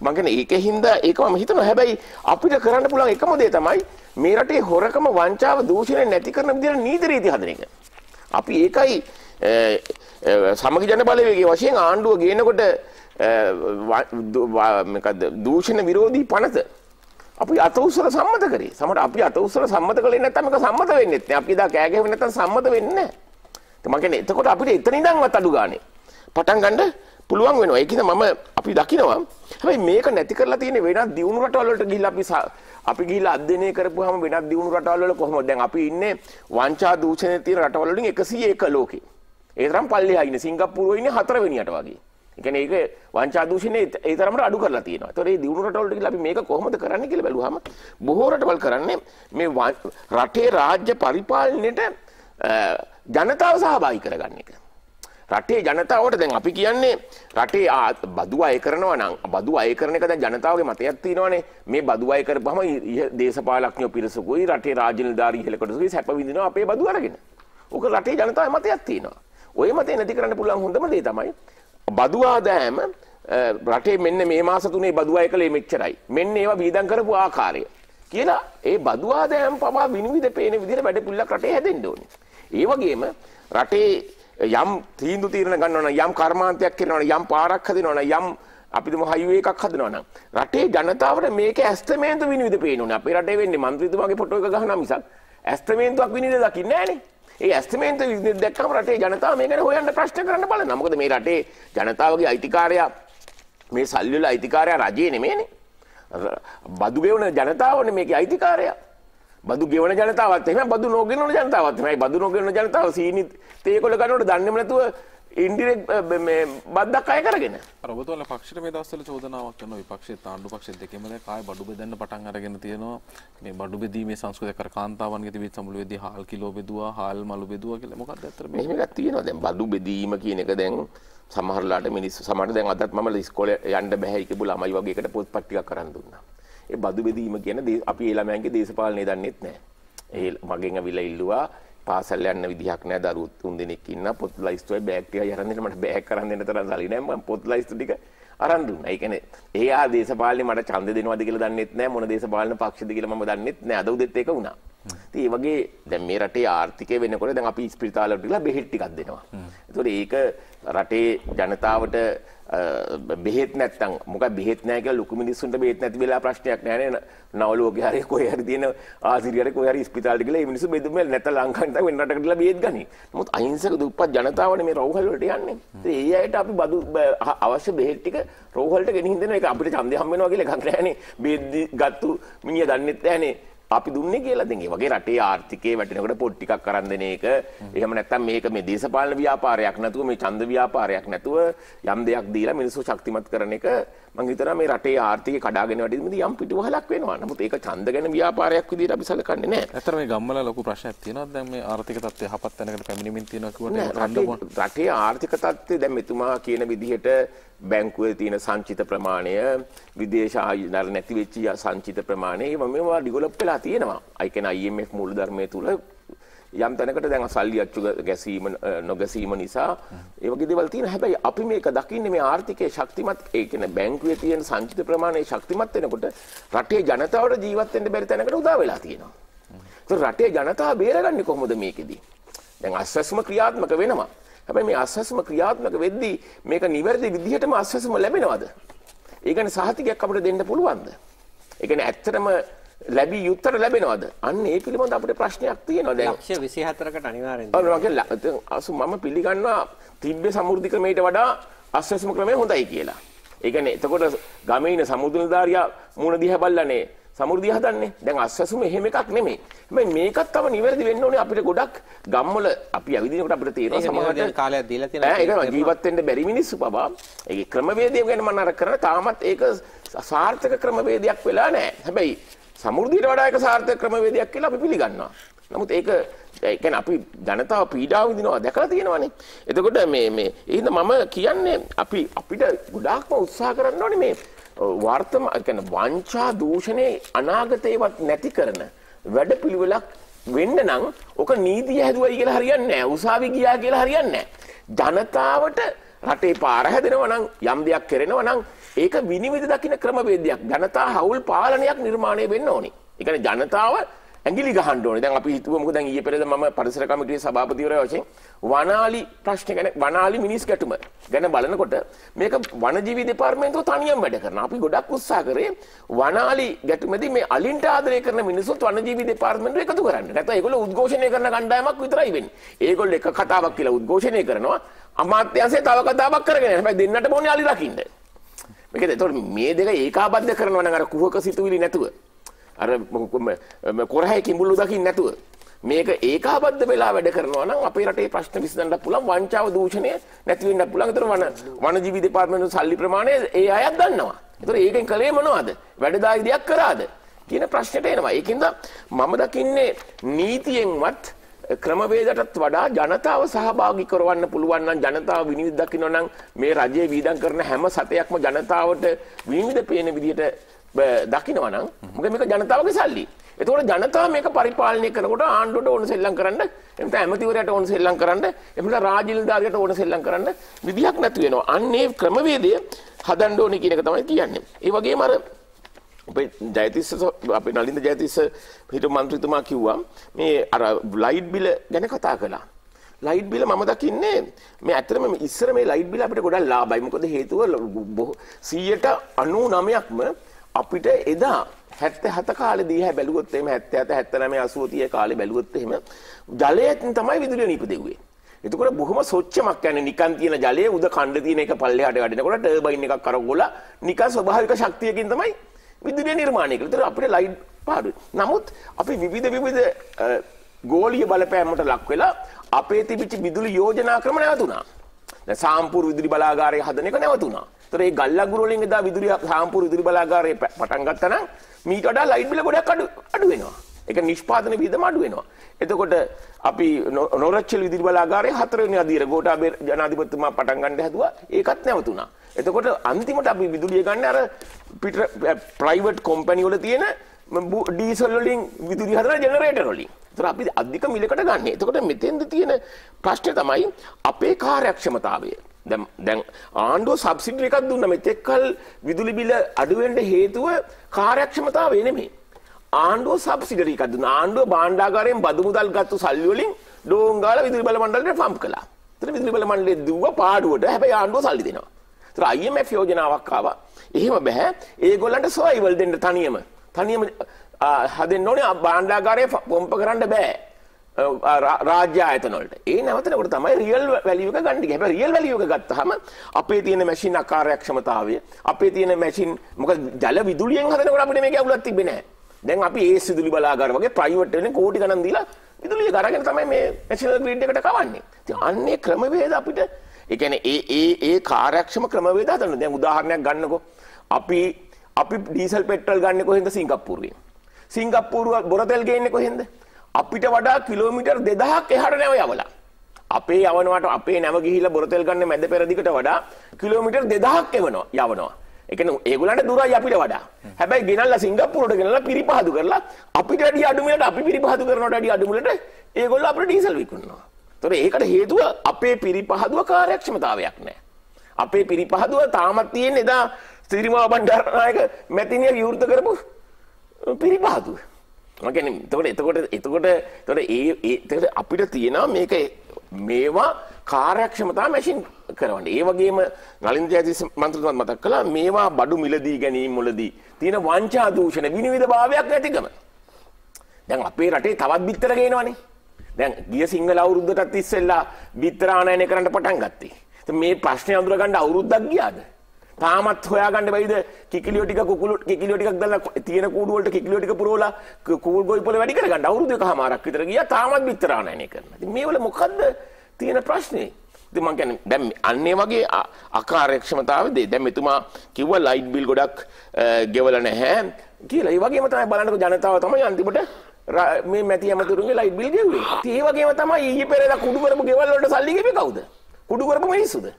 මම කියන්නේ ඒකේ හින්දා ඒක මම හිතනවා හැබැයි අපිට කරන්න පුළුවන් එකම දේ තමයි මේ රටේ හොරකම වංචාව දූෂණය නැති කරන විදිහට නීති රීති හදන එක. අපි ඒකයි සමගි ජන බලවේගයේ වශයෙන් ආණ්ඩුව ගේනකොට මොකද දූෂණ විරෝධී පනත අපි අත උස්සලා සම්මත කරේ. සමහර අපි අත උස්සලා සම්මත කළේ නැත්නම් මේක සම්මත වෙන්නේ නැහැ. අපි දා කෑ ගැහුවේ නැත්නම් සම්මත වෙන්නේ නැහැ. මම කියන්නේ එතකොට අපිට එතන ඉඳන්වත් අඩු ගානේ. පටන් ගන්න පුළුවන් වෙනවා. ඒක නිසා මම අපි දකිනවා. හැබැයි මේක නැති කරලා තියෙන වෙනත් දියුණු රටවල් වලට ගිහිල්ලා අපි අපි ගිහිල්ලා අධ්‍යයනය කරපුවාම වෙනත් දියුණු රටවල් වල කොහොමද? දැන් අපි ඉන්නේ වංචා දූෂණය තියෙන රටවල් වලින් 101 ලෝකේ. ඒ තරම් පල්ලෙහා ඉන්නේ. සිංගප්පූරුවේ ඉන්නේ හතරවෙනියට වගේ. එකන ඒක වංචා දූෂණය ඒ තරමට අඩු කරලා තියෙනවා. ඒතකොට මේ දියුණු රටවලට කියලා අපි මේක කොහොමද කරන්නේ කියලා බැලුවාම බොහෝ රටවල් කරන්නේ මේ රටේ රාජ්‍ය පරිපාලනයේට ජනතාව සහභාගී කරගන්න එක. රටේ ජනතාවට දැන් අපි කියන්නේ රටේ බදු අය කරනවා නම් බදු අය කරන එක දැන් ජනතාවගේ මතයක් තියෙනවානේ මේ බදු අය කරපහම දේශපාලඥයෝ පිරිසකුයි රටේ රාජ්‍ය නිලධාරී ඉහළ කොටසකුයි සැප විඳිනවා අපේ බදු අරගෙන. ඕක රටේ ජනතාවේ මතයක් තියෙනවා. ওই මතේ නැති කරන්න පුළුවන් හොඳම දේ තමයි බදු ආදායම රටේ මෙන්න මේ මාස තුනේ බදු අය කළේ මෙච්චරයි. මෙන්න ඒවා වීදම් කරපු ආකාරය කියලා ඒ බදු ආදායම් පවා විනිවිද පේන විදිහට වැඩ පිළිලක් රටේ හැදෙන්න ඕනේ. ඒ වගේම රටේ යම් තීන්දුව තීරණ ගන්නවා නම් යම් කර්මාන්තයක් කරනවා නම් යම් පාරක් හදනවා නම් යම් අපිදම හයිවේ එකක් හදනවා නම් රටේ ජනතාවට මේක ඇස්තමේන්තු විනිවිද පේනුනේ අපේ රටේ වෙන්නේ മന്ത്രിතුමාගේ ෆොටෝ එක ගහනවා මිසක් ඇස්තමේන්තුවක් විනිවිද දකින්නේ නැහනේ ඒ ඇස්තමේන්තු විනිවිද දැක්කම රටේ ජනතාව මේ ගැන හොයන්න ප්‍රශ්න කරන්න බලනවා මොකද මේ රටේ ජනතාවගේ අයිතිකාරයා මේ සල්ලි වල අයිතිකාරයා රජේ නෙමෙයිනේ බදු ගෙවන ජනතාවනේ මේකේ අයිතිකාරයා බදු ගෙවන ජනතාවත් එහෙම බදු නොගෙනන ජනතාවත් එහෙමයි බදු නොගෙනන ජනතාව සීනි තේකොළ ගන්නකොට දන්නේම නැතුව ඉන්ඩිරෙක්ට් මේ බද්දක් අය කරගෙන අර ඔබතුමාලා පක්ෂයට මේ දවස්වල චෝදනාවක් කරනවා විපක්ෂයේත් ආණ්ඩු පක්ෂයේත් දෙකෙම දැන් කාය බඩු බෙදන්න පටන් අරගෙන තියෙනවා මේ බඩු බෙදීමේ සංස්කෘතිය කර කාන්තාවන්ගේ තිබිච්ච සමුළුවේදී හාල් කිලෝ බෙදුවා හාල් මලු බෙදුවා කියලා මොකක්ද ඇත්තට මේ මේකක් තියෙනවා දැන් බඩු බෙදීම කියන එක දැන් සමහරලාට මිනිස්සු සමහර දැන් අදත් මම ඉස්කෝලේ යන්න බෑ කියලා ළමයි වගේ එකට පොත්පත් ටිකක් කරන් දුන්නා ඒ බදු බෙදීම කියන අපි ළමයන්ගේ දේශපාලනය දන්නෙත් නැහැ. ඒ මගෙන් අවිලා ඉල්ලුවා පාසල් යන්න විදිහක් නැහැ දරුවෝ තුන් දෙනෙක් ඉන්න පොත් ලයිස්තුවේ බෑග් ටික අරන් දෙන්න මට බෑග් කරන් දෙන්න තරම් සල්ලි නැහැ මම පොත් ලයිස්තු ටික අරන් දුන්නා. ඒ කියන්නේ ඒ ආ දේශපාලනේ මට ඡන්ද දෙනවද කියලා දන්නෙත් නැහැ මොන දේශපාලන පක්ෂද කියලා මම දන්නෙත් නැහැ. අද උදෙත් ඒක වුණා. ඉතින් ඒ වගේ දැන් මේ රටේ ආර්ථිකය වෙනකොට දැන් අපි ස්පිරිතාලවලට ගිහලා බෙහෙත් ටිකක් දෙනවා. ඒතකොට ඒක රටේ ජනතාවට බෙහෙත් නැත්තම් මොක බෙත් නෑක ලොකු මිනිස්සුන්ට බෙත් නැති වෙලා ප්‍රශ්නයක් නෑන නවලෝක හරි කොහර දන ආසිරියට කොහර ස්පිතාලි කියලා මිනිසු බෙදුම නැත ලංකාන්ත වෙන්නට කරලා බෙත් ගනි මුත් අහිංසක දුප්පත් ජනතාවන මේ රෝහල්ලට යන්නේ ඒ අයට අපි බදු අවශ්‍ය බෙහෙට්ටික රෝහල්ට ගෙනහිදන එක අපිට චන්දය හම්බෙනවා කියලා ගන්නෑනේ බෙද්දි ගත්තු මිනිිය දන්නෙත් ෑනේ අපි දුන්නේ කියලා දෙන්නේ. වගේ රටේ ආර්ථිකයේ වැටෙනකොට පොඩ් ටිකක් කරන් දෙන එක. එහෙම නැත්නම් මේක මේ දේශපාලන ව්‍යාපාරයක් නැතුව මේ ඡන්ද ව්‍යාපාරයක් නැතුව යම් දෙයක් දීලා මිනිස්සු ශක්තිමත් කරන එක මම හිතනවා මේ රටේ ආර්ථිකය කඩාගෙන වැටෙද්දී යම් පිටුවහලක් වෙනවා. නමුත් ඒක ඡන්ද ගැන ව්‍යාපාරයක් විදිහට අපි සැලකන්නේ නැහැ. ඇත්තට මේ ගම්වල ලොකු ප්‍රශ්නයක් තියෙනවා. දැන් මේ ආර්ථික තත්ත්වය යහපත් තැනකට පැමිණීමෙන් තියෙනවා කිව්වට ඒක රටේ ආර්ථික තත්ත්වය දැන් මෙතුමා කියන විදිහට බැංකුවේ තියෙන සංචිත ප්‍රමාණය විදේශ ආයුධ නැති වෙච්ච සංචිත ප්‍රමාණය ඒවා මේවා ඩිවලොප් වෙලා තියෙනවා. ඒ කියන්නේ IMF මූලධර්මයේ තුල යම් තැනකට දැන් සල්ලි අච්චු ගැසීම නොගැසීම නිසා ඒ වගේ දේවල් තියෙන හැබැයි අපි මේක දකින්නේ මේ ආර්ථිකයේ ශක්තිමත් ඒ කියන්නේ බැංකුවේ තියෙන සංචිත ප්‍රමාණය ශක්තිමත් වෙනකොට රටේ ජනතාවට ජීවත් වෙන්න බැරි තැනකට උදා වෙලා තියෙනවා. ඒත් රටේ ජනතාව බේරගන්නේ කොහොමද මේකෙදී? දැන් අස්වැස්ම ක්‍රියාත්මක වෙනවා. හැබැයි මේ අස්වැසම ක්‍රියාත්මක වෙද්දී මේක නිවැරදි විදිහටම අස්වැසම ලැබෙනවද? ඒ කියන්නේ සහතිකයක් අපිට දෙන්න පුළුවන්ද? ඒ කියන්නේ ඇත්තටම ලැබිය යුත්තට ලැබෙනවද? අන්න ඒ පිළිබඳ අපිට ප්‍රශ්නයක් තියෙනවා දැන්. ලක්ෂ 24කට අනිවාර්යෙන්ද? ඔව් මගේ අසු මම පිළිගන්නවා තිබ්බේ සමෘද්ධි ක්‍රමයට වඩා අස්වැසම ක්‍රමය හොඳයි කියලා. ඒ කියන්නේ එතකොට ගමේ ඉන්න සමුදුනදාරියා මූණ දිහා බල්ලානේ සමෘද්ධිය හදන්නේ. දැන් අස්වැසුම එහෙම එකක් නෙමෙයි. හැබැයි මේකත් තව නිවැරදි වෙන්න ඕනේ අපිට ගොඩක් ගම්වල අපි ඇවිදිනකොට අපිට තේරෙනවා සමහර කාලයක් දීලා තියෙනවා. ඈ ඒක ජීවත් වෙන්න බැරි මිනිස්සු පවා ඒ ක්‍රමවේදය ගැන මම අර කරන තාමත් ඒක සාර්ථක ක්‍රමවේදයක් වෙලා නැහැ. හැබැයි සමෘද්ධියට වඩා ඒක සාර්ථක ක්‍රමවේදයක් කියලා අපි පිළිගන්නවා. නමුත් ඒක ඒ කියන්නේ අපි ජනතාව පීඩාව විඳිනවා දැකලා තියෙනවානේ. එතකොට මේ මේ එහෙනම් මම කියන්නේ අපි අපිට ගොඩාක්ම උත්සාහ කරන්න ඕනේ මේ වර්තම ගැන වංචා දූෂණය අනාගතයවත් නැති කරන වැඩ පිළිවෙලක් වෙන්න නම් ඕක නීතිය හැදුවයි කියලා හරියන්නේ නැහැ. උසාවි ගියා කියලා හරියන්නේ නැහැ. ජනතාවට රටේ පාර හැදෙනවා නම් යම් දෙයක් කරනවා නම් ඒක විනිවිද දකින්න ක්‍රමවේදයක්. ජනතා හවුල් පාලනයක් නිර්මාණය වෙන්න ඕනේ. ඒ කියන්නේ ජනතාව ඇඟිලි ගහන්න ඕනේ. දැන් අපි හිතුවා මොකද දැන් ඊයේ පෙරේද මම පරිසර කමිටුවේ සභාපතිවරයා වශයෙන් වනාලි ප්‍රශ්න ගැන වනාලි මිනිස් ගැටුම ගැන බලනකොට මේක වනජීවි දෙපාර්තමේන්තුව තනියම වැඩ කරනවා. අපි ගොඩක් උත්සාහ කරේ වනාලි ගැටුමේදී මේ අලින්ට ආදරය කරන මිනිස්සුත් වනජීවි දෙපාර්තමේන්තුව එකතු කරන්න. නැත්නම් ඒගොල්ලෝ උද්ඝෝෂණය කරන කණ්ඩායමක් විතරයි වෙන්නේ. ඒගොල්ලෝ එක කතාවක් කියලා උද්ඝෝෂණය කරනවා. අමාත්‍යාංශය තව කතාවක් කරගෙන යනවා. හැබැයි දෙන්නට ඕනේ අලි රකින්න. මේකද එතකොට මේ දෙක ඒකාබද්ධ කරනවා නම් අර කුහක සිතුවිලි නැතුව අර කොරහේ කිඹුල්ලු දකින්න නැතුව මේක ඒකාබද්ධ වෙලා වැඩ කරනවා නම් අපේ රටේ ප්‍රශ්න විසඳන්න පුළුවන් වංචාව දූෂණය නැති වෙන්න පුළුවන්. ඒතර වන වනජීවි දෙපාර්තමේන්තුව සල්ලි ප්‍රමාණය ඒ අයත් දන්නවා. ඒතර ඒකෙන් කලේ මොනවද? වැඩදායි දෙයක් කරාද? කියන ප්‍රශ්නෙට එනවා. ඒකින්ද මම දකින්නේ නීතියෙන්වත් ක්‍රමවේදටත් වඩා ජනතාව සහභාගී කරවන්න පුළුවන් නම් ජනතාව විනිවිද දකින්න නම් මේ රජයේ වීදම් කරන හැම සතයක්ම ජනතාවට විනිවිද පේන විදිහට දකින්න නම් මොකද මේක ජනතාවගේ සල්ලි. එතකොට ජනතා මේක පරිපාලනය කරනකොට ආණ්ඩුවට ඕන සෙල්ලම් කරන්න එතන ඇමතිවරයාට ඕන සෙල්ලම් කරන්න එතන රාජිනිල්දාරියට ඕන සෙල්ලම් කරන්න විදියක් නැති වෙනවා අන්නේ ක්‍රමවේදය හදන්න ඕනේ කියන එක තමයි කියන්නේ ඒ වගේම අර අපේ ජයතිස්ස අපේ නලින්ද ජයතිස්ස හිටු මන්ත්‍රීතුමා කිව්වා මේ අර ලයිට් බිල ගැන කතා කළා ලයිට් බිල මම දකින්නේ මේ ඇත්තටම ඉස්සර මේ ලයිට් බිල අපිට ගොඩක් ලාභයි මොකද හේතුව 100ට 99ක්ම අපිට එදා හැත්ත හත කාලෙදී හැ බැලුවොත් එහෙම 77 79 80 කාලේ බැලුවොත් එහෙම ජලයෙන් තමයි විදුලිය නිපදෙව්වේ. එතකොට බොහොම සොච්චමක් යන්නේ නිකන් තියෙන ජලය උද කණ්ඩ තියෙන එක පල්ලෙහාට වැඩෙනකොට ටර්බයින් එකක් කරගොලා නිකන් ස්වභාවික ශක්තියකින් තමයි විදුලිය නිර්මාණය කළේ. ඒතර අපිට ලයිට් පාඩුයි. නමුත් අපි විවිධ විවිධ ගෝලීය බලපෑමට ලක් වෙලා අපේ තිබිච්ච විදුලි යෝජනා ක්‍රම නැවතුණා. දැන් සාම්පූර් විදුලි බලාගාරය හදන එක නැවතුණා. ඒතර ඒ ගල්ලාගුරු වලින් එදා විදුලි සාම්පූර් විදුලි බලාගාරය පටන් ගත්තා නම් මීට වඩා ලයිට් බිල ගොඩක් අඩු අඩු වෙනවා. ඒක නිෂ්පාදන වියදම අඩු වෙනවා. එතකොට අපි නොරච්චල් විදුලි බලාගාරයේ හතරවෙනි අධීර ගෝඨාභය ජනාධිපතිතුමා පටන් ගන්න හැදුවා. ඒකත් නැවතුණා. එතකොට අන්තිමට අපි විදුලිය ගන්න අර පිට ප්‍රයිවට් කම්පැනි වල තියෙන ඩීසල් වලින් විදුලි හදන ජෙනරේටර් වලින්. ඒතර අපි අධික මිලකට ගන්න. එතකොට මෙතෙන්ද තියෙන ප්‍රශ්නේ තමයි අපේ කාර්යක්ෂමතාවය. දැන් ආණ්ඩුව සබ්සිඩි එකක් දුන්න මෙතෙක්කල් විදුලි බිල අඩුවෙන්ට හේතුව කාර්යක්ෂමතාවය නෙමෙයි. ආණ්ඩුව සබ්සිඩරි එකක් දුන්න. ආණ්ඩුව භාණ්ඩාගාරයෙන් බදු මුදල් ගත්තු සල්ලි වලින් ඩෝංගාල විදුලි බල මණ්ඩලයට පම්ප් කළා. ඒතර විදුලි බල මණ්ඩලයේ දුව පාඩුවට හැබැයි ආණ්ඩුව සල්ලි දෙනවා. ඒතර IMF යෝජනාවක් ආවා. එහෙම බෑ. ඒගොල්ලන්ට සර්වයිවල් දෙන්න තනියම. තනියම හදෙන්න ඕනේ භාණ්ඩාගාරය පම්ප කරන්න බෑ. රාජ්‍ය ආයතනවලට. ඒ නැවතනකොට තමයි රියල් වැලියු එක ගන්න ටික. හැබැයි රියල් වැලියු එක ගත්තාම අපේ තියෙන මැෂින් අකාර්යක්ෂමතාවය, අපේ තියෙන මැෂින් මොකද ජල විදුලියෙන් හදනකොට අපිට මේක ඇවුලක් තිබ්බේ නැහැ. දැන් අපි ඒ විදුලි බලාගාර වගේ ප්‍රයිවට් වෙන කෝටි ගණන් දීලා විදුලිය ගරගෙන තමයි මේ නැෂනල් ග්‍රිඩ් එකට කවන්නේ. ඉතින් අන්නේ ක්‍රමවේද අපිට ඒ කියන්නේ ඒ ඒ ඒ කාර්යක්ෂම ක්‍රමවේද හදන්න. දැන් උදාහරණයක් ගන්නකො. අපි අපි ඩීසල් පෙට්‍රල් ගන්නේ කොහෙන්ද සිංගප්පූරුවෙන්. සිංගප්පූරුව බොරතෙල් ගේන්නේ කොහෙන්ද? අපිට වඩා කිලෝමීටර් 2000ක් එහාට නැව යවලා අපේ යවනවට අපේ නැව ගිහිල්ලා බොරතෙල් ගන්න මැද පෙරදිගට වඩා කිලෝමීටර් 2000ක් එවනවා යවනවා ඒ කියන්නේ ඒගොල්ලන්ට දුරයි අපිට වඩා හැබැයි ගෙනල්ලා සිංගප්පූරුවට ගෙනල්ලා පිරිපහදු කරලා අපිට වැඩි අඩු මිලට අපි පිරිපහදු කරනවට වැඩි අඩු මිලට ඒගොල්ලෝ අපිට ඩීසල් විකුණනවා ඒතකොට ඒකට හේතුව අපේ පිරිපහදුව කාර්යක්ෂමතාවයක් නැහැ අපේ පිරිපහදුව තාමත් තියෙන එදා සිරිමා බණ්ඩාරනායක මැතිණිය විවෘත කරපු පිරිපහදුව මගැන තොට එතකොට එතකොට තොට ඒ අපිට තියෙනවා මේක මේවා කාරක්ෂමතා මැසින් කරවන්න ඒ වගේම නලින්ද ඇති මන්ත්‍රතුමත් මතක් කළා මේවා බඩු මිලදී ගැනීම මුලදී තියෙන වංචා දූෂණ විනිවිධ භාවයක් නැතිකම දැන් අපේ රටේ තවත් බිත්තර ගේනවනේ දැන් ගිය සිංහල අවුරුද්දටත් ඉස්සෙල්ලා බිත්තර ආනයනය කරන්න පටන් ගත්තේ මේ ප්‍රශ්නය අඳුරගන්න අවුරුද්දක් ගියාද තාමත් හොයාගන්න බයිද කිකිලියෝ ටික කුකුළු කිකිලියෝ ටිකක් දැල්ලා තියෙන කූඩු වලට කිකිලියෝ ටික පුරවලා කූල් ගොයි පොළ වැඩි කරගන්න අවුරුදු එකමාරක් විතර ගියා තාමත් බිත්තරා නැණේ කරනවා. ඉතින් මේ වල මොකද්ද තියෙන ප්‍රශ්නේ? ඉතින් මම කියන්නේ දැන් අන්නේ වගේ අකාර්යක්ෂමතාවයේදී දැන් මෙතුමා කිව්වා ලයිට් බිල් ගොඩක් ගෙවලා නැහැ කියලා. ඒ වගේම තමයි බලන්නකො ජනතාව තමයි අන්තිමට මේ මැති ඇමතුරුන්ගේ ලයිට් බිල් ගෙව්වේ. ඉතින් ඒ වගේම තමයි ඊයේ පෙරේදා කුඩු කරපු ගෙවල් වලට සල්ලි ගෙව්වේ කවුද? කුඩු කරපු මිනිස්සුද?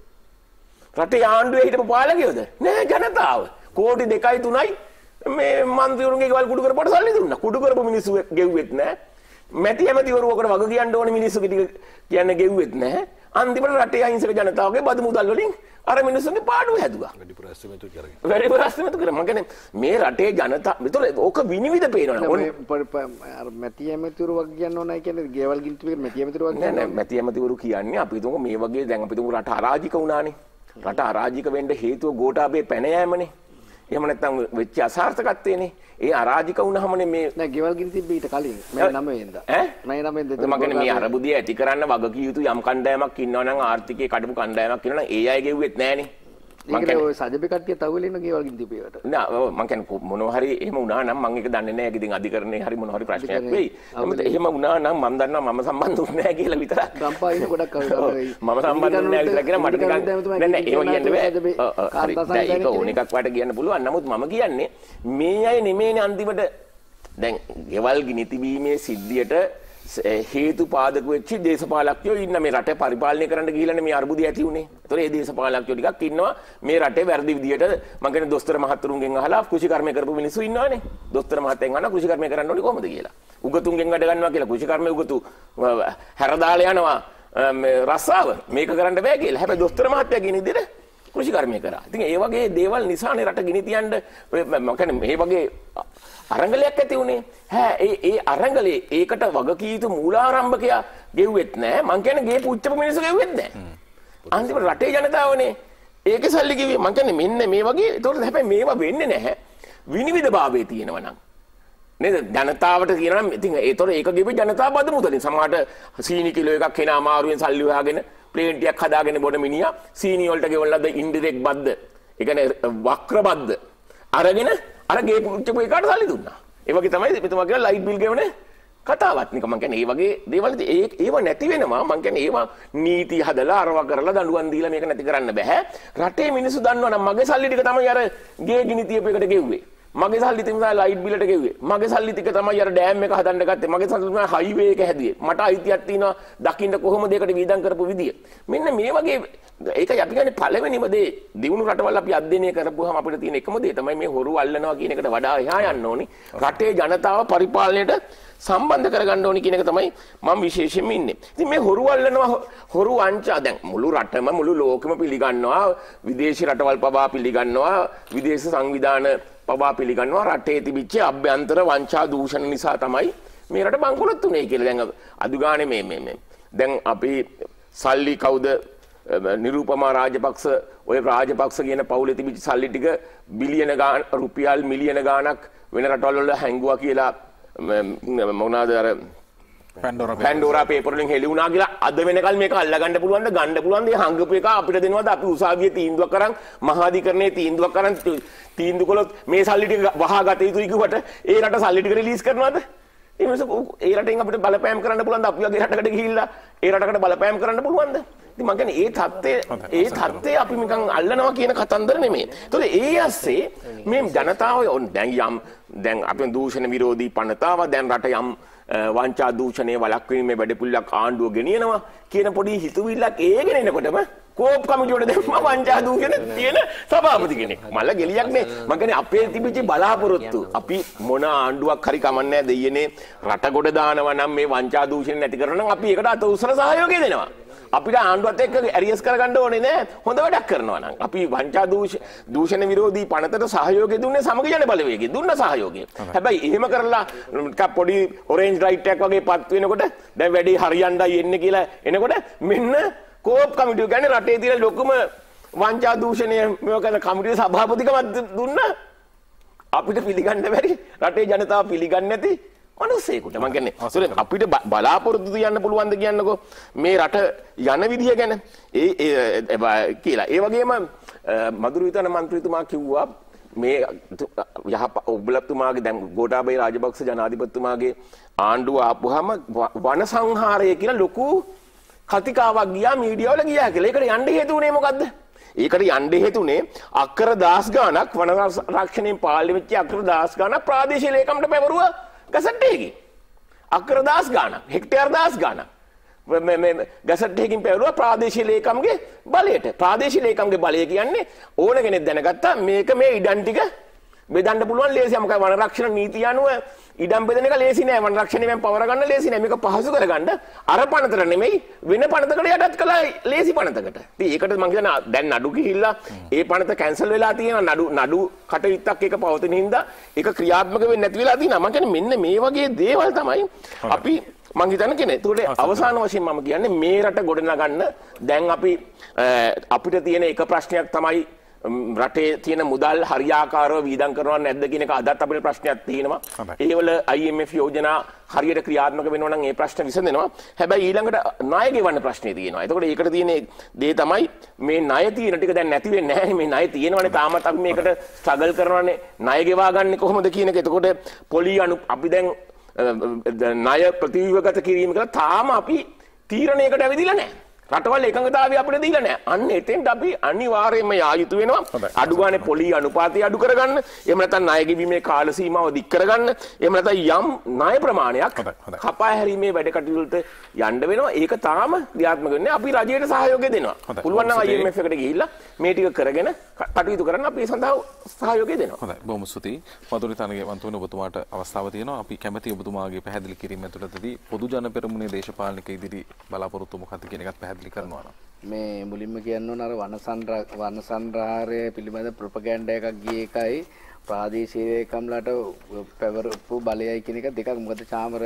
රටේ ආණ්ඩුවේ හිටපු පාලකයෝද? නෑ ජනතාව. කෝටි 2යි 3යි මේ മന്ത്രിවරුන්ගේ ගෙවල් කුඩු කරපුවට සල්ලි දුන්නා. කුඩු කරපු මිනිස්සු ගෙව්වෙත් නෑ. මැති ඇමතිවරු ඔකට වග කියන්න ඕනේ මිනිස්සු ටික කියන්නේ ගෙව්වෙත් නෑ. අන්තිමට රටේ අහිංසක ජනතාවගේ බදු මුදල් වලින් අර මිනිස්සුන්ගේ පාඩුව හැදුවා. වැඩි ප්‍රස්තමතු කරගෙන. වැඩි ප්‍රස්තමතු කරගෙන. මම කියන්නේ මේ රටේ ජනතාව මෙතන ඕක විනිවිද පේනවනේ. ඔන්න අර මැති ඇමතිවරු වගේ කියන්න ඕනයි කියන්නේ ගේවල් ගින්ටි වගේ මැති ඇමතිවරු වගේ නෑ නෑ මැති ඇමතිවරු කියන්නේ අපි හිතමු මේ වගේ දැන් අපි හිතමු රට අරාජික වුණානේ. රට අරාජික වෙන්න හේතුව ගෝඨාභය පැන යෑමනේ. එහෙම නැත්නම් වෙච්ච අසාර්ථකත්වයනේ. ඒ අරාජික වුණාමනේ මේ නෑ ගෙවල් ගිනි තිබ්බ ඊට කලින් මේ නමෙන්ද ඈ මේ නමෙන්ද මම කියන්නේ මේ අරබුදිය ඇති කරන්න වග කිය යුතු යම් කණ්ඩායමක් ඉන්නවා නම් ආර්ථිකයේ කඩපු කණ්ඩායමක් ඉන්නවා නම් ඒ අය ගෙව්වෙත් නෑනේ මම කියන්නේ ඔය සජපේ කට්ටිය තවලෙන ගේවල්කින් දීපේවට. නෑ ඔව් මම කියන්නේ මොනවා හරි එහෙම වුණා නම් මම ඒක දන්නේ නෑ. ඒක ඉතින් අධිකරණේ හරි මොනවා හරි ප්‍රශ්නයක් වෙයි. නමුත් එහෙම වුණා නම් මම දන්නවා මම සම්බන්ධ වුණ නෑ කියලා විතරක්. ගම්පායින ගොඩක් අවුලයි. මම සම්බන්ධ වුණ නෑ කියලා කියන මට නිකන් නෑ නෑ ඒව කියන්න බෑ. හරි. දැන් ඒක ඕන එකක් වට කියන්න පුළුවන්. නමුත් මම කියන්නේ මේ අය නෙමෙයිනේ අන්තිමට දැන් ගෙවල් ගිනි තිබීමේ සිද්ධියට හේතු පාදක වෙච්ච දේශපාලකයෝ ඉන්න මේ රට පරිපාලනය කරන්න ගිහිල්ලා මේ අර්බුදය ඇති උනේ. ඒතොර ඒ දේශපාලකයෝ ටිකක් ඉන්නවා මේ රටේ වැරදි විදියට මම කියන්නේ දොස්තර මහත්තුරුන්ගෙන් අහලා කෘෂිකර්මය කරපු මිනිස්සු ඉන්නවනේ. දොස්තර මහත්තයන් අහනවා කෘෂිකර්මය කරන්න ඕනේ කොහොමද කියලා. උගතුන්ගෙන් වැඩ ගන්නවා කියලා කෘෂිකර්මය උගතු හැරදාලා යනවා රස්සාව මේක කරන්න බෑ කියලා. හැබැයි දොස්තර මහත්තයා කියන විදිහට කෘෂිකර්මය කරා. ඉතින් ඒ වගේ දේවල් නිසානේ රට ගිනි තියන්න මකනේ මේ වගේ අරංගලයක් ඇති වුණේ. හෑ ඒ ඒ අරංගලේ ඒකට වගකී යුතු මූලාරම්භකයා ගෙව්වෙත් නෑ. මං කියන්නේ ගේ පුච්චපු මිනිස්සු ගෙව්වෙත් නෑ. අන්තිමට රටේ ජනතාවනේ ඒකේ සල්ලි කිව්වේ. මං කියන්නේ මෙන්න මේ වගේ. ඒතකොට හැබැයි මේවා වෙන්නේ නැහැ. විනිවිදභාවයේ තියෙනවා නම්. නේද ජනතාවට කියනවා ඉතින් ඒතොර ඒක ගෙවි ජනතාව බද මුදලින් සමහරට සීනි කිලෝ එකක් කෙනා අමාරුවෙන් සල්ලි හොයාගෙන ප්ලේට්ටියක් හදාගෙන බොන මිනිහා සීනි වලට ගෙවන ලද ඉන්ඩිරෙක්ට් බද්ද ඒ කියන්නේ වක්‍ර බද්ද අරගෙන අර ගේ කුච්චක එකාට සල්ලි දුන්නා ඒ වගේ තමයි මෙතුමා කියන ලයිට් බිල් ගෙවන්නේ කතාවත් නික මං කියන්නේ ඒ වගේ දේවල් ඒව නැති වෙනවා මං කියන්නේ ඒවා නීති හදලා අරව කරලා දඬුවම් දීලා මේක නැති කරන්න බෑ රටේ මිනිස්සු දන්නවනම් මගේ සල්ලි ටික තමයි අර ගේ ගිනි තියපු එකට ගෙව්වේ මගේ සල්ලි තිබුණ තමයි ලයිට් බිලට ගෙව්වේ. මගේ සල්ලි ටික තමයි අර ඩෑම් එක හදන්න ගත්තේ. මගේ සල්ලි තමයි හයිවේ එක හැදුවේ. මට අයිතියක් තියෙනවා දකින්න කොහොමද ඒකට වීදම් කරපු විදිය. මෙන්න මේ වගේ ඒක අපි කියන්නේ පළවෙනිම දේ දිනුණු රටවල් අපි අධ්‍යයනය කරපුවාම අපිට තියෙන එකම දේ තමයි මේ හොරු අල්ලනවා කියන එකට වඩා එහා යන්න ඕනි. රටේ ජනතාව පරිපාලනයට සම්බන්ධ කරගන්න ඕනි කියන එක තමයි මම විශේෂයෙන්ම ඉන්නේ. ඉතින් මේ හොරු අල්ලනවා හොරු වංචා දැන් මුළු රටම මුළු ලෝකෙම පිළිගන්නවා. විදේශී රටවල් පවා පිළිගන්නවා. විදේශ සංවිධාන පවා පිළිගන්නවා රටේ තිබිච්ච අභ්‍යන්තර වංචා දූෂණ නිසා තමයි මේ රට බංකොලොත් උනේ කියලා දැන් අදුගානේ මේ මේ මේ දැන් අපි සල්ලි කවුද නිරූපමා රාජපක්ෂ ඔය රාජපක්ෂ කියන පවුලේ තිබිච්ච සල්ලි ටික බිලියන ගාන රුපියල් මිලියන ගාණක් වෙන රටවල් වල හැංගුවා කියලා මොනවාද අර පැන්ඩෝර පේපරලින් හෙලිවුණනා කියලා අද වෙනකල් මේ අල්ලගන්න පුළුවන්ට ගණඩ පුළුවන්ද හංගප එක අපිට දෙනවද අපි උසාවිය තීන්දුවක් කරන් මහාධිකරණය තීන්දුවක් කරන් තීන්දු කොළොත් මේ සල්ලිට වහා ගත යුතුයිකුවට ඒ රට සල්ලිටික රිලිස් කරනවද එමස ඒරට අපට බලපෑම් කරන්න පුළන්ද අපගේ රටකට ගිල්ලා ඒ රටකට බලපෑම් කරන්න පුළුවන්ද මගන ඒ තත්වේ ඒ තත්වේ අපි මිකං අල්ලනවා කියන කතන්දර නෙමේ. තොද ඒ අස්සේ මේ ජනතාව ඔන් දැන් යම් දැන් අප දූෂණ විරෝධී පනතාව දැන් රට යම් වංචා දූෂණය වළක්වීමේ වැඩපිළිවෙලක් ආණ්ඩුව ගෙනියනවා කියන පොඩි හිතුවිල්ලක් ඒ ගෙනෙනකොටම කෝප් කමිටුවට දැම්ම වංචා දූෂණ තියෙන සභාපති කෙනෙක්. මල්ල ගෙලියක් නේ. මං කියන්නේ අපේ තිබිච්ච බලාපොරොත්තු. අපි මොන ආණ්ඩුවක් හරි කමන්නේ නැහැ දෙයියනේ. රට ගොඩ දානවා නම් මේ වංචා දූෂණ නැති කරනවා නම් අපි ඒකට අත උසන සහයෝගය දෙනවා. අපිට ආණ්ඩුවත් එක්ක ඇරියස් කරගන්න ඕනේ නෑ හොඳ වැඩක් කරනවා නම්. අපි වංචා දූෂණ විරෝධී පනතට සහයෝගය දුන්නේ සමග ජන බලවේගෙ දුන්න සහයෝගය. හැබැයි එහෙම කරලා පොඩි ඔරෙන්ජ් රයිට් එකක් වගේ පත් වෙනකොට දැන් වැඩේ හරියන්නයි එන්නේ කියලා එනකොට මෙන්න කෝප් කමිටුව ගැන රටේ තියෙන ලොකුම වංචා දූෂණය මෙව කරන කමිටුවේ සභාපතිකමත් දුන්න අපිට පිළිගන්න බැරි රටේ ජනතාව පිළිගන්නේ නැති මනුස්සයෙකුට මං කියන්නේ සර අපිට බලාපොරොත්තු තියන්න පුළුවන්ද කියන්නකෝ මේ රට යන විදිය ගැන ඒ කියලා ඒ වගේම මදුරුවිතන මන්ත්‍රීතුමා කිව්වා මේ යහ ඔබ්ලතුමාගේ දැන් ගෝඩාබේ රාජපක්ෂ ජනාධිපතිතුමාගේ ආණ්ඩුව ආපුහම වන සංහාරය කියලා ලොකු කතිකාවක් ගියා මීඩියා වල ගියා කියලා. ඒකට යන්න හේතුව උනේ මොකද්ද? ඒකට යන්න හේතුනේ අක්කර 10 ගණක් වන ආරක්ෂණයෙන් පාර්ලිමේන්තුවේ අක්කර 10 ගණක් ප්‍රාදේශීය ලේකම්ට පැවරුවා ගසට්ටයකි. අකරදස් ගානක් හෙක්ටයර්දස් ගානක්. ගැසට්හකින් පැවරුව ප්‍රාදේශ ලේකම්ගේ බලයට ප්‍රාදේශ ලේකම්ගේ බලය කියන්නේ ඕන කෙනෙක් දැනගත්තා මේක මේ ඉඩන්ටික බෙදන්න පුළුවන් ලේසියි මොකද වනරක්ෂණ නීතිය අනුව ඉඩම් බෙදෙන එක ලේසි නෑ වනරක්ෂණය මම පවර ගන්න ලේසි නෑ මේක පහසු කරගන්න අර පනතර නෙමෙයි වෙන පනතකට යටත් කළා ලේසි පනතකට ඉතින් ඒකට මම කියනවා දැන් නඩු ගිහිල්ලා ඒ පනත කැන්සල් වෙලා තියෙන නඩු නඩු කටයුත්තක් එක පවතින හින්දා ඒක ක්‍රියාත්මක වෙන්නේ නැති වෙලා තියෙනවා මම කියන්නේ මෙන්න මේ වගේ දේවල් තමයි අපි මං හිතන කෙනෙක්. ඒකට අවසාන වශයෙන් මම කියන්නේ මේ රට ගොඩනගන්න දැන් අපි අපිට තියෙන එක ප්‍රශ්නයක් තමයි රටේ තියෙන මුදල් හරියාකාරව වීදම් කරනවා නැද්ද කියන එක අදත් අපිට ප්‍රශ්නයක් තියෙනවා. ඒවල IMF යෝජනා හරියට ක්‍රියාත්මක වෙනවා නම් ඒ ප්‍රශ්න විසඳෙනවා. හැබැයි ඊළඟට ණය ගෙවන්න ප්‍රශ්නේ තියෙනවා. එතකොට ඒකට තියෙන දේ තමයි මේ ණය තියෙන ටික දැන් නැති වෙන්නේ නැහැ. මේ ණය තියෙනවනේ තාමත් අපි මේකට ස්ට්‍රගල් කරනවානේ. ණය ගෙවා ගන්න කොහොමද කියන එක. එතකොට පොලි අනු අපි දැන් ණය ප්‍රතිව්‍යුහගත කිරීම කරලා තාම අපි තීරණයකට ඇවිදිලා නැහැ. රටවල් එකඟතාවය අපිට දීලා නැහැ. අන්න එතෙන්ට අපි අනිවාර්යයෙන්ම යා යුතු වෙනවා. අඩු ගානේ පොලී අනුපාතය අඩු කරගන්න. එහෙම නැත්නම් ණය ගෙවීමේ කාල සීමාව දික් කරගන්න. එහෙම නැත්නම් යම් ණය ප්‍රමාණයක් කපා හැරීමේ වැඩ කටයුතු වලට යන්න වෙනවා. ඒක තාම ක්‍රියාත්මක වෙන්නේ අපි රජයට සහයෝගය දෙනවා. පුළුවන් නම් IMF එකට ගිහිල්ලා මේ ටික කරගෙන කටයුතු කරන්න අපි ඒ සඳහා සහයෝගය දෙනවා. හොඳයි. බොහොම ස්තුතියි. මధుරි තනගේ වන්තුන ඔබතුමාට අවස්ථාව තියෙනවා. අපි කැමැති ඔබතුමාගේ පැහැදිලි කිරීම ඇතුළතදී පොදු ජන පෙරමුණේ දේශපාලනික ඉදිරි බලාපොරොත්තු මොකක්ද කියන එකත් පැහැදිලි පැහැදිලි කරනවා මේ මුලින්ම කියන්න ඕන අර වන සංරාහාරය පිළිබඳ ප්‍රොපගෑන්ඩ එකක් ගිය එකයි ප්‍රාදේශීයකම්ලට පැවරපු බලයයි කියන එක දෙකක් මොකද චාමර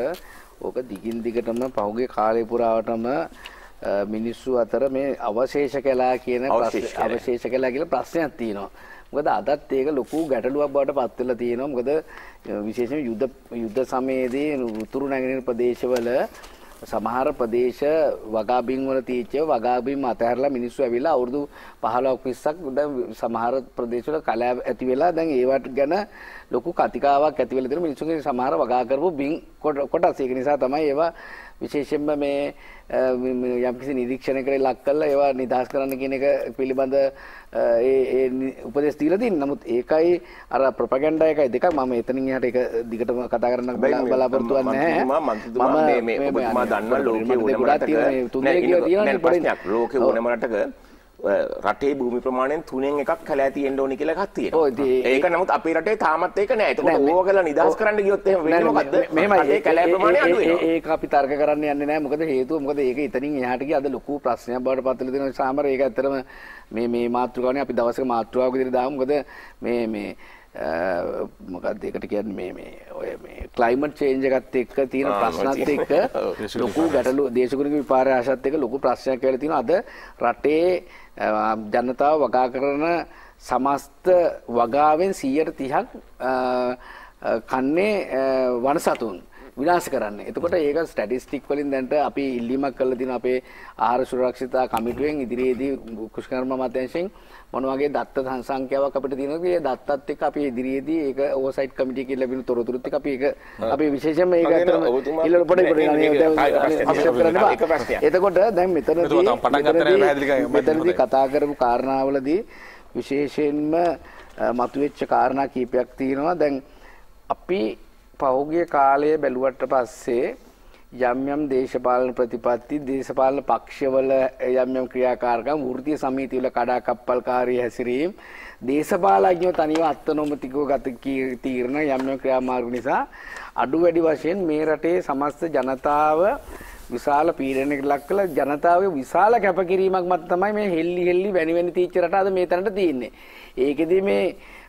ඕක දිගින් දිගටම පහුගිය කාලය පුරාවටම මිනිස්සු අතර මේ අවශේෂ කළා කියන අවශේෂ කළා කියලා ප්‍රශ්නයක් තියෙනවා. මොකද අදත් ඒක ලොකු ගැටලුවක් බවට පත් වෙලා තියෙනවා. මොකද විශේෂයෙන් යුද්ධ යුද්ධ සමයේදී උතුරු නැගෙනහිර ප්‍රදේශවල සමහර ප්‍රදේශ වගාබිම් වල තීච්චය වගාබිම් අතහැරලා මිනිස්සු ඇවිල්ලා අවුරුදු 15ක් 20ක් දැන් සමහර ප්‍රදේශවල කලාව ඇති වෙලා දැන් ඒවට ගැන ලොකු කතිකාවක් ඇති වෙලා තියෙන මිනිස්සුන්ගේ සමහර වගා කරපු බිම් කොටස් ඒක නිසා තමයි ඒවා විශේෂයෙන්ම මේ යම්කිසි නිරීක්ෂණයකට ලක් කරලා ඒවා නිදහස් කරන්න කියන එක පිළිබඳ ඒ උපදෙස් දීලා තින් නමුත් ඒකයි අර ප්‍රොපගන්ඩා එකයි දෙකක් මම එතනින් එහාට ඒක දිගටම කතා කරන්න බලාපොරොත්තු වෙන්නේ නැහැ මම මේ ඔබතුමා දන්නා ලෝකයේ ඕනම රටක ලෝකයේ ඕනම රටක රටේ භූමි ප්‍රමාණයෙන් තුනෙන් එකක් කැලෑ තියෙන්න ඕනි කියලා එකක් තියෙනවා. ඒක නමුත් අපේ රටේ තාමත් ඒක නෑ. ඒකට ඕවා කරලා නිදහස් කරන්න ගියොත් එහෙම වෙන්නේ මොකද්ද? රටේ කැලෑ ප්‍රමාණය අඩු වෙනවා. ඒක අපි තර්ක කරන්න යන්නේ නෑ. මොකද හේතුව මොකද ඒක එතනින් එහාට ගිය අද ලොකු ප්‍රශ්නයක් බවට පත් වෙලා තියෙනවා. සාමර ඒක ඇත්තටම මේ මේ මාතෘකාවනේ අපි දවසක මාතෘකාවක් විදිහට දාමු. මොකද මේ මේ මොකක්ද ඒකට කියන්නේ මේ මේ ඔය මේ ක්ලයිමට් චේන්ජ් එකත් එක්ක තියෙන [LAUGHS] ප්‍රශ්නත් එක්ක ලොකු ගැටලු දේශගුණික විපාක ආශත් එක්ක ලොකු ප්‍රශ්නයක් කියලා තියෙනවා අද රටේ ජනතාව වගා කරන සමස්ත වගාවෙන් 130ක් කන්නේ වනසතුන්. විනාශ කරන්න. එතකොට ඒක ස්ටැටිස්ටික් වලින් දැන්ට අපි ඉල්ලීමක් කරලා තියෙන අපේ ආහාර සුරක්ෂිතා කමිටුවෙන් ඉදිරියේදී කෘෂිකර්ම අමාත්‍යාංශයෙන් මොන වගේ දත්ත සංඛ්‍යාවක් අපිට තියෙනවද කියලා දත්තත් එක්ක අපි ඉදිරියේදී ඒක ඕවර්සයිට් කමිටිය කියලා ලැබෙන තොරතුරුත් එක්ක අපි ඒක අපි විශේෂයෙන්ම ඒක අතර ඊළඟ පොඩි පොඩි එතකොට දැන් මෙතනදී මෙතනදී කතා කරපු කාරණාවලදී විශේෂයෙන්ම මතුවෙච්ච කාරණා කීපයක් තියෙනවා දැන් අපි පෞගිය කාලය බැලුවට පස්සේ යම් යම් දේශපාලන ප්‍රතිපත්ති දේශපාලන පක්ෂවල යම් යම් ක්‍රියාකාරකම් වෘත්තීය සමිතිවල කඩා කප්පල්කාරී හැසිරීම දේශපාලඥයෝ තනිව අත්නොමතිකව ගත තීරණ යම් යම් ක්‍රියාමාර්ග නිසා අඩු වැඩි වශයෙන් මේ රටේ සමස්ත ජනතාව විශාල පීඩනයකට ලක් කළ ජනතාවේ විශාල කැපකිරීමක් මත තමයි මේ හෙල්ලි හෙල්ලි වැනි වැනි තීච්ච රට අද මේ තැනට තියෙන්නේ. ඒකෙදි මේ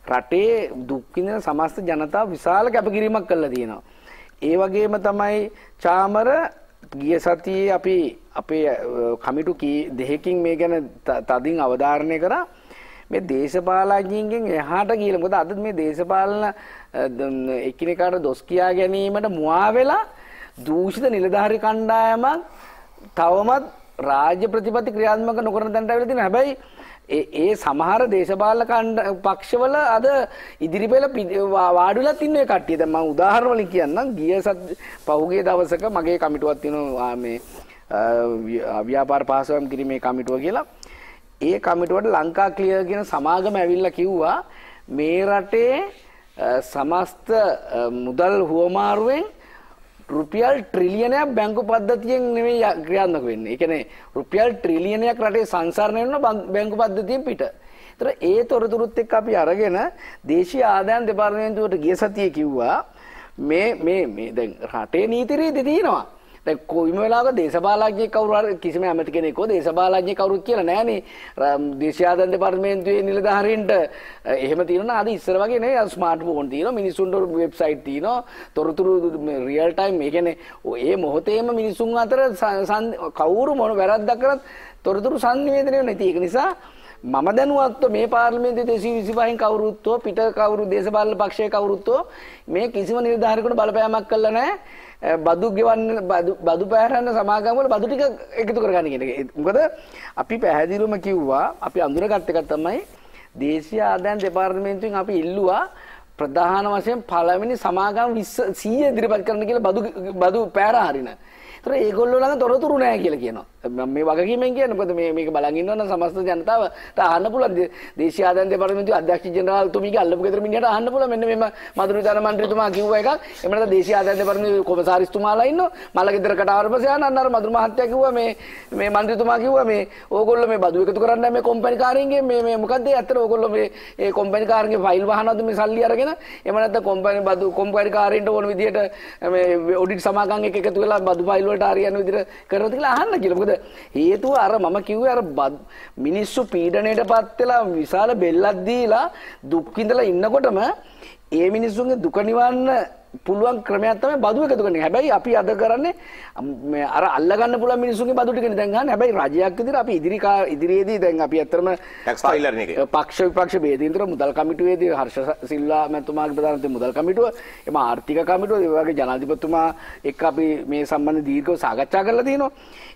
රටේ දුක් සමස්ත ජනතාව විශාල කැපකිරීමක් කළා තියෙනවා. ඒ වගේම තමයි චාමර ගිය සතියේ අපි අපේ කමිටු දෙකකින් මේ ගැන තදින් අවධාරණය කරා. මේ දේශපාලඥයින්ගෙන් එහාට කියලා. මොකද අද මේ දේශපාලන එකිනෙකාට දොස් කියා ගැනීමට මුවා වෙලා දූෂිත නිලධාරි කණ්ඩායමක් තවමත් රාජ්‍ය ප්‍රතිපත්ති ක්‍රියාත්මක නොකරන තැනට ඇවිල්ලා තියෙනවා. හැබැයි ඒ ඒ සමහර දේශපාලන පක්ෂවල අද ඉදිරිපෙළ වාඩිලත් ඉන්න කට්ටිය දැන් මම උදාහරණ වලින් කියන්නම් ගිය සත් පහුගිය දවසක මගේ කමිටුවක් තියෙනවා මේ ව්‍යාපාර පහසුකම් කිරීමේ කමිටුව කියලා ඒ කමිටුවට ලංකා ක්ලියර් කියන සමාගම ඇවිල්ලා කිව්වා මේ රටේ සමස්ත මුදල් හුවමාරුවෙන් රුපියල් ට්‍රිලියනයක් බැංකු පද්ධතියෙන් නෙමෙයි ක්‍රියාත්මක වෙන්නේ. ඒ කියන්නේ රුපියල් ට්‍රිලියනයක් රටේ සංසරණය වෙනවා බැංකු පද්ධතියෙන් පිට. ඒතර ඒ තොරතුරුත් එක්ක අපි අරගෙන දේශීය ආදායම් දෙපාර්තමේන්තුවට ගිය සතියේ කිව්වා මේ මේ මේ දැන් රටේ නීති රීති තියෙනවා. දැන් කොයිම වෙලාවක දේශපාලඥයෙක් කවුරු හරි කිසිම ඇමති කෙනෙක් හෝ දේශපාලඥයෙක් කවුරුත් කියලා නැහනේ. දේශයාදන් දෙපාර්තමේන්තුවේ නිලධාරීන්ට එහෙම තියෙනවා අද ඉස්සර වගේ නේ ස්මාර්ට් ෆෝන් තියෙනවා මිනිසුන්ට වෙබ්සයිට් තියෙනවා තොරතුරු රියල් ටයිම් ඒ කියන්නේ ඒ මොහොතේම මිනිසුන් අතර කවුරු මොන වැරද්දක් කරත් තොරතුරු සංනිවේදනය වෙනවා. ඉතින් ඒක නිසා මම දැනුවත්ව මේ පාර්ලිමේන්තුවේ දෙසී විසිපහෙන් කවුරුත්ව පිට කවුරු දේශපාලන පක්ෂයේ කවුරුත්ව මේ කිසිම නිර්ධාරකෙකුට බලපෑමක් කළා නැහැ. බදු ගෙවන්න බදු පැහැරන්න සමාගම් වල බදු ටික එකතු කරගන්න කියන එක. මොකද අපි පැහැදිලිවම කිව්වා අපි අඳුරගත් එක තමයි දේශීය ආදායම් දෙපාර්තමේන්තුවෙන් අපි ඉල්ලුවා ප්‍රධාන වශයෙන් පළවෙනි සමාගම් 100 ඉදිරිපත් කරන්න කියලා බදු බදු පැහැර හරින. ඒතර ඒගොල්ලෝ ළඟ තොරතුරු නැහැ කියලා කියනවා. මම මේ වගකීමෙන් කියන්නේ මොකද මේ මේක බලන් ඉන්නවනම් සමස්ත ජනතාව අහන්න පුළුවන් දේශීය ආදායම් දෙපාර්තමේන්තුවේ අධ්‍යක්ෂ ජෙනරාල්තුමීගේ අල්ලපු ගෙදර මිනිහට අහන්න පුළුවන් මෙන්න මෙම මදුරු විධාන මන්ත්‍රීතුමා කිව්ව එකක්. එහෙම නැත්නම් දේශීය ආදායම් දෙපාර්තමේන්තුවේ කොමසාරිස්තුමාලා ඉන්නවා. මල්ල ගෙදර කටහඬපස්සේ යන අන්න අර මදුරු මහත්තයා කිව්වා මේ මේ මන්ත්‍රීතුමා කිව්වා මේ ඕගොල්ලෝ මේ බදු එකතු කරන්න මේ කොම්පැනි කාරයන්ගේ මේ මේ මොකද්ද ඇත්තට ඕගොල්ලෝ මේ ඒ කොම්පැනි කාරයන්ගේ ෆයිල් වහනවද මේ සල්ලි අරගෙන එහෙම නැත්නම් කොම්පැනි බදු කොම්පැනි කාරයන්ට ඕන විදිහට මේ ඔඩිට් සමාගම් එක එකතු වෙලා බදු ෆයිල් වලට හරියන විදිහට කරනවද කියලා අහන්න කියලා. මොකද හේතුව අර මම කිව්වේ අර මිනිස්සු පීඩණයටපත් වෙලා විශාල බෙල්ලක් දීලා දුක් විඳලා ඉන්නකොටම ඒ මිනිස්සුන්ගේ දුක නිවන්න පුළුවන් ක්‍රමයක් තමයි බදු එකතු කරන එක. හැබැයි අපි අද කරන්නේ අර අල්ලගන්න පුළුවන් මිනිස්සුන්ගේ බදු ටිකනේ දැන් ගන්න. හැබැයි රජයක් විදිහට අපි ඉදිරි ඉදිරියේදී දැන් අපි ඇත්තටම ටැක්ස් ෆයිලර් එක. පක්ෂ විපක්ෂ ભેදයෙන් තොර මුදල් කමිටුවේදී හර්ෂ සිල්වා මැතිතුමාගේ ප්‍රධානත්වයෙන් මුදල් කමිටුව, එම ආර්ථික කමිටුව, ඒ වගේ ජනාධිපතිතුමා එක්ක අපි මේ සම්බන්ධ දීර්ඝව සාකච්ඡා කරලා තියෙනවා.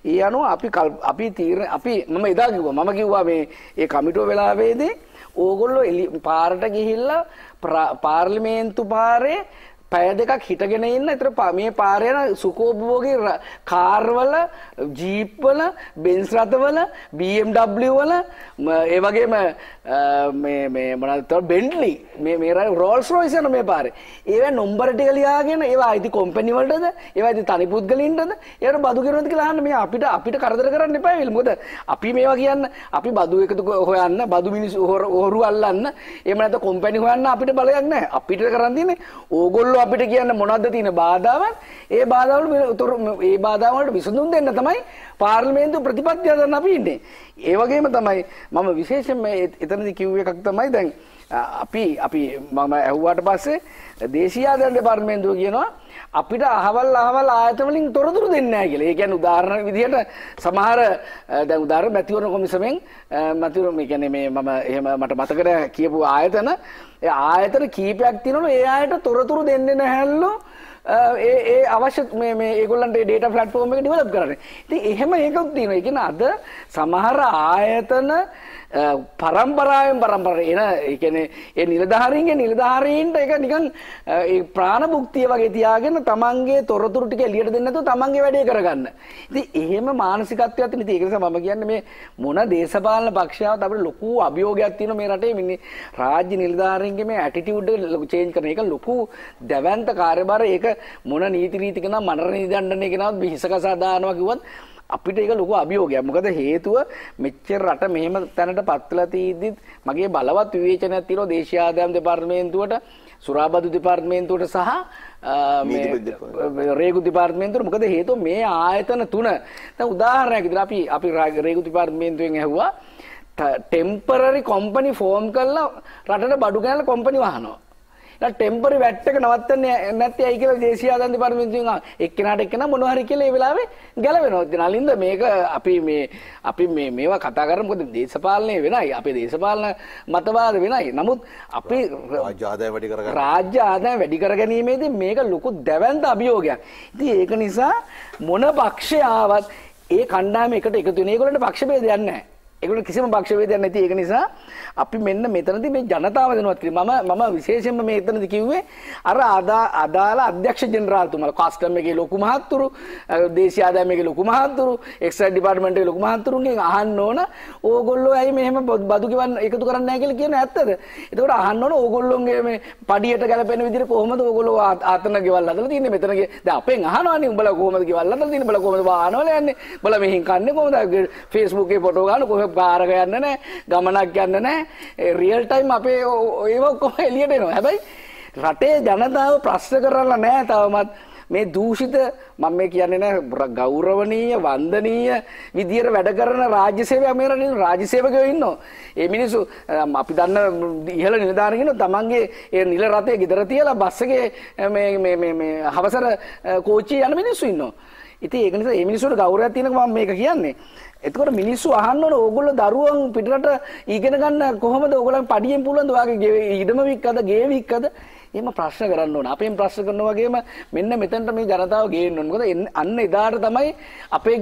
ඒ අනුව අපි අපි තීරණ අපි මම එදා කිව්වා මම කිව්වා මේ ඒ කමිටුව වෙලාවේදී ඕගොල්ලෝ පාරට ගිහිල්ලා පාර්ලිමේන්තු පාරේ පැය දෙකක් හිටගෙන ඉන්න එතර මේ පාරයන සුකෝභෝගී කාර්වල ජීප්වල බෙන්ස් රථවල BMW වල ඒ වගේම Uh, මේ මොනතව බෙන්ඩලි මේ මේරයි රෝල්ස් රොයිස් යන මේ පාරේ. ඒවා නම්බර ටික ලියාගෙන ඒවා අයිති කම්පැනි වලටද ඒවා අයිති තනි පුද්ගලින්ටද ඒවට බදු කරනවද කියලා අහන්න මේ අපිට අපිට කරදර කරන්න එපා විල් මොකද අපි මේවා කියන්න අපි බදු එකතු හොයන්න බදු මිනිස්සු හොරු අල්ලන්න එහෙම නැත්නම් කම්පැනි හොයන්න අපිට බලයක් නැහැ. අපිට කරන් තියෙන්නේ ඕගොල්ලෝ අපිට කියන්න මොනවද තියෙන බාධාවන් ඒ බාධාවල ඒ බාධාවලට විසඳුම් දෙන්න තමයි පාර්ලිමේන්තුව ප්‍රතිපත්ති හදන්න අපි ඉන්නේ. ඒ වගේම තමයි මම විශේෂයෙන්ම එතනදි කිව්ව එකක් තමයි දැන් අපි අපි මම ඇහුවාට පස්සේ දේශීය ආදාන දෙපාර්තමේන්තුව කියනවා අපිට අහවල් අහවල් ආයතන වලින් තොරතුරු දෙන්නේ නැහැ කියලා. ඒ කියන්නේ උදාහරණ විදිහට සමහර දැන් උදාහරණ මැතිවරණ කොමිසමෙන් මැතිවරණ මේ කියන්නේ මේ මම එහෙම මට මතක කියපු ආයතන ඒ ආයතන කීපයක් තියෙනවනේ ඒ ආයතන තොරතුරු දෙන්නේ නැහැලෝ ඒ ඒ අවශ්‍ය මේ මේ ඒගොල්ලන්ට ඩේටා ප්ලැට්ෆෝම් එක ඩෙවලොප් කරන්න. ඉතින් එහෙම එකක් තියෙනවා. ඒ කියන්නේ අද සමහර ආයතන පරම්පරාවෙන් පරම්පර එන එකන ඒ නිලධාරීන්ගේ නිලධාරීන්ට එක නිකන් ප්‍රාණභුක්තිය වගේ තියාගෙන තමන්ගේ තොරතුරු ටික එලියට දෙන්නතු තමන්ගේ වැඩේ කරගන්න. ඉතින් එහෙම මානසිකත්වයක් තියෙන ඉතින් ඒක නිසා මම කියන්නේ මේ මොන දේශපාලන පක්ෂයාවත් අපිට ලොකු අභියෝගයක් තියෙනවා මේ රටේ මේ රාජ්‍ය නිලධාරීන්ගේ මේ ඇටිටියුඩ් එක චේන්ජ් කරන එක ලොකු දැවැන්ත කාර්යභාරය ඒක මොන නීති රීතිකනම් මනර නිදණ්ඩනය කෙනාවත් හිසකසා දානවා කිව්වත් අපිට ඒක ලොකු අභියෝගයක්. මොකද හේතුව මෙච්චර රට මෙහෙම තැනට පත්ලා තියෙද්දිත් මගේ බලවත් විවේචනයක් තියෙනවා දේශීය ආදායම් දෙපාර්තමේන්තුවට, සුරාබදු දෙපාර්තමේන්තුවට සහ මේ රේගු දෙපාර්තමේන්තුවට. මොකද හේතුව මේ ආයතන තුන දැන් උදාහරණයක් විදිහට අපි අපි රේගු දෙපාර්තමේන්තුවෙන් ඇහුවා ටෙම්පරරි කොම්පැනි ෆෝම් කරලා රටට බඩු ගෑනලා කොම්පැනි වහනවා. ටෙම්පරි වැට් එක නවත්තන්න නැති ඇයි කියලා දේශීය ආදන්ති පරිමිතියෙන් එක්කෙනාට එක්කෙනා මොනවා හරි කියලා ඒ වෙලාවේ ගැලවෙනවා. ඉතින් අලින්ද මේක අපි මේ අපි මේ මේවා කතා කරමු මොකද දේශපාලනය වෙනයි. අපේ දේශපාලන මතවාද වෙනයි. නමුත් අපි රාජ්‍ය ආදායම වැඩි කරගන්න රාජ්‍ය ආදායම වැඩි කර ගැනීමේදී මේක ලොකු දැවැන්ත අභියෝගයක්. ඉතින් ඒක නිසා මොන පක්ෂය ආවත් ඒ කණ්ඩායම එකට එකතු වෙන ඒගොල්ලන්ට පක්ෂ ભેදයක් නැහැ. ඒගොල්ලෝ කිසිම පක්ෂවේදයක් නැති ඒක නිසා අපි මෙන්න මෙතනදී මේ ජනතාව දැනුවත් කිරීම මම මම විශේෂයෙන්ම මේ එතනදී කිව්වේ අර අදාළ අධ්‍යක්ෂ ජෙනරාල්තුමාලා කස්ටම් එකේ ලොකු මහත්තුරු දේශීය ආදායමේ ලොකු මහත්තුරු එක්සයිඩ් ඩිපාර්ට්මන්ට් එකේ ලොකු මහත්තුරුන්ගෙන් අහන්න ඕන ඕගොල්ලෝ ඇයි මෙහෙම බදු ගෙවන්න එකතු කරන්නේ නැහැ කියලා කියන ඇත්තද එතකොට අහන්න ඕන ඕගොල්ලොන්ගේ මේ පඩියට ගැලපෙන විදිහට කොහොමද ඕගොල්ලෝ ආතන ගෙවල් හදලා තින්නේ මෙතනගේ දැන් අපෙන් අහනවානේ උඹලා කොහොමද ගෙවල් හදලා තින්නේ උඹලා කොහොමද වාහනවල යන්නේ උඹලා මෙහෙන් කන්නේ කොහොමද Facebook එකේ ෆොටෝ ගන්න කොහොමද බාරග යන්න නෑ ගමනක් යන්න නෑ රියල් ටයිම් අපේ ඒව ඔක්කොම එළියට එනවා හැබැයි රටේ ජනතාව ප්‍රශ්න කරලා නෑ තවමත් මේ දූෂිත මම මේ කියන්නේ නෑ ගෞරවනීය වන්දනීය විදියට වැඩ කරන රාජ්‍ය සේවය මේ රටේ රාජ්‍ය සේවකයෝ ඉන්නවා. ඒ මිනිස්සු අපි දන්න ඉහළ නිලධාරීන් ඉන්නවා. තමන්ගේ ඒ නිල රථයේ ගෙදර තියලා බස් එකේ මේ මේ මේ හවසර කෝච්චිය යන මිනිස්සු ඉන්නවා. ඉතින් ඒක නිසා මේ මිනිස්සුන්ට ගෞරවයක් තියෙනක මම මේක කියන්නේ. එතකොට මිනිස්සු අහන්න ඕන ඕගොල්ලෝ දරුවන් පිටරට ඉගෙන ගන්න කොහොමද ඕගොල්ලන් පඩියෙන් පුළුවන්ද ඔයාගේ ඉඩම වික්කද ගේ වික්කද? එහෙම ප්‍රශ්න කරන්න ඕන. අපෙන් ප්‍රශ්න කරනා වගේම මෙන්න මෙතනට මේ ජනතාව ගේන්න ඕන. මොකද අන්න එදාට තමයි අපේ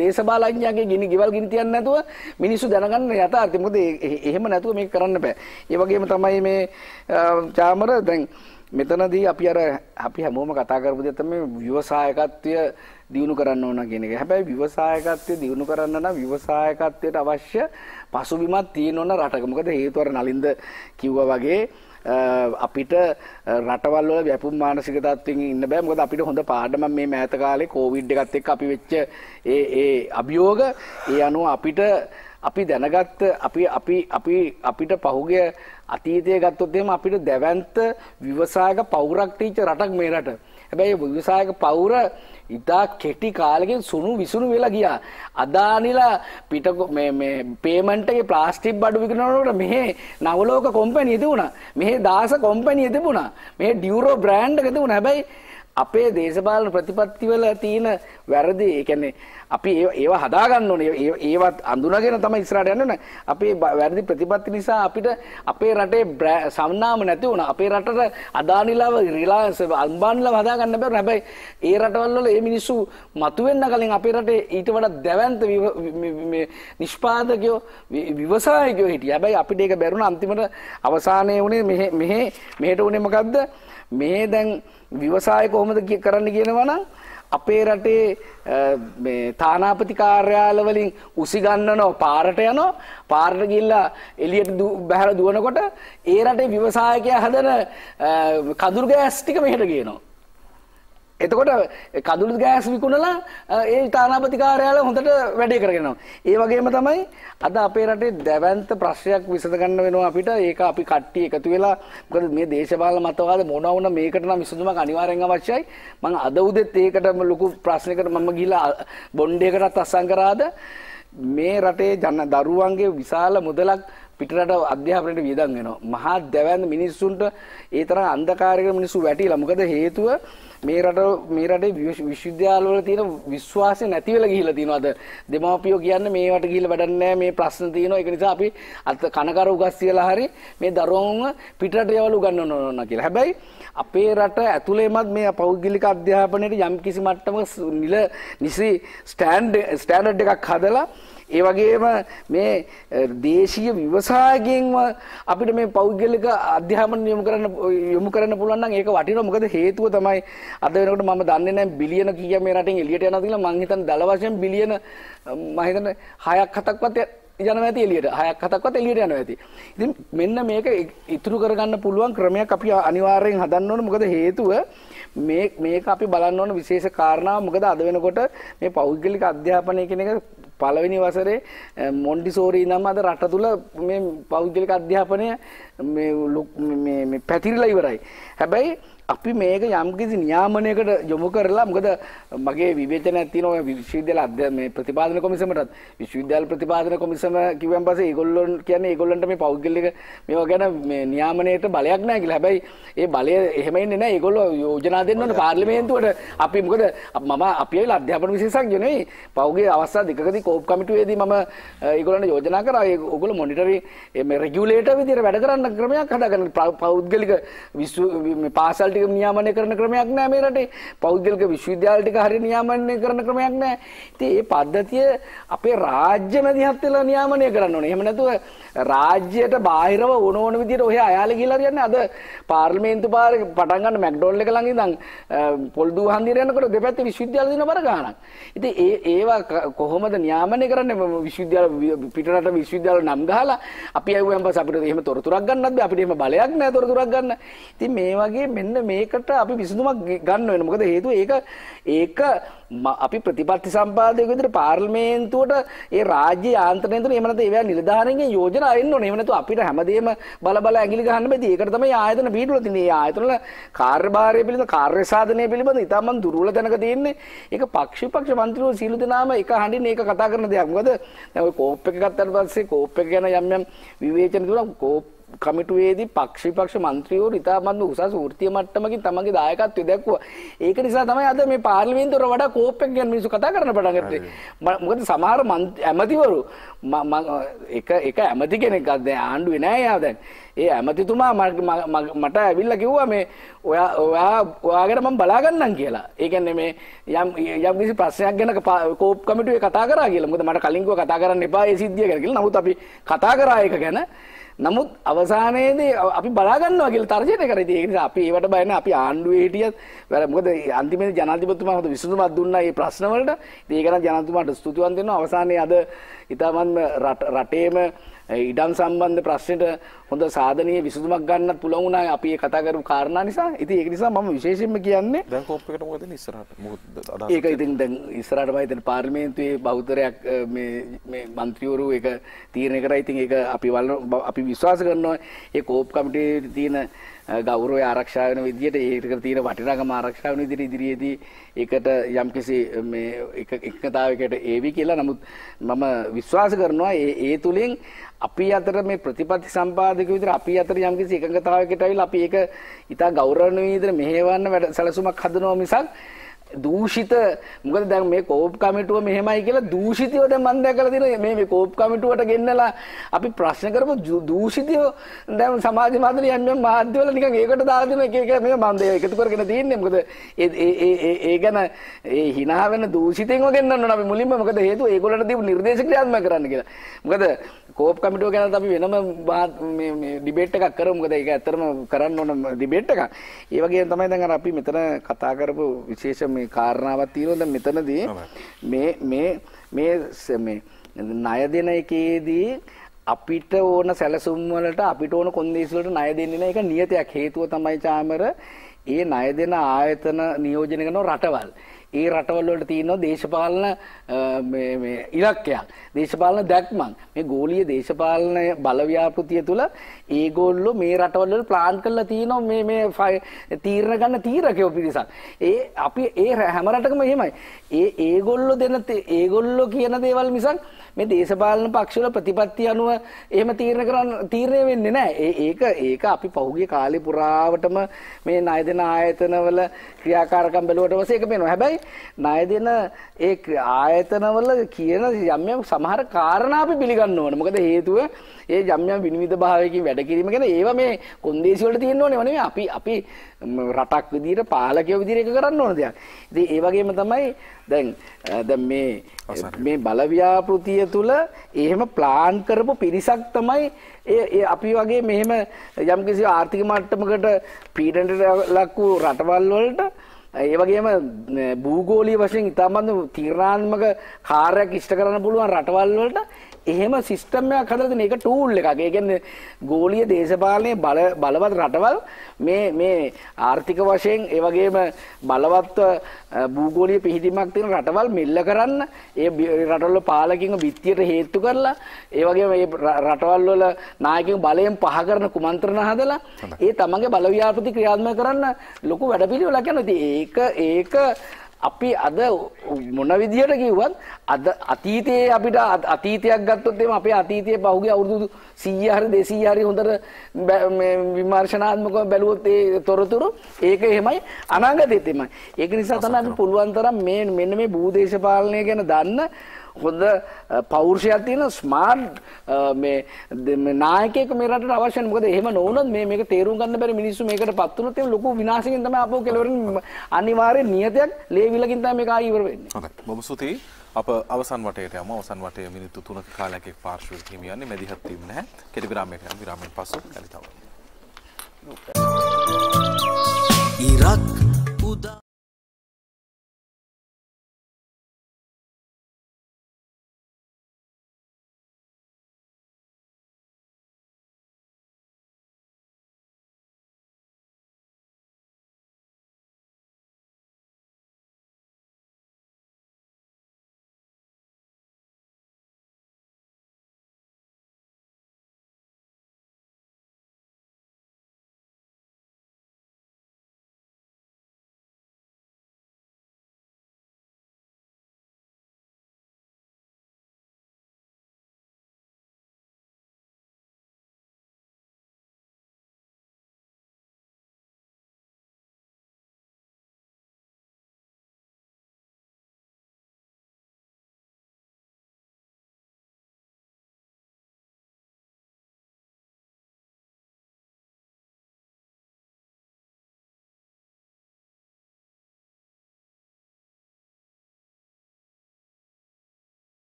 දේශපාලඥයන්ගේ ගිනි ගෙවල් ගිනි තියන්න නැතුව මිනිස්සු දැනගන්න යථාර්ථය. මොකද එහෙම නැතුව මේක කරන්න බෑ. ඒ වගේම තමයි මේ චාමර දැන් මෙතනදී අපි අර අපි හැමෝම කතා කරපු දේ තමයි ව්‍යවසායකත්වය දියුණු කරන්න ඕන කියන එක. හැබැයි ව්‍යවසායකත්වය දියුණු කරන්න නම් ව්‍යවසායකත්වයට අවශ්‍ය පසුබිමක් තියෙන ඕන රටක. මොකද හේතුව අර නලින්ද කිව්වා වගේ අපිට රටවල් වල වැපුම් මානසික තත්ත්වයෙන් ඉන්න බෑ. මොකද අපිට හොඳ පාඩමක් මේ මෑත කාලේ කොවිඩ් එකත් එක්ක අපි වෙච්ච ඒ ඒ අභියෝග ඒ අනුව අපිට අපි දැනගත්ත අපි අපි අපි අපිට පහුගිය අතීතයේ ගත්තොත් එහෙම අපිට දැවැන්ත විවසායක පවුරක් තීච්ච රටක් මේ රට. හැබැයි මේ විවසායක පවුර ඉතා කෙටි කාලෙකින් සුණු විසුණු වෙලා ගියා. අදානිලා පිට මේ මේ පේමන්ට් එකේ ප්ලාස්ටික් බඩු විකුණනකොට මෙහෙ නවලෝක කම්පැනි තිබුණා. මෙහෙ දාස කම්පැනි තිබුණා. මෙහෙ ඩියුරෝ බ්‍රෑන්ඩ් එක තිබුණා. හැබැයි අපේ දේශපාලන ප්‍රතිපත්තිවල තියෙන වැරදි ඒ කියන්නේ අපි ඒවා හදාගන්න ඕනේ ඒවත් අඳුනගෙන තමයි ඉස්සරහට යන්න ඕනේ අපේ වැරදි ප්‍රතිපත්ති නිසා අපිට අපේ රටේ සම්නාම නැති වුණා අපේ රටට අදානිලාව රිලායන්ස් අම්බානිලාව හදාගන්න බැරි හැබැයි ඒ රටවල් වල මේ මිනිස්සු මතුවෙන්න කලින් අපේ රටේ ඊට වඩා දැවැන්ත නිෂ්පාදකයෝ විවසායකයෝ හිටියා හැබැයි අපිට ඒක බැරුණා අන්තිමට අවසානයේ උනේ මෙහෙ මෙහෙ මෙහෙට උනේ මොකද්ද මේ දැන් විවසාය කොහොමද කරන්න කියනවා නම් අපේ රටේ මේ තානාපති කාර්යාල වලින් උසි ගන්නව පාරට යනවා පාරට ගිහිල්ලා එළියට බහැර දුවනකොට ඒ රටේ විවසායකයා හදන කඳුරු ගෑස් ටික මෙහෙට ගේනවා එතකොට කඳුළු ගෑස් විකුණලා ඒ තානාපති කාර්යාලය හොඳට වැඩේ කරගෙනවා. ඒ වගේම තමයි අද අපේ රටේ දැවැන්ත ප්‍රශ්නයක් විසඳ ගන්න වෙනවා අපිට. ඒක අපි කට්ටිය එකතු වෙලා මොකද මේ දේශපාලන මතවාද මොන වුණ මේකට නම් විසඳුමක් අනිවාර්යෙන් අවශ්‍යයි. මම අද උදෙත් ඒකටම ලොකු ප්‍රශ්නයකට මම ගිහිලා බොන්ඩේකටත් අස්සම් කරාද මේ රටේ ජන දරුවන්ගේ විශාල මුදලක් පිටරට අධ්‍යාපනයට වියදම් වෙනවා. මහා දැවැන්ත මිනිස්සුන්ට ඒ තරම් අන්ධකාරයකට මිනිස්සු වැටිලා. මොකද හේතුව මේ රට මේ රටේ විශ්වවිද්‍යාලවල තියෙන විශ්වාසය නැති වෙලා ගිහිලා තියෙනවා අද දෙමාපියෝ කියන්නේ මේවට ගිහිල්ලා වැඩක් නැහැ මේ ප්‍රශ්න තියෙනවා ඒක නිසා අපි අත කනකර උගස් කියලා හරි මේ දරුවන්ව පිටරට යවලා උගන්වන්න ඕන කියලා. හැබැයි අපේ රට ඇතුළේමත් මේ පෞද්ගලික අධ්‍යාපනයේ යම් කිසි මට්ටමක නිල නිසි ස්ටෑන්ඩ් ස්ටෑන්ඩඩ් එකක් හදලා ඒ වගේම මේ දේශීය ව්‍යවසායකයෙන්ම අපිට මේ පෞද්ගලික අධ්‍යාපන යොමු කරන්න යොමු කරන්න පුළුවන් නම් ඒක වටිනවා. මොකද හේතුව තමයි අද වෙනකොට මම දන්නේ නැහැ බිලියන කීයක් මේ රටෙන් එළියට යනවද කියලා මං හිතන්නේ දල වශයෙන් බිලියන මම හිතන්නේ 6ක් 7ක්වත් යනවා ඇති එළියට හයක් හතක්වත් එළියට යනවා ඇති. ඉතින් මෙන්න මේක ඉතුරු කරගන්න පුළුවන් ක්‍රමයක් අපි අනිවාර්යෙන් හදන්න ඕන. මොකද හේතුව මේ මේක අපි බලන්න ඕන විශේෂ කාරණාව. මොකද අද වෙනකොට මේ පෞද්ගලික අධ්‍යාපනය කියන එක පළවෙනි වසරේ මොන්ඩිසෝරී නම් අද රට තුළ මේ පෞද්ගලික අධ්‍යාපනය පැතිරිලා ඉවරයි. හැබැයි අපි මේක යම්කිසි නියාමනයකට යොමු කරලා මොකද මගේ විවේචනයක් තියෙනවා ඔය විශ්වවිද්‍යාල අධ්‍ය මේ ප්‍රතිපාදන කොමිසමටත් විශ්වවිද්‍යාල ප්‍රතිපාදන කොමිසම කිව්වන් පස්සේ ඒගොල්ලෝ කියන්නේ ඒගොල්ලන්ට මේ පෞද්ගලික මේවා ගැන මේ නියාමනයට බලයක් නැහැ කියලා. හැබැයි ඒ බලය එහෙම ඉන්නේ නැහැ. ඒගොල්ලෝ යෝජනා දෙන්න ඕන පාර්ලිමේන්තුවට. අපි මොකද මම අපි ඇවිල්ලා අධ්‍යාපන විශේෂඥයෝ නෙවෙයි. පෞගේ අවස්ථා දෙකකදී කෝප් කමිටුවේදී මම ඒගොල්ලන්ට යෝජනා කරා. ඒගොල්ලෝ මොනිටරි මේ රෙගියුලේටර් විදිහට වැඩ කරන්න ක්‍රමයක් හදාගන්න පෞද්ගලික විශ්ව පාසල් ටික නියාමනය කරන ක්‍රමයක් නැහැ මේ රටේ. පෞද්ගලික විශ්වවිද්‍යාල ටික හරිය නියාමනය කරන ක්‍රමයක් නැහැ. ඉතින් මේ පද්ධතිය අපේ රාජ්‍ය මැදිහත් වෙලා නියාමනය කරන්න ඕනේ. එහෙම නැතුව රාජ්‍යයට බාහිරව ඕන ඕන විදිහට ඔය අයාලේ ගිහලා කියන්නේ අද පාර්ලිමේන්තු පාරේ පටන් ගන්න මැක්ඩොනල්ඩ් එක ළඟ ඉඳන් පොල්දුව හන්දියට යනකොට දෙපැත්තේ විශ්වවිද්‍යාල දින බර ගන්නක්. ඉතින් ඒ ඒවා කොහොමද නියාමනය කරන්නේ විශ්වවිද්‍යාල පිටරට විශ්වවිද්‍යාල නම් ගහලා අපි ඇහුවම පස්සේ අපිට එහෙම තොරතුරක් ගන්නත් බෑ අපිට එහෙම බලයක් නෑ තොරතුරක් ගන්න. ඉතින් මේ වගේ මෙන්න මේකට අපි විසඳුමක් ගන්න වෙන මොකද හේතුව ඒක ඒක අපි ප්‍රතිපත්ති සම්පාදයක විදිහට පාර්ලිමේන්තුවට ඒ රාජ්‍ය යාන්ත්‍රණය තුන එහෙම නැත්නම් ඒවා නිලධාරීන්ගෙන් යෝජනා එන්න ඕනේ එහෙම නැත්නම් අපිට හැමදේම බල බල ඇඟිලි ගහන්න බෑ ඒකට තමයි ආයතන පිටුල තියෙන්නේ ඒ ආයතන වල කාර්යභාරය පිළිබඳ කාර්ය සාධනය පිළිබඳ ඉතාම දුර්වල තැනක තියෙන්නේ ඒක පක්ෂි පක්ෂ മന്ത്രിවරු සීල දෙනාම එක හඬින් ඒක කතා කරන දෙයක් මොකද දැන් ඔය කෝප් එක ගත්තාට පස්සේ කෝප් එක ගැන යම් යම් විවේචන දුන්නා කෝප් කමිටුවේදී පක්ෂ විපක්ෂ මන්ත්‍රීවරු ඉතාමත්ම උසස් වෘත්තීය මට්ටමකින් තමන්ගේ දායකත්වය දැක්වුවා. ඒක නිසා තමයි අද මේ පාර්ලිමේන්තුවර වඩා කෝප් එක ගැන මිනිස්සු කතා කරන්න පටන් ගත්තේ. මොකද සමහර ඇමතිවරු එක එක ඇමති කෙනෙක් දැන් ආණ්ඩුවේ නෑ යා දැන්. ඒ ඇමතිතුමා මට ඇවිල්ලා කිව්වා මේ ඔයා ඔයා ඔයාගෙන මම බලා ගන්නම් කියලා. ඒ කියන්නේ මේ යම් යම් කිසි ප්‍රශ්නයක් ගැන කෝප් කමිටුවේ කතා කරා කියලා. මොකද මට කලින් කතා කරන්න එපා ඒ සිද්ධිය ගැන කියලා. නමුත් අපි කතා කරා ඒක ගැන. නමුත් අවසානයේදී අපි බලා ගන්නවා කියලා තර්ජනය කරා. ඉතින් ඒ නිසා අපි ඒවට බය නැහැ. අපි ආණ්ඩුවේ හිටියත් වැර මොකද අන්තිමේදී ජනාධිපතිතුමා හොඳ විසඳුමක් දුන්නා මේ ප්‍රශ්න වලට. ඉතින් ඒක නම් ජනාධිපතිතුමාට ස්තුතිවන්ත වෙනවා. අවසානයේ අද ඊටමන් රටේම ඉඩම් සම්බන්ධ ප්‍රශ්නෙට හොඳ සාධනීය විසඳුමක් ගන්නත් පුළුවන් වුණා අපි මේ කතා කරපු කාරණා නිසා. ඉතින් ඒක නිසා මම විශේෂයෙන්ම කියන්නේ දැන් කෝප් එකට මොකද වෙන්නේ ඉස්සරහට? මොකද ඒක ඉතින් දැන් ඉස්සරහටම ඉතින් පාර්ලිමේන්තුවේ බහුතරයක් මේ මේ മന്ത്രിවරු ඒක තීරණය කරා. ඉතින් ඒක අපි අපි විශ්වාස කරනවා ඒ කෝප් කමිටුවේ තියෙන ගෞරවය ආරක්ෂා වෙන විදිහට ඒකට තියෙන වටිනාකම ආරක්ෂා වෙන විදිහට ඉදිරියේදී ඒකට යම්කිසි මේ එක එකතාවයකට ඒවි කියලා නමුත් මම විශ්වාස කරනවා ඒ ඒ තුලින් අපි අතර මේ ප්‍රතිපත්ති සම්පාදක විදිහට අපි අතර යම්කිසි එකඟතාවයකට අවිල අපි ඒක ඊට ගෞරවණීය විදිහට මෙහෙවන්න සැලසුමක් හදනවා මිසක් දූෂිත මොකද දැන් මේ කෝප් කමිටුව මෙහෙමයි කියලා දූෂිතයෝ දැන් මම දැකලා තියෙන මේ මේ කෝප් කමිටුවට ගෙන්නලා අපි ප්‍රශ්න කරපු දූෂිතයෝ දැන් සමාජ මාධ්‍ය යන්නේ මාධ්‍ය වල නිකන් ඒකට දාලා දෙන එක එක මේ මම එකතු කරගෙන තියන්නේ මොකද ඒ ඒ ඒ ඒ ගැන ඒ hina වෙන දූෂිතෙන්ව ගෙන්නන්න ඕන අපි මුලින්ම මොකද හේතුව ඒගොල්ලන්ට දීපු නිර්දේශ ක්‍රියාත්මක කරන්න කියලා මොකද කෝප් කමිටුව ගැන අපි වෙනම මේ මේ ඩිබේට් එකක් කරමු මොකද ඒක ඇත්තටම කරන්න ඕන ඩිබේට් එකක් ඒ වගේම තමයි දැන් අර අපි මෙතන කතා කරපු විශේෂ මේ මේ කාරණාවක් තියෙනවා දැන් මෙතනදී මේ මේ මේ මේ ණය දෙන එකේදී අපිට ඕන සැලසුම් වලට අපිට ඕන කොන්දේසි වලට ණය දෙන්නේ නැහැ ඒක නියතයක් හේතුව තමයි චාමර ඒ ණය දෙන ආයතන නියෝජනය කරන රටවල් ඒ රටවල්වලට තියෙනවා දේශපාලන ඉලක්කයක් දේශපාලන දැක්මක් මේ ගෝලීය දේශපාලන බලව්‍යාපෘතිය තුළ ඒගොල්ලෝ මේ රටවල්වල ප්ලාන් කරලා තියෙනවා මේ මේ තීරණ ගන්න තීරකයෝ පිරිසක් ඒ අපි ඒ හැම රටකම එහෙමයි ඒ ඒගොල්ලෝ දෙන ඒගොල්ලෝ කියන දේවල් මිසක් මේ දේශපාලන පක්ෂවල ප්‍රතිපත්ති අනුව එහෙම තීරණ කරන්න තීරණය වෙන්නේ නැහැ ඒක ඒක අපි පහුගිය කාලේ පුරාවටම මේ ණය දෙන ආයතනවල ක්‍රියාකාරකම් බැලුවට පස්සේ ඒක පේනවා. හැබැයි ණය දෙන ඒ ආයතනවල කියන යම් යම් සමහර කාරණා අපි පිළිගන්න ඕනේ. මොකද හේතුව ඒ යම් යම් විනිවිද භාවයකින් වැඩ කිරීම ගැන ඒවා මේ කොන්දේසි වල තියෙන්න ඕනේ. අපි අපි රටක් විදිහට පාලකයෝ විදිහට එක කරන්න ඕන දෙයක්. ඉතින් ඒ වගේම තමයි දැන් දැන් මේ මේ බලව්‍යාපෘතිය තුල එහෙම ප්ලාන් කරපු පිරිසක් තමයි ඒ අපි වගේ මෙහෙම යම්කිසි ආර්ථික මට්ටමකට පීඩනට ලක් වූ රටවල් වලට ඒ වගේම භූගෝලීය වශයෙන් ඉතාමත් තීරණාත්මක කාර්යයක් ඉෂ්ට කරන්න පුළුවන් රටවල් වලට එහෙම සිස්ටම් එකක් හදලා තියෙන එක ටූල් එකක්. ඒ කියන්නේ ගෝලීය දේශපාලනයේ බල බලවත් රටවල් මේ මේ ආර්ථික වශයෙන් ඒ වගේම බලවත්ව භූගෝලීය පිහිටීමක් තියෙන රටවල් මෙල්ල කරන්න ඒ රටවල පාලකින් විත්තියට හේතු කරලා ඒ වගේම මේ රටවල් වල නායකයන් බලයෙන් පහ කරන කුමන්ත්‍රණ හදලා ඒ තමන්ගේ බල ව්‍යාපෘති ක්‍රියාත්මක කරන්න ලොකු වැඩපිළිවෙලක් යනවා. ඉතින් ඒක ඒක අපි අද මොන විදිහට කිව්වත් අද අතීතයේ අපිට අතීතයක් ගත්තොත් එimhe අපේ අතීතයේ පහුගිය අවුරුදු 100 හරි 200 හරි හොඳට මේ විමර්ශනාත්මකව බැලුවොත් ඒ තොරතුරු ඒක එහෙමයි අනාගතෙත් එහෙමයි. ඒක නිසා තමයි අපි පුළුවන් තරම් මේ මෙන්න මේ භූදේශපාලනය ගැන දන්න හොඳ පෞරුෂයක් තියෙන ස්මාර්ට් මේ නායකයෙක් මේ රටට අවශ්‍ය නැහැ. මොකද එහෙම නොවුනොත් මේ මේක තේරුම් ගන්න බැරි මිනිස්සු මේකට පත් වුණොත් එහෙම ලොකු විනාශයකින් තමයි අපෝ කෙලවරින් අනිවාර්යෙන් නියතයක් ලේවිලකින් තමයි මේක ආයෙ ඉවර වෙන්නේ. හොඳයි. බොහොම ස්තුතියි. අප අවසන් වටේට යමු. අවසන් වටේ මිනිත්තු 3ක කාලයක් එක් පාර්ශ්වයක හිමියන්නේ මැදිහත් වීම නැහැ. කෙටි විරාමයකට යමු. විරාමයෙන් පසු කලිතව. ඉරක් උදා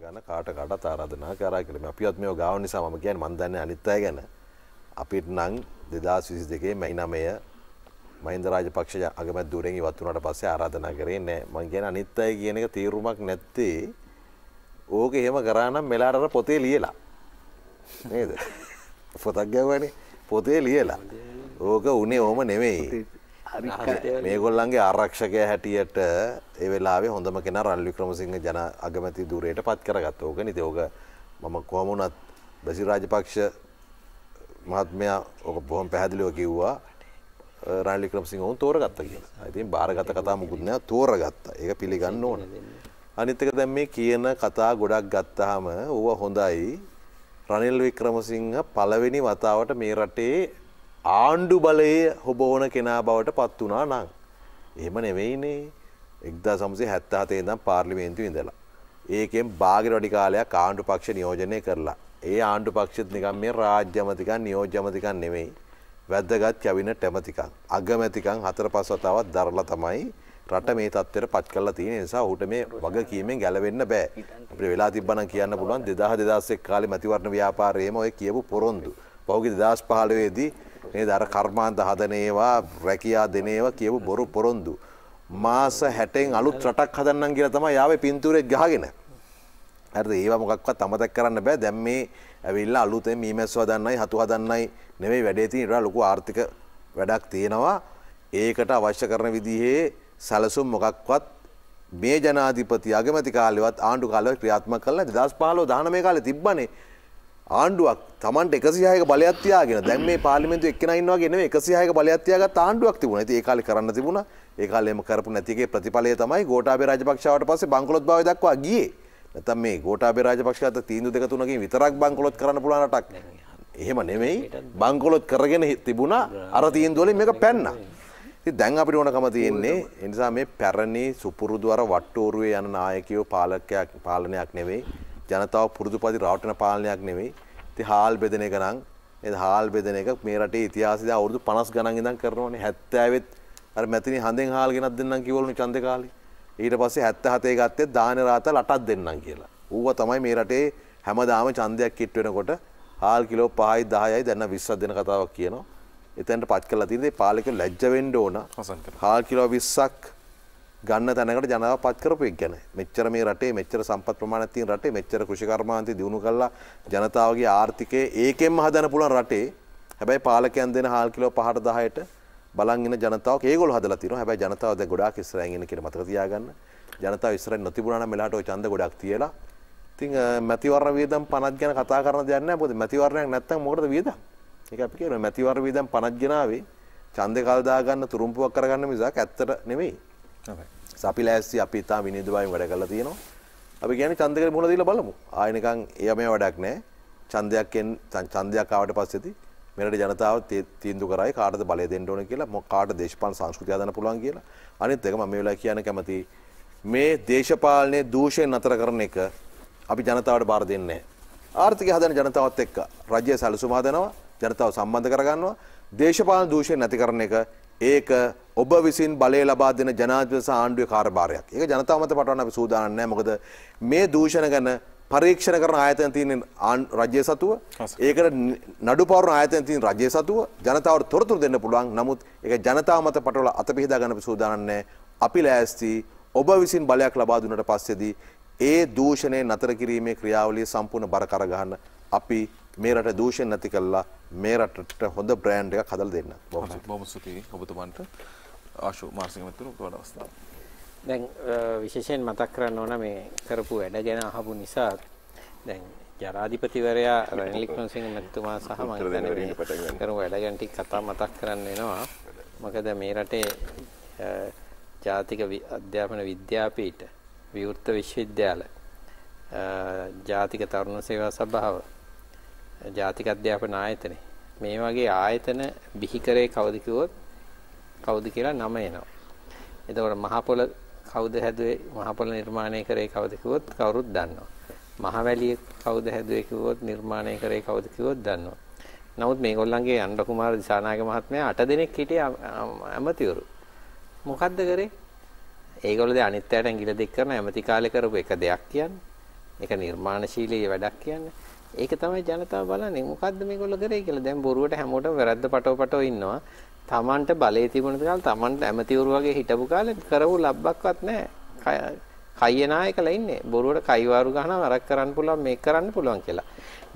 ගන්න කාට කටත් ආරාධනා කරා කළම අපිත් මේ ගාව නිසා මම කියන් මන්දන්න අනිත්තය ගැන අපිට නං දෙදස් විසි දෙකේ මැයිනමය මහින්ද රාජපක්ෂ අගමත් දුරෙන් ඉවත්තුනට පස්සේ ආරාධනා කරේ නෑ මං කියන අනිත්තය කියන එක තීරුමක් නැත්තේ ඕක එහෙම කරානම් මෙලාරර පොතේ ලියලා නේද පොතක් ගැවනේ පොතේ ලියලා ඕක උනේ ඕම නෙවෙයි මේගොල්ලන්ගේ ආරක්ෂකය හැටියට එවෙලාේ හොඳම කෙන රල්ලි ක්‍රමසිංහ ජන අගමැති දුරයට පත් කරගත් ඕක නිති ඕක මම කොහමුණත් බසිරාජපක්ෂ මහත්මයා ඕක බොහොම පැහැදිලිව කිව්වා රල්ලි ක්‍රමසිංහ ඔවුන් තෝරගත්ත කිය ඉතින් භාරගත කතා මුකුත්නය තෝරගත්ත ඒ පිළිගන්න ඕන අනිත්තක දැම් මේ කියන කතා ගොඩක් ගත්තහම ඕව හොඳයි රනිල් වික්‍රමසිංහ පලවෙනි වතාවට මේ රටේ ආණ්ඩු බලයේ හොබෝන කෙනා බවට පත් වනා නං. එහෙම නෙවෙයිනේ එක්දා සමසේ හැත්තාතේ දම් පාර්ලිමේන්තු ඉඳලා. ඒකෙන් බාගර වැඩි කාලයක් ආණ්ඩු පක්ෂ නියෝජනය කරලා. ඒ ආණ්ඩු පක්ෂත් නිකම් මේ රාජ්‍යමතිකන් නියෝජමතිකන් නෙවෙයි. වැදගත් යවින ටැමතිකං. අගමැතිකං හතර පස්වතාවත් දරලා තමයි රට මේ තත්වයට පච් කරලා තියෙන නිසා ඔහුට මේ වග කීමෙන් ගැලවෙන්න බෑ අපිට වෙලා තිබ්බනම් කියන්න පුළුවන් දෙදහ දෙදස්සෙක් කාලේ මැතිවරණ ව්‍යාපාරයේම ඔය කියපු පොරොන්දු. පහුගිය 2015 දී මේ දර කර්මාන්ත හදනේවා රැකයා දෙනේවා කියපු බොරු පොරොන්දු. මාස හැටෙන් අලුත් රටක් හදන්නන් කියලා තමයි යාවේ පින්තූරෙක් ගහගෙන. හරිද ඒවා මොකක්වත් අමතක කරන්න බෑ දැන් මේ ඇවිල්ලා අලුතෙන් මීමැස්ස හදන්නයි හතු හදන්නයි නෙවෙයි වැඩේ තියෙන ඊට ලොකු ආර්ථික වැඩක් තියෙනවා ඒකට අවශ්‍ය කරන විදිහේ සැලසුම් මොකක්වත් මේ ජනාධිපති අගමැති කාලෙවත් ආණ්ඩු කාලෙවත් ක්‍රියාත්මක කරලා 2015 19 කාලේ තිබ්බනේ ආණ්ඩුවක් තමන්ට එකසිහයක බලයක්තියාගෙන දැන් මේ පාලිමෙන්තු එක්කෙනයින්නවාගෙන එකසිහයක බලයක්තියාගත් ආණ්ඩුවක් තිබුණ ඇති ඒ කාලේ කරන්න තිබුණ ඒ කාලේම කරපු නැතිගේ ප්‍රතිඵලය තමයි ගෝඨාභය රාජපක්ෂවට පස්සේ බංකොලොත් භාවය දක්වා ගියේ නැත්නම් මේ ගෝඨාභය රාජපක්ෂට තීන්දුව දෙක තුනකින් විතරක් බංකොලොත් කරන්න පුළුවන් රටක් එහෙම නෙමෙයි බංකොලොත් කරගෙන තිබුණා අර තීන්දුව වලින් මේක පැන්නා ඉතින් දැන් අපිට ඕනකම තියෙන්නේ ඒ නිසා මේ පැරණි සුපුරුදු අර වට්ටෝරුවේ යන නායකයෝ පාලකයක් පාලනයක් නෙවෙයි ජනතාව පුරුදුපති රවටන පාලනයක් නෙවෙයි. ඉතින් හාල් බෙදෙන එක නම් නේද හාල් බෙදෙන එක මේ රටේ ඉතිහාසය දැන් අවුරුදු 50 ගණන් ඉඳන් කරනවනේ 70 අර මැතිනි හඳෙන් හාල් ගෙනත් දෙන්නම් කිව්වලුනේ ඡන්දේ කාලේ. ඊට පස්සේ 77 ගත්තේ දාන රාතල් 8ක් දෙන්නම් කියලා. ඌව තමයි මේ රටේ හැමදාම ඡන්දයක් කිට් වෙනකොට හාල් කිලෝ 5යි 10යි දැන් 20ක් දෙන කතාවක් කියනවා. එතනට පච් කරලා තියෙන්නේ පාලකයෝ ලැජ්ජ වෙන්න ඕන. හාල් කිලෝ 20ක් ගන්න තැනකට ජනාව පත් කරපු එක ගැන. මෙච්චර මේ රටේ මෙච්චර සම්පත් ප්‍රමාණයක් තියෙන රටේ මෙච්චර කෘෂිකර්මාන්තය දිනු කළා ජනතාවගේ ආර්ථිකය ඒකෙන්ම හදන්න පුළුවන් රටේ හැබැයි පාලකයන් දෙන හාල් කිලෝ 5ට 10ට බලන්ගෙන ජනතාව ඒගොල්ලෝ හදලා තියෙනවා. හැබැයි ජනතාව දැන් ගොඩාක් ඉස්සරහින් ඉන්න කියලා මතක තියාගන්න. ජනතාව ඉස්සරහින් නොතිබුණා නම් මෙලහට ওই ඡන්ද ගොඩක් තියලා ඉතින් මැතිවර්ණ වියදම් පනත් ගැන කතා කරන දෙයක් නැහැ. මොකද මැතිවර්ණයක් නැත්තම් මොකටද වියදම්? ඒක අපි කියනවා මැතිවර්ණ වියදම් පනත් ගෙනාවේ ඡන්දේ කල් දා ගන්න තුරුම්පුවක් කරගන්න මිසක් ඇත්තට නෙමෙයි. සපි ලෑස්සි අපි ඉතා විනිදුවයින් වැඩ කලා තියෙනවා අපි ගැන චන්දක මුණ දීල බලමු ආයනකං එය මේ වැඩක් නෑ චන්දයක්ෙන් චන්දයක් ආවට පස්සෙති මෙට ජනතාව තීන්දු කරයි කාට බල දෙන්නඩෝන කියලා මොක්කාට දේශපාන සංස්කෘතියදන පුළුවන් කියලා අනිත් එකම මේ වෙලා කියන කැමති මේ දේශපාලනය දූෂයෙන් අතර කරන එක අපි ජනතාවට බාර දෙන්නේ. ආර්ථික හදන ජනතාවත් එක්ක රජය සැලසුමා දෙනවා ජනතාව සම්බන්ධ කරගන්නවා දේශපාලන දූෂයෙන් නැති කරන එක ඒක ඔබ විසින් බලය ලබා දෙන ජනාධිපති සහ ආණ්ඩුවේ කාර්යභාරයක්. ඒක ජනතාව මත පටවන්න අපි සූදානම් නැහැ. මොකද මේ දූෂණ ගැන පරීක්ෂණ කරන ආයතන තියෙන රජය සතුව ඒකට නඩුපාරන ආයතන තියෙන රජය සතුව ජනතාවට තොරතුරු දෙන්න පුළුවන් නමුත් ඒක ජනතාව මත පටවලා අත පිහිදා ගන්න සූදානම් නැහැ අපි ලෑස්ති ඔබ විසින් බලයක් ලබා දුන්නට පස්සේදී ඒ දූෂණය නතර කිරීමේ ක්‍රියාවලිය සම්පූර්ණ බර කරගන්න අපි මේ රට දූෂණ නැති කළා මේ රටට හොඳ බ්‍රෑන්් එක කදල් දෙන්න බොම සුති ඔබතුමන්ට ආශු මාර්සිකමතුරු ගොඩ අවස්ථාව. දැන් විශේෂයෙන් මතක් කරන්න ඕන මේ කරපු වැඩ ගැන අහපු නිසා දැන් ජරාධිපතිවරයා රැනිලික්මන් සිංහ මැතිතුමා සහ මම දැන් මේ කරු වැඩ ගැන ටික කතා මතක් කරන්න වෙනවා. මොකද මේ රටේ ජාතික අධ්‍යාපන විද්‍යාපීඨ විවෘත විශ්වවිද්‍යාල ජාතික තරුණ සේවා සභාව ජාතික අධ්‍යාපන ආයතනය. මේ වගේ ආයතන බිහිකරේ කවුද කිව්වොත් කවුද කියලා නම එනවා. එතකොට මහපොළ කවුද හැදුවේ? මහපොළ නිර්මාණය කරේ කවුද කිව්වොත් කවුරුත් දන්නවා. මහවැලිය කවුද හැදුවේ කිව්වොත් නිර්මාණය කරේ කවුද කිව්වොත් දන්නවා. නමුත් මේගොල්ලන්ගේ අණ්ඩ කුමාර දිසානායක මහත්මයා 8 දෙනෙක් හිටියේ ඇමතිවරු. මොකද්ද කරේ? ඒගොල්ලෝ දැන් අනිත් පැයට ඇඟිලි දෙක කරන ඇමති කාලේ කරපු එක දෙයක් කියන්නේ. ඒක නිර්මාණශීලී වැඩක් කියන්නේ. ඒක තමයි ජනතාව බලන්නේ. මොකද්ද මේගොල්ලෝ කරේ කියලා. දැන් බොරුවට හැමෝටම වැරද්ද පටව පටව ඉන්නවා. Tamanට බලේ තිබුණ කාලේ Tamanට ඇමතිවරු වගේ හිටපු කාලේ කරවු ලබ්බක්වත් නැහැ. කය නායකලා ඉන්නේ. බොරුවට කයිවාරු ගහනවා අරක් කරන්න පුළුවන් මේක කරන්න පුළුවන් කියලා.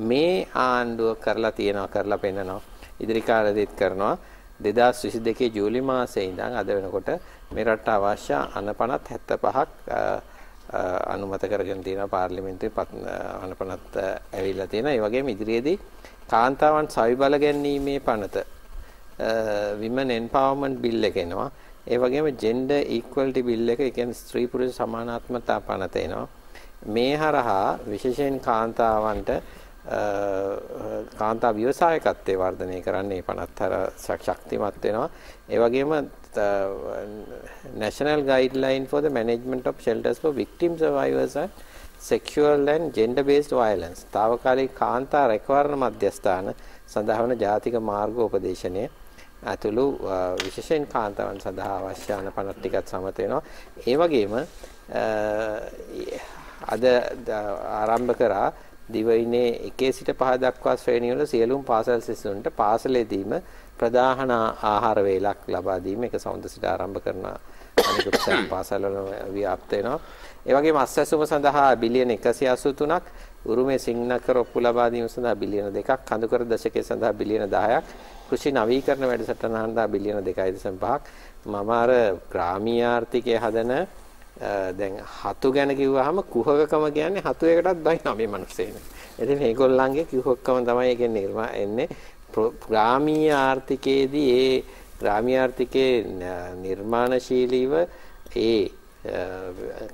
මේ ආණ්ඩුව කරලා තියනවා කරලා පෙන්නනවා. ඉදිරි කාලෙදිත් කරනවා. 2022 ජූලි මාසයේ ඉඳන් අද වෙනකොට මේ රට අවශ්‍ය අන 50 75ක් අනුමත කරගෙන තියෙනවා පාර්ලිමේන්තුවේ අනපනත් ඇවිල්ලා තියෙනවා. ඒ වගේම ඉදිරියේදී කාන්තාවන් සවිබල ගැනීමේ පනත women empowerment bill එක එනවා. ඒ වගේම gender equality bill එක, ඒ කියන්නේ ස්ත්‍රී පුරුෂ සමානාත්මතා පනත එනවා. මේ හරහා විශේෂයෙන් කාන්තාවන්ට කාන්තා ව්‍යවසායකත්වයේ වර්ධනය කරන්නේ 54 ශක්තිමත් වෙනවා. ඒ වගේම National Guideline for the Management of Shelters for Victim Survivors and Sexual and Gender Based Violence. తాවකාලික කාන්තා රැකවරණ මධ්‍යස්ථාන සඳහා වන ජාතික මාර්ග උපදේශනය ඇතුළු විශේෂයෙන් කාන්තාවන් සඳහා අවශ්‍ය වන පනත් ටිකත් සමත වෙනවා. ඒ වගේම අද ආරම්භ කරා දිවයිනේ 1 සිට 5 දක්වා ශ්‍රේණිවල සියලුම පාසල් සිසුන්ට පාසලේදීම ප්‍රදාහන ආහාර වේලක් ලබා දීම එක සමුද්‍ර සිට ආරම්භ කරන අනිකුත් සෑම [COUGHS] පාසල්වලම ව්‍යාප්ත වෙනවා. ඒ වගේම අස්සැසුම සඳහා බිලියන 183ක්, උරුමේ සිංහකර ඔප්පු ලබා දීම සඳහා බිලියන 2ක්, කඳුකර දශකයේ සඳහා බිලියන 10ක්, කෘෂි නවීකරණ වැඩසටහන සඳහා බිලියන 2.5ක්, මම අර ග්‍රාමීය ආර්ථිකය හදන දැන් හතු ගැන කිව්වහම කුහකකම කියන්නේ හතු එකටත් බයිනවා මේ මිනිස්සෙන්නේ. ඉතින් මේගොල්ලන්ගේ කුහකකම තමයි ඒකෙන් නිර්මා එන්නේ. ග්‍රාමීය ආර්ථිකයේදී ඒ ග්‍රාමීය ආර්ථිකයේ නිර්මාණශීලීව ඒ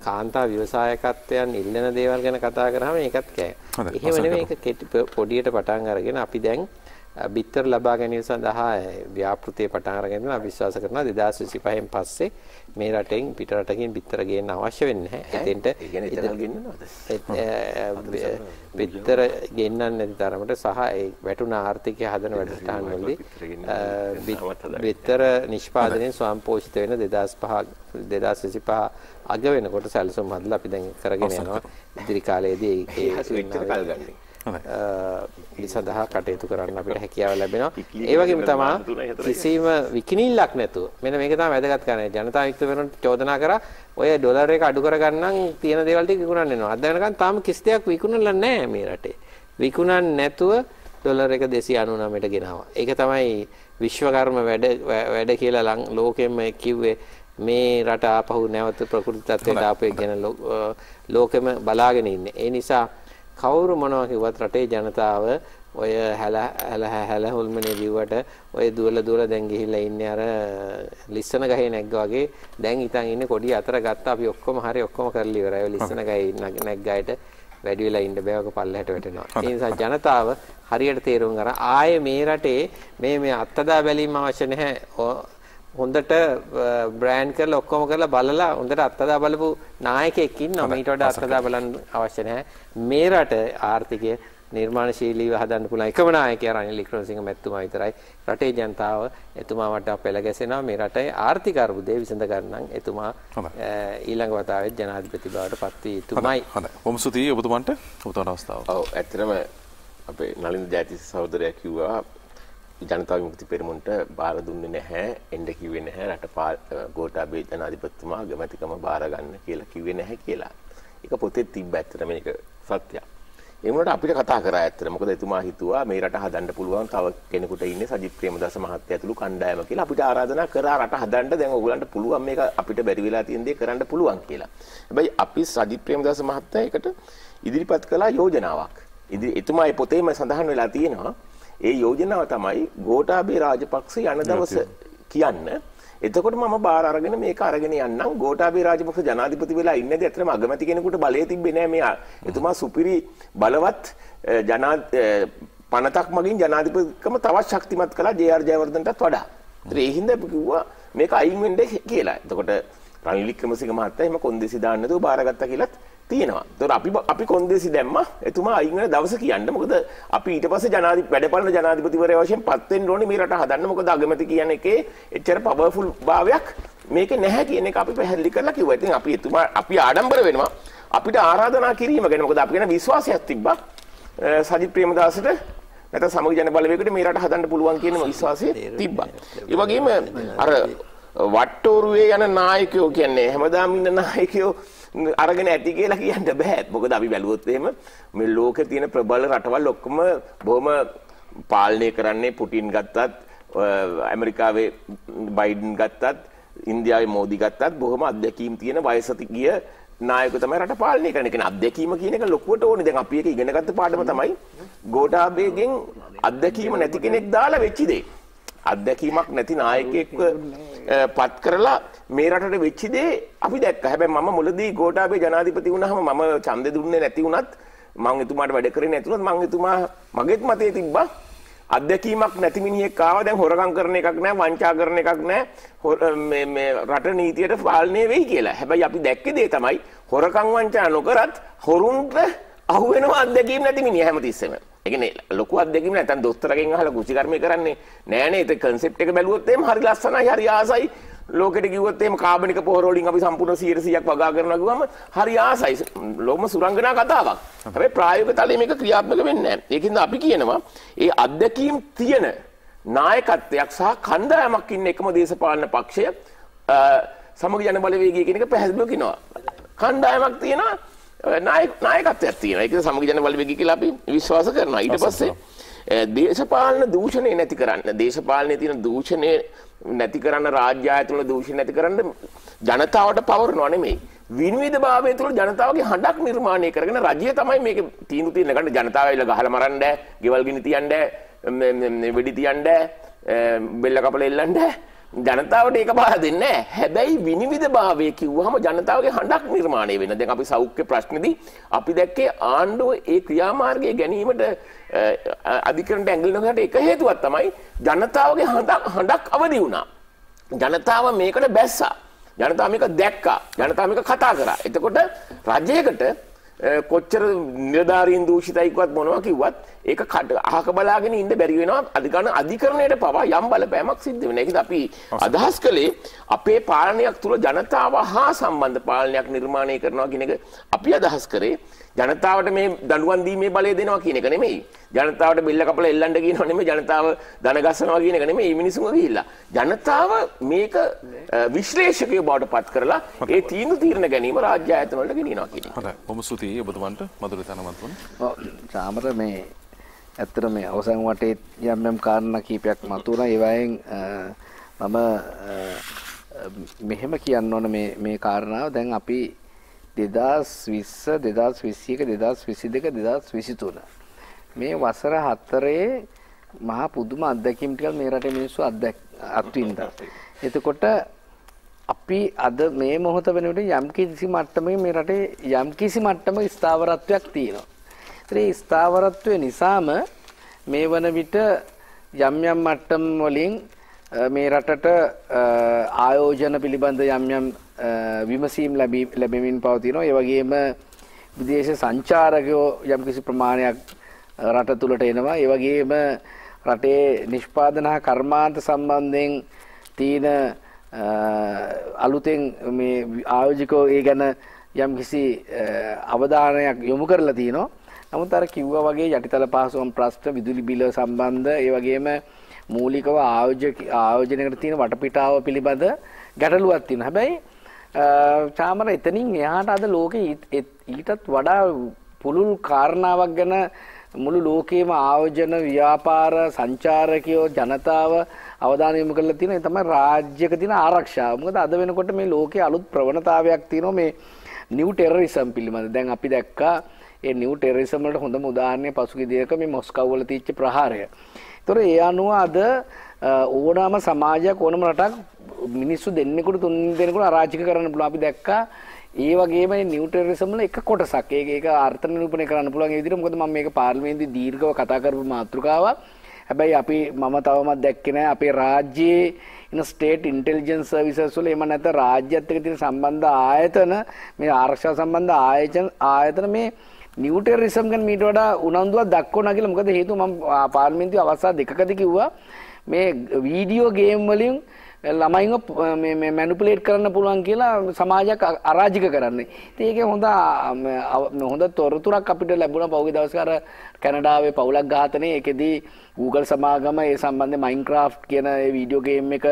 කාන්තා ව්‍යවසායකත්වයන් ඉල්ලන දේවල් ගැන කතා කරාම ඒකත් කෑ. එහෙම නෙමෙයි ඒක පොඩියට පටන් අරගෙන අපි දැන් බිත්තර ලබා ගැනීම සඳහා ව්‍යාපෘතිය පටන් අරගෙන මම විශ්වාස කරනවා 2025න් පස්සේ මේ රටෙන් පිට රටකින් බිත්තර ගේන්න අවශ්‍ය වෙන්නේ නැහැ. එතෙන්ට බිත්තර ගෙන්නන්න නැති තරමට සහ ඒ වැටුණ ආර්ථිකය හදන වැඩසටහන් වලදී බිත්තර නිෂ්පාදනයෙන් ස්වයංපෝෂිත වෙන 2005 2025 අග වෙනකොට සැලසුම් හදලා අපි දැන් කරගෙන යනවා. ඉදිරි කාලයේදී ඒ හසු වෙච්ච කල් ගන්නේ. ඒ සඳහා කටයුතු කරන්න අපිට හැකියාව ලැබෙනවා. ඒ වගේම තමයි කිසිම විකිණිල්ලක් නැතුව මෙන්න මේක තමයි වැදගත් කරන්නේ. ජනතා වික්ත වෙනුවට චෝදනා කරා ඔය ඩොලර් එක අඩු කරගන්නම් තියෙන දේවල් ටික විකුණන්න එනවා. අද වෙනකන් තාම කිසි දෙයක් විකුණලා නැහැ මේ රටේ. විකුණන්න නැතුව ඩොලර් එක 299ට ගෙනාවා. ඒක තමයි විශ්වකර්ම වැඩ වැඩ කියලා ලෝකෙම කිව්වේ. මේ රට ආපහු නැවත ප්‍රකෘති තත්ත්වයට ආපහු ගෙන ලෝකෙම බලාගෙන ඉන්නේ. ඒ නිසා කවුරු මොනවා කිව්වත් රටේ ජනතාව ඔය හැල හැල හැල හොල්මනේ දිව්වට ඔය දුවල දුවල දැන් ගිහිල්ලා ඉන්නේ අර ලිස්සන ගහේ නැග්ග වගේ දැන් ඉතින් ඉන්නේ කොඩිය අතර ගත්තා අපි ඔක්කොම හරි ඔක්කොම කරලා ඉවරයි ඔය ලිස්සන ගහේ නැග්ගායට වැඩි වෙලා ඉන්න බෑ ඔක පල්ලහැට වැටෙනවා. ඒ නිසා ජනතාව හරියට තේරුම් ගන්න ආයේ මේ රටේ මේ මේ අත්දැක බැලීම අවශ්‍ය නැහැ. හොඳට බ්‍රෑන්ඩ් කරලා ඔක්කොම කරලා බලලා හොඳට අත්දැක බලපු නායකයෙක් ඉන්නවා මීට වඩා අත්දැක බලන්න අවශ්‍ය නැහැ මේ රට ආර්ථිකය නිර්මාණශීලීව හදන්න පුළුවන් එකම නායකයා රනිල් වික්‍රමසිංහ මැතිතුමා විතරයි රටේ ජනතාව එතුමා වටා පෙළ ගැසෙනවා මේ රටේ ආර්ථික අර්බුදය විසඳ ගන්න එතුමා ඊළඟ වතාවෙත් ජනාධිපති බවට පත් වී යුතුමයි හොඳයි බොහොම ස්තුතියි ඔබතුමන්ට ඔබතුමාට අවස්ථාව ඔව් ඇත්තටම අපේ නලින් ජයතිස්ස සහෝදරයා කිව්වා ජනතාව විමුක්ති පෙරමුණට බාර දුන්නේ නැහැ එන්න කිව්වේ නැහැ රට ගෝඨාභය ජනාධිපතිතුමා අගමැතිකම බාර ගන්න කියලා කිව්වේ නැහැ කියලා. ඒක පොතේ තිබ්බ ඇත්තට මේක සත්‍යයක්. ඒ වුණාට අපිට කතා කරා ඇත්තට. මොකද එතුමා හිතුවා මේ රට හදන්න පුළුවන් තව කෙනෙකුට ඉන්නේ සජිත් ප්‍රේමදාස මහත්තයා ඇතුළු කණ්ඩායම කියලා අපිට ආරාධනා කරා රට හදන්න දැන් ඕගොල්ලන්ට පුළුවන් මේක අපිට බැරි වෙලා තියෙන දේ කරන්න පුළුවන් කියලා. හැබැයි අපි සජිත් ප්‍රේමදාස මහත්තයා ඒකට ඉදිරිපත් කළා යෝජනාවක්. ඉතින් එතුමා ඒ පොතේම සඳහන් වෙලා තියෙනවා ඒ යෝජනාව තමයි ගෝඨාභය රාජපක්ෂ යන දවස කියන්න. එතකොට මම බාර අරගෙන මේක අරගෙන යන්නම් ගෝඨාභය රාජපක්ෂ ජනාධිපති වෙලා ඉන්නේද ඇත්තටම අගමැති කෙනෙකුට බලය තිබ්බේ නෑ මෙයා. එතුමා සුපිරි බලවත් ජනා පනතක් මගින් ජනාධිපතිකම තවත් ශක්තිමත් කළා ජේ.ආර්. ජයවර්ධනටත් වඩා. ඒ හින්දා අපි කිව්වා මේක අයින් වෙන්න කියලා. එතකොට රනිල් වික්‍රමසිංහ මහත්තයා එහෙම කොන්දේසි දාන්න නැතුව බාරගත්තා කියලත් තියෙනවා. ඒතොර අපි අපි කොන්දේසි දැම්මා. එතුමා අයින් වෙන දවස කියන්න. මොකද අපි ඊට පස්සේ ජනාධි වැඩපාලන ජනාධිපතිවරයා වශයෙන් පත් වෙන්න ඕනේ මේ රට හදන්න. මොකද අගමැති කියන එකේ එච්චර පවර්ෆුල් භාවයක් මේක නැහැ කියන එක අපි පැහැදිලි කරලා කිව්වා. ඉතින් අපි එතුමා අපි ආඩම්බර වෙනවා. අපිට ආරාධනා කිරීම ගැන මොකද අපි ගැන විශ්වාසයක් තිබ්බා. සජිත් ප්‍රේමදාසට නැත්නම් සමග ජන බලවේගයට මේ රට හදන්න පුළුවන් කියන විශ්වාසය තිබ්බා. ඒ වගේම අර වට්ටෝරුවේ යන නායකයෝ කියන්නේ හැමදාම ඉන්න නායකයෝ අරගෙන ඇති කියලා කියන්න බෑ. මොකද අපි බැලුවොත් එහෙම මේ ලෝකේ තියෙන ප්‍රබල රටවල් ඔක්කොම බොහොම පාලනය කරන්නේ පුටින් ගත්තත් ඇමරිකාවේ බයිඩන් ගත්තත් ඉන්දියාවේ මෝදි ගත්තත් බොහොම අධ්‍යක්ීම් තියෙන වයසට ගිය නායක තමයි රට පාලනය කරන එක. අධ්‍යක්ීම කියන එක ලොකුවට ඕනේ. දැන් අපි එක ඉගෙනගත්ත පාඩම තමයි ගෝඨාභයගෙන් අධ්‍යක්ීම නැති කෙනෙක් දාලා වෙච්ච දේ. අත්දැකීමක් නැති නායකයෙක්ව පත් කරලා මේ රටට වෙච්ච දේ අපි දැක්ක. හැබැයි මම මුලදී ගෝඨාභය ජනාධිපති වුණාම මම ඡන්දෙ දුන්නේ නැති වුණත් මම එතුමාට වැඩ කරේ නැතුණත් මම එතුමා මගේත් මතේ තිබ්බා අත්දැකීමක් නැති මිනිහෙක් ආවා දැන් හොරකම් කරන එකක් නැහැ වංචා කරන එකක් නැහැ මේ මේ රට නීතියට පාලනය වෙයි කියලා. හැබැයි අපි දැක්කේ දේ තමයි හොරකම් වංචා නොකරත් හොරුන්ට අහුවෙනවා අත්දැකීම් නැති මිනිහ හැමතිස්සෙම. ඒ කියන්නේ ලොකු අත්දැකීම් නැත්නම් දොස්තරගෙන් අහලා කුචිකර්මය කරන්නේ නෑනේ. ඒක concept එක බැලුවොත් එහෙම හරි ලස්සනයි, හරි ආසයි. ලෝකෙට කිව්වොත් එහෙම කාබනික පොහොර වලින් අපි සම්පූර්ණ 100%ක් වගා කරනවා කිව්වම හරි ආසයි. ලොම සුරංගනා කතාවක්. හැබැයි ප්‍රායෝගික තලයේ මේක ක්‍රියාත්මක වෙන්නේ නෑ. ඒකින්ද අපි කියනවා ඒ අත්දැකීම් තියෙන නායකත්වයක් සහ කණ්ඩායමක් ඉන්න එකම දේශපාලන පක්ෂය සමග ජන බලවේගය කියන එක පැහැදිලිව කියනවා. කණ්ඩායමක් තියෙනවා නායකත්වයක් තියෙන එක සමගජන බලවේග කියලා අපි විශ්වාස කරනවා ඊට පස්සේ දේශපාලන දූෂණය නැති කරන්න දේශපාලනයේ තියෙන දූෂණය නැති කරන්න රාජ්‍ය ආයතන දූෂණය නැති කරන්න ජනතාවට පවරනවා නෙමෙයි විනිවිදභාවය තුළ ජනතාවගේ හඬක් නිර්මාණය කරගෙන රජය තමයි මේක තීන්දුව తీන ගන්න ජනතාව ඇවිල්ලා ගහලා මරන්න ඩෑ ගෙවල් ගිනි තියන්න ඩෑ වෙඩි තියන්න ඩෑ බෙල්ල කපලා එල්ලන්න ඩෑ ජනතාවට ඒක බාර දෙන්නේ නැහැ. හැබැයි විනිවිද භාවය කිව්වහම ජනතාවගේ හඬක් නිර්මාණය වෙන. දැන් අපි සෞඛ්‍ය ප්‍රශ්නේදී අපි දැක්කේ ආණ්ඩුව ඒ ක්‍රියාමාර්ගය ගැනීමට අධිකරණයට ඇඟිලිනකට එක හේතුවක් තමයි ජනතාවගේ හඬක් හඬක් අවදි වුණා. ජනතාව මේකට බැස්සා. ජනතාව මේක දැක්කා. ජනතාව මේක කතා කරා. එතකොට රජයකට කොච්චර නිර්ධාරීන් දූෂිතයිකවත් මොනවා කිව්වත් ඒක කට අහක බලාගෙන ඉන්න බැරි වෙනවා අධිකරණ අධිකරණයට පවා යම් බලපෑමක් සිද්ධ වෙනවා. ඒකද අපි අදහස් කළේ අපේ පාලනයක් තුල ජනතාව හා සම්බන්ධ පාලනයක් නිර්මාණය කරනවා කියන එක අපි අදහස් කරේ. ජනතාවට මේ දඬුවම් දීමේ බලය දෙනවා කියන එක නෙමෙයි. ජනතාවට බිල්ල කපලා එල්ලන්න කියනවා නෙමෙයි. ජනතාව දන ගස්සනවා කියන එක නෙමෙයි. මේ මිනිසුන්ව ගිහිල්ලා. ජනතාව මේක විශ්ලේෂකයෝ බවට පත් කරලා ඒ තීන්දුව තීරණ ගැනීම රාජ්‍ය ආයතන වලට ගෙනියනවා කියන එක. හොඳයි. බොහොම ස්තුතියි ඔබතුමන්ට මధుර තනමන්තුන්. ඔව්. සාමර මේ ඇත්තට මේ අවසන් වටේ යම් යම් කාරණා කීපයක් මතුවුණා. ඒවායින් මම මෙහෙම කියන්න ඕන මේ කාරණාව දැන් අපි දෙදස් විස්ස දෙදස් විස්සියක දෙදස් විසි දෙක දෙදස් විසිතුන. මේ වසර හත්තරයේ මහා පුදුම අත්දැකීම්ටිකල් මේ රට මිනිස්සු අත්දැක් අත්වින්ද. එතකොට අපි අද මේ මොහොත වෙනට යම්කිසි මට්ටමේ මේ රටේ යම්කිසි මට්ටම ස්ථාවරත්වයක් තියෙනවා. ඒ ස්ථාවරත්වය නිසාම මේ වන විට යම් යම් මට්ටම් වලින් මේ රටට ආයෝජන පිළිබඳ යම් යම් විමසීම් ලැබෙමින් පවතිනවා. ඒ වගේම විදේශ සංචාරකයෝ යම්කිසි ප්‍රමාණයක් රට තුලට එනවා. ඒ වගේම රටේ නිෂ්පාදන කර්මාන්ත සම්බන්ධයෙන් තීන අලුතෙන් මේ ආයෝජකෝ ඒ ගැන යම්කිසි අවධානයක් යොමු කරලා තිනවා. නමුත් අර කිව්වා වගේ යටිතල පහසුකම් ප්‍රශ්න විදුලි බිල සම්බන්ධ ඒ වගේම මූලිකව ආයෝජක ආයෝජනයකට තියෙන වටපිටාව පිළිබඳ ගැටලුවක් තියෙනවා. හැබැයි චාමර එතනින් එහාට අද ලෝකෙ ඊටත් වඩා පුළුල් කාරණාවක් ගැන මුළු ලෝකයේම ආයෝජන ව්‍යාපාර සංචාරකයෝ ජනතාව අවධානය යොමු කරලා තියෙන තමයි රාජ්‍යක තියෙන ආරක්ෂාව. මොකද අද වෙනකොට මේ ලෝකයේ අලුත් ප්‍රවණතාවයක් තියෙනවා මේ නිව් ටෙරරිසම් පිළිබඳ. දැන් අපි දැක්කා ඒ නිව් ටෙරරිසම් වලට හොඳම උදාහරණය පසුගිය දිනක මේ මොස්කව් වල තිච්ච ප්‍රහාරය. ඒතොර ඒ අනුව අද ඕනෑම සමාජයක් ඕනම රටක් මිනිස්සු දෙන්නෙකුට තුන් දෙනෙකුට අරාජික කරන්න පුළුවන් අපි දැක්කා ඒ වගේම නිවටරිසම් වල එක කොටසක් ඒක ඒක අර්ථ නිරූපණය කරන්න පුළුවන් ඒ විදිහට මොකද මම මේක පාර්ලිමේන්තුවේ දීර්ඝව කතා කරපු මාතෘකාවක් හැබැයි අපි මම තවමත් දැක්කේ නැහැ අපේ රාජ්‍යයේ ඉන ස්ටේට් ඉන්ටෙලිජන්ස් සර්විසස් වල එහෙම නැත්නම් රාජ්‍යත් එක්ක තියෙන සම්බන්ධ ආයතන මේ ආරක්ෂා සම්බන්ධ ආයතන ආයතන මේ නිවටරිසම් ගැන මීට වඩා උනන්දුවක් දක්වනවා කියලා මොකද හේතුව මම පාර්ලිමේන්තුවේ අවස්ථා දෙකකදී කිව්වා මේ වීඩියෝ ගේම් වලින් ළමයිව මැනුපලේට් කරන්න පුළුවන් කියලා සමාජයක් අරාජික කරන්නේ. ඉතින් ඒකේ හොඳ හොඳ තොරතුරක් අපිට ලැබුණා පහුගිය දවස්වල අර කැනඩාවේ පවුලක් ඝාතනයේ ඒකෙදී Google සමාගම ඒ සම්බන්ධයෙන් Minecraft කියන ඒ වීඩියෝ ගේම් එක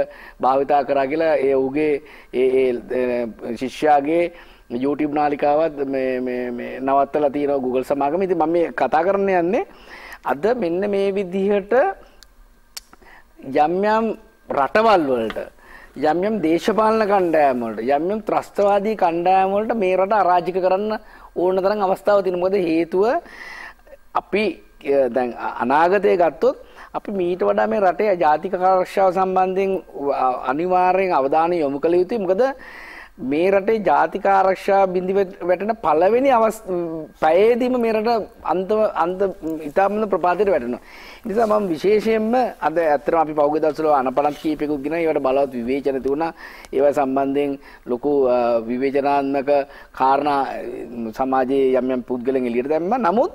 භාවිතා කරා කියලා ඒ ඔහුගේ ඒ ශිෂ්‍යයාගේ YouTube නාලිකාවත් මේ මේ මේ නවත්තලා තියෙනවා Google සමාගම. ඉතින් මම මේ කතා කරන්න යන්නේ අද මෙන්න මේ විදිහට යම් යම් රටවල් වලට යම් යම් දේශපාලන කණ්ඩායම් වලට යම් යම් ත්‍රස්තවාදී කණ්ඩායම් වලට මේ රට අරාජික කරන්න ඕන තරම් අවස්ථාවක් තියෙනවා. මොකද හේතුව අපි දැන් අනාගතය ගත්තොත් අපි මීට වඩා මේ රටේ ජාතික ආරක්ෂාව සම්බන්ධයෙන් අනිවාර්යෙන් අවධානය යොමු කළ යුතුයි. මොකද මේ රටේ ජාතික ආරක්ෂා බිඳි වැටෙන පළවෙනි අවස් පැයේදීම මේ රට අන්ත අන්ත ඉතාමත් ප්‍රපාතයට වැටෙනවා. නිසා මම විශේෂයෙන්ම අද ඇත්තටම අපි පහුගිය දවස්වල අනපනත් කීපෙකුත් ගෙන ඒවට බලවත් විවේචන තිබුණා. ඒවා සම්බන්ධයෙන් ලොකු විවේචනාත්මක කාරණා සමාජයේ යම් යම් පුද්ගලයන් එළියට දැම්මා. නමුත්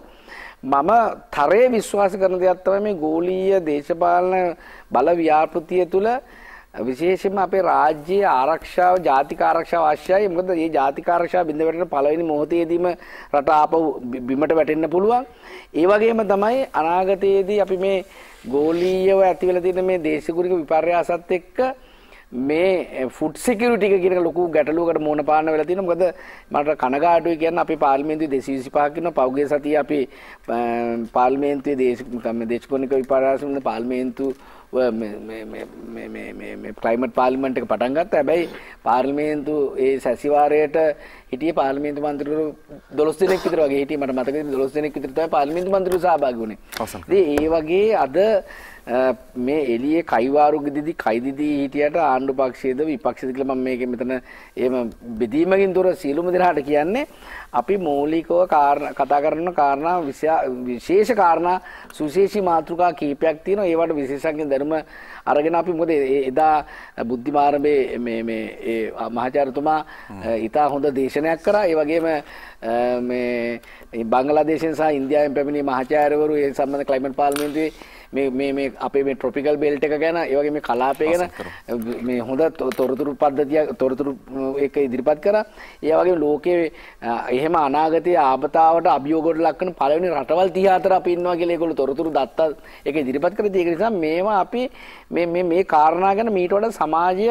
මම තරයේ විශ්වාස කරන දෙයක් තමයි මේ ගෝලීය දේශපාලන බල ව්‍යාපෘතිය තුළ විශේෂයෙන්ම අපේ රාජ්‍යයේ ආරක්ෂාව ජාතික ආරක්ෂාව අවශ්‍යයි. මොකද මේ ජාතික ආරක්ෂාව බිඳ වැටෙන පළවෙනි මොහොතේදීම රට ආපහු බිමට වැටෙන්න පුළුවන්. ඒ වගේම තමයි අනාගතයේදී අපි මේ ගෝලීයව ඇති වෙලා තියෙන මේ දේශගුණික විපර්යාසත් එක්ක මේ ෆුඩ් eh, සිකියුරිටි එක කියන ලොකු ගැටලුවකට මුහුණ පාන්න වෙලා තියෙනවා. මොකද මට කනගාටුයි කියන්න අපේ පාර්ලිමේන්තුවේ 225ක් ඉන්නවා. පෞගේ සතිය අපි eh, පාර්ලිමේන්තුවේ දේශ දේශගුණික විපර්යාසන පාර්ලිමේන්තුවේ ක්ලයිමට් පාලිමෙන්ට් එක පටන් ගත්තා. හැබැයි පාර්ලිමේන්තු ඒ සැසිවාරයට හිටියේ පාර්ලිමේන්තු මන්ත්‍රීවරු 12 දෙනෙක් විතර වගේ හිටියේ. මට මතකයි 12 දෙනෙක් විතර තමයි පාර්ලිමේන්තු මන්ත්‍රීවරු සහභාගී වුණේ. ඉතින් ඒ වගේ අද මේ එළියේ කයිවාරු ගෙදිදි කයිදිදී හිටියට ආණ්ඩු පක්ෂයේද විපක්ෂයේද කියලා මම මේකේ මෙතන එහෙම බෙදීමකින් තොර සියලුම දෙනාට කියන්නේ අපි මූලිකව කතා කරන කාරණා විශේෂ කාරණා සුවිශේෂී මාතෘකා කීපයක් තියෙනවා ඒවට විශේෂඥ ධර්ම අරගෙන අපි මොකද එදා බුද්ධිමාරඹේ මේ මේ ඒ මහාචාර්යතුමා ඊටා හොඳ දේශනයක් කරා ඒ වගේම මේ බංගලාදේශයෙන් සහ ඉන්දියාවෙන් පැමිණි මහාචාර්යවරු ඒ සම්බන්ධ ක්ලයිමට් පාර්ලිමේන්තුවේ මේ අපේ මේ ට්‍රොපිකල් බෙල්ට එක ගැන ඒවගේ මේ කලාපය ගැන මේ හොඳ තොරතුරු පද්ධතියක් තොරතුරු එක ඉදිරිපත් කර ඒවගේ ලෝකයේ එහෙම අනාගතය ආපතාවට අභියෝගොඩ ලක්කන පලවනි රටවල් තිහාතර අපින්වා කෙලෙකොළු තොරතුරු දත්ත එක ඉදිරිපත් කර දීක නිසා මේවා අපි මේ කාරණා ගැන මීට වඩ සමාජය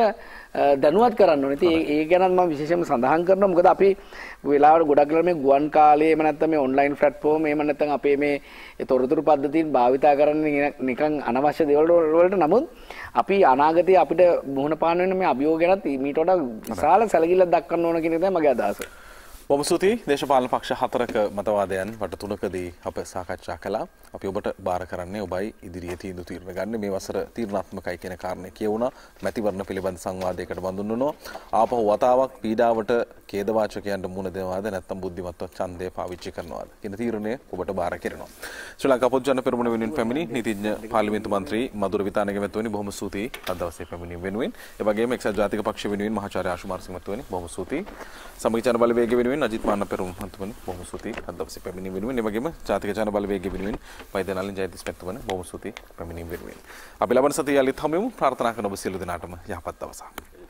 දැනුවත් කරන්න ඕනේ. ඉතින් ඒ ගැනත් මම විශේෂයෙන්ම සඳහන් කරනවා. මොකද අපි වෙලාවට ගොඩක් වෙලා මේ ගුවන් කාලේ එහෙම නැත්නම් මේ ඔන්ලයින් ප්ලැට්ෆෝම් එහෙම නැත්නම් අපේ මේ තොරතුරු පද්ධතින් භාවිතා කරන්න නිකන් අනවශ්‍ය දේවල් වලට නමුත් අපි අනාගතයේ අපිට මුහුණ පාන්න වෙන මේ අභියෝග ගැනත් මීට වඩා විශාල සැලකිල්ලක් දක්වන්න ඕන කියන එක තමයි මගේ අදහස. බොම සූති දේශපාලන පක්ෂ හතරක මතවාදයන් වට තුනකදී අප සාකච්ඡා කලා අපි ඔබට බාර කරන්නේ ඔබයි ඉදිරිිය තීන්දු තීරණ ගන්න මේ වසර තීරණාත්මකයි කියෙන කාරණය කියවුණ මැතිවරණ පිළිබඳ සංවාදයකට බඳුන්නනෝ ආපහු වතාවක් පීඩාවට කේදවාචකයන්ට මුණ දෙවාද නැත්තම් බුද්ධිමත්ව චන්දය පාවිච්චි කරනවාද කියෙන තීරණය ඔබට බාර කරනවා ශ්‍රලක පොජ්ජන පෙරමුණ වෙනින් පැමිණි නිතිඥ පාලිමිතු මන්ත්‍රී මදුර විතානගමැත්වනි බොම සූති අදවසේ පැමිණි වෙනුවෙන් එවගේ එක් ජාතික පක්ෂ වෙනුවෙන් මහාචාර්ය ආශුමාර්සිමත්වනි බොම සූති සමගචන බලවේග වෙනුවෙන් වෙනුවෙන් අජිත් මාන්න පෙරමුණ මහත්මයාණන් බොහොම ස්තුතියි අද දවසේ පැමිණීම වෙනුවෙන් ඒ වගේම ජාතික ජන බලවේගය වෙනුවෙන් වෛද්‍යනාලින් ජයතිස් පැත්තවන බොහොම ස්තුතියි පැමිණීම වෙනුවෙන් අපි ලබන සතිය යලිත් හමුවෙමු ප්‍රාර්ථනා කරන ඔබ සියලු දෙනාටම යහපත් දවසක්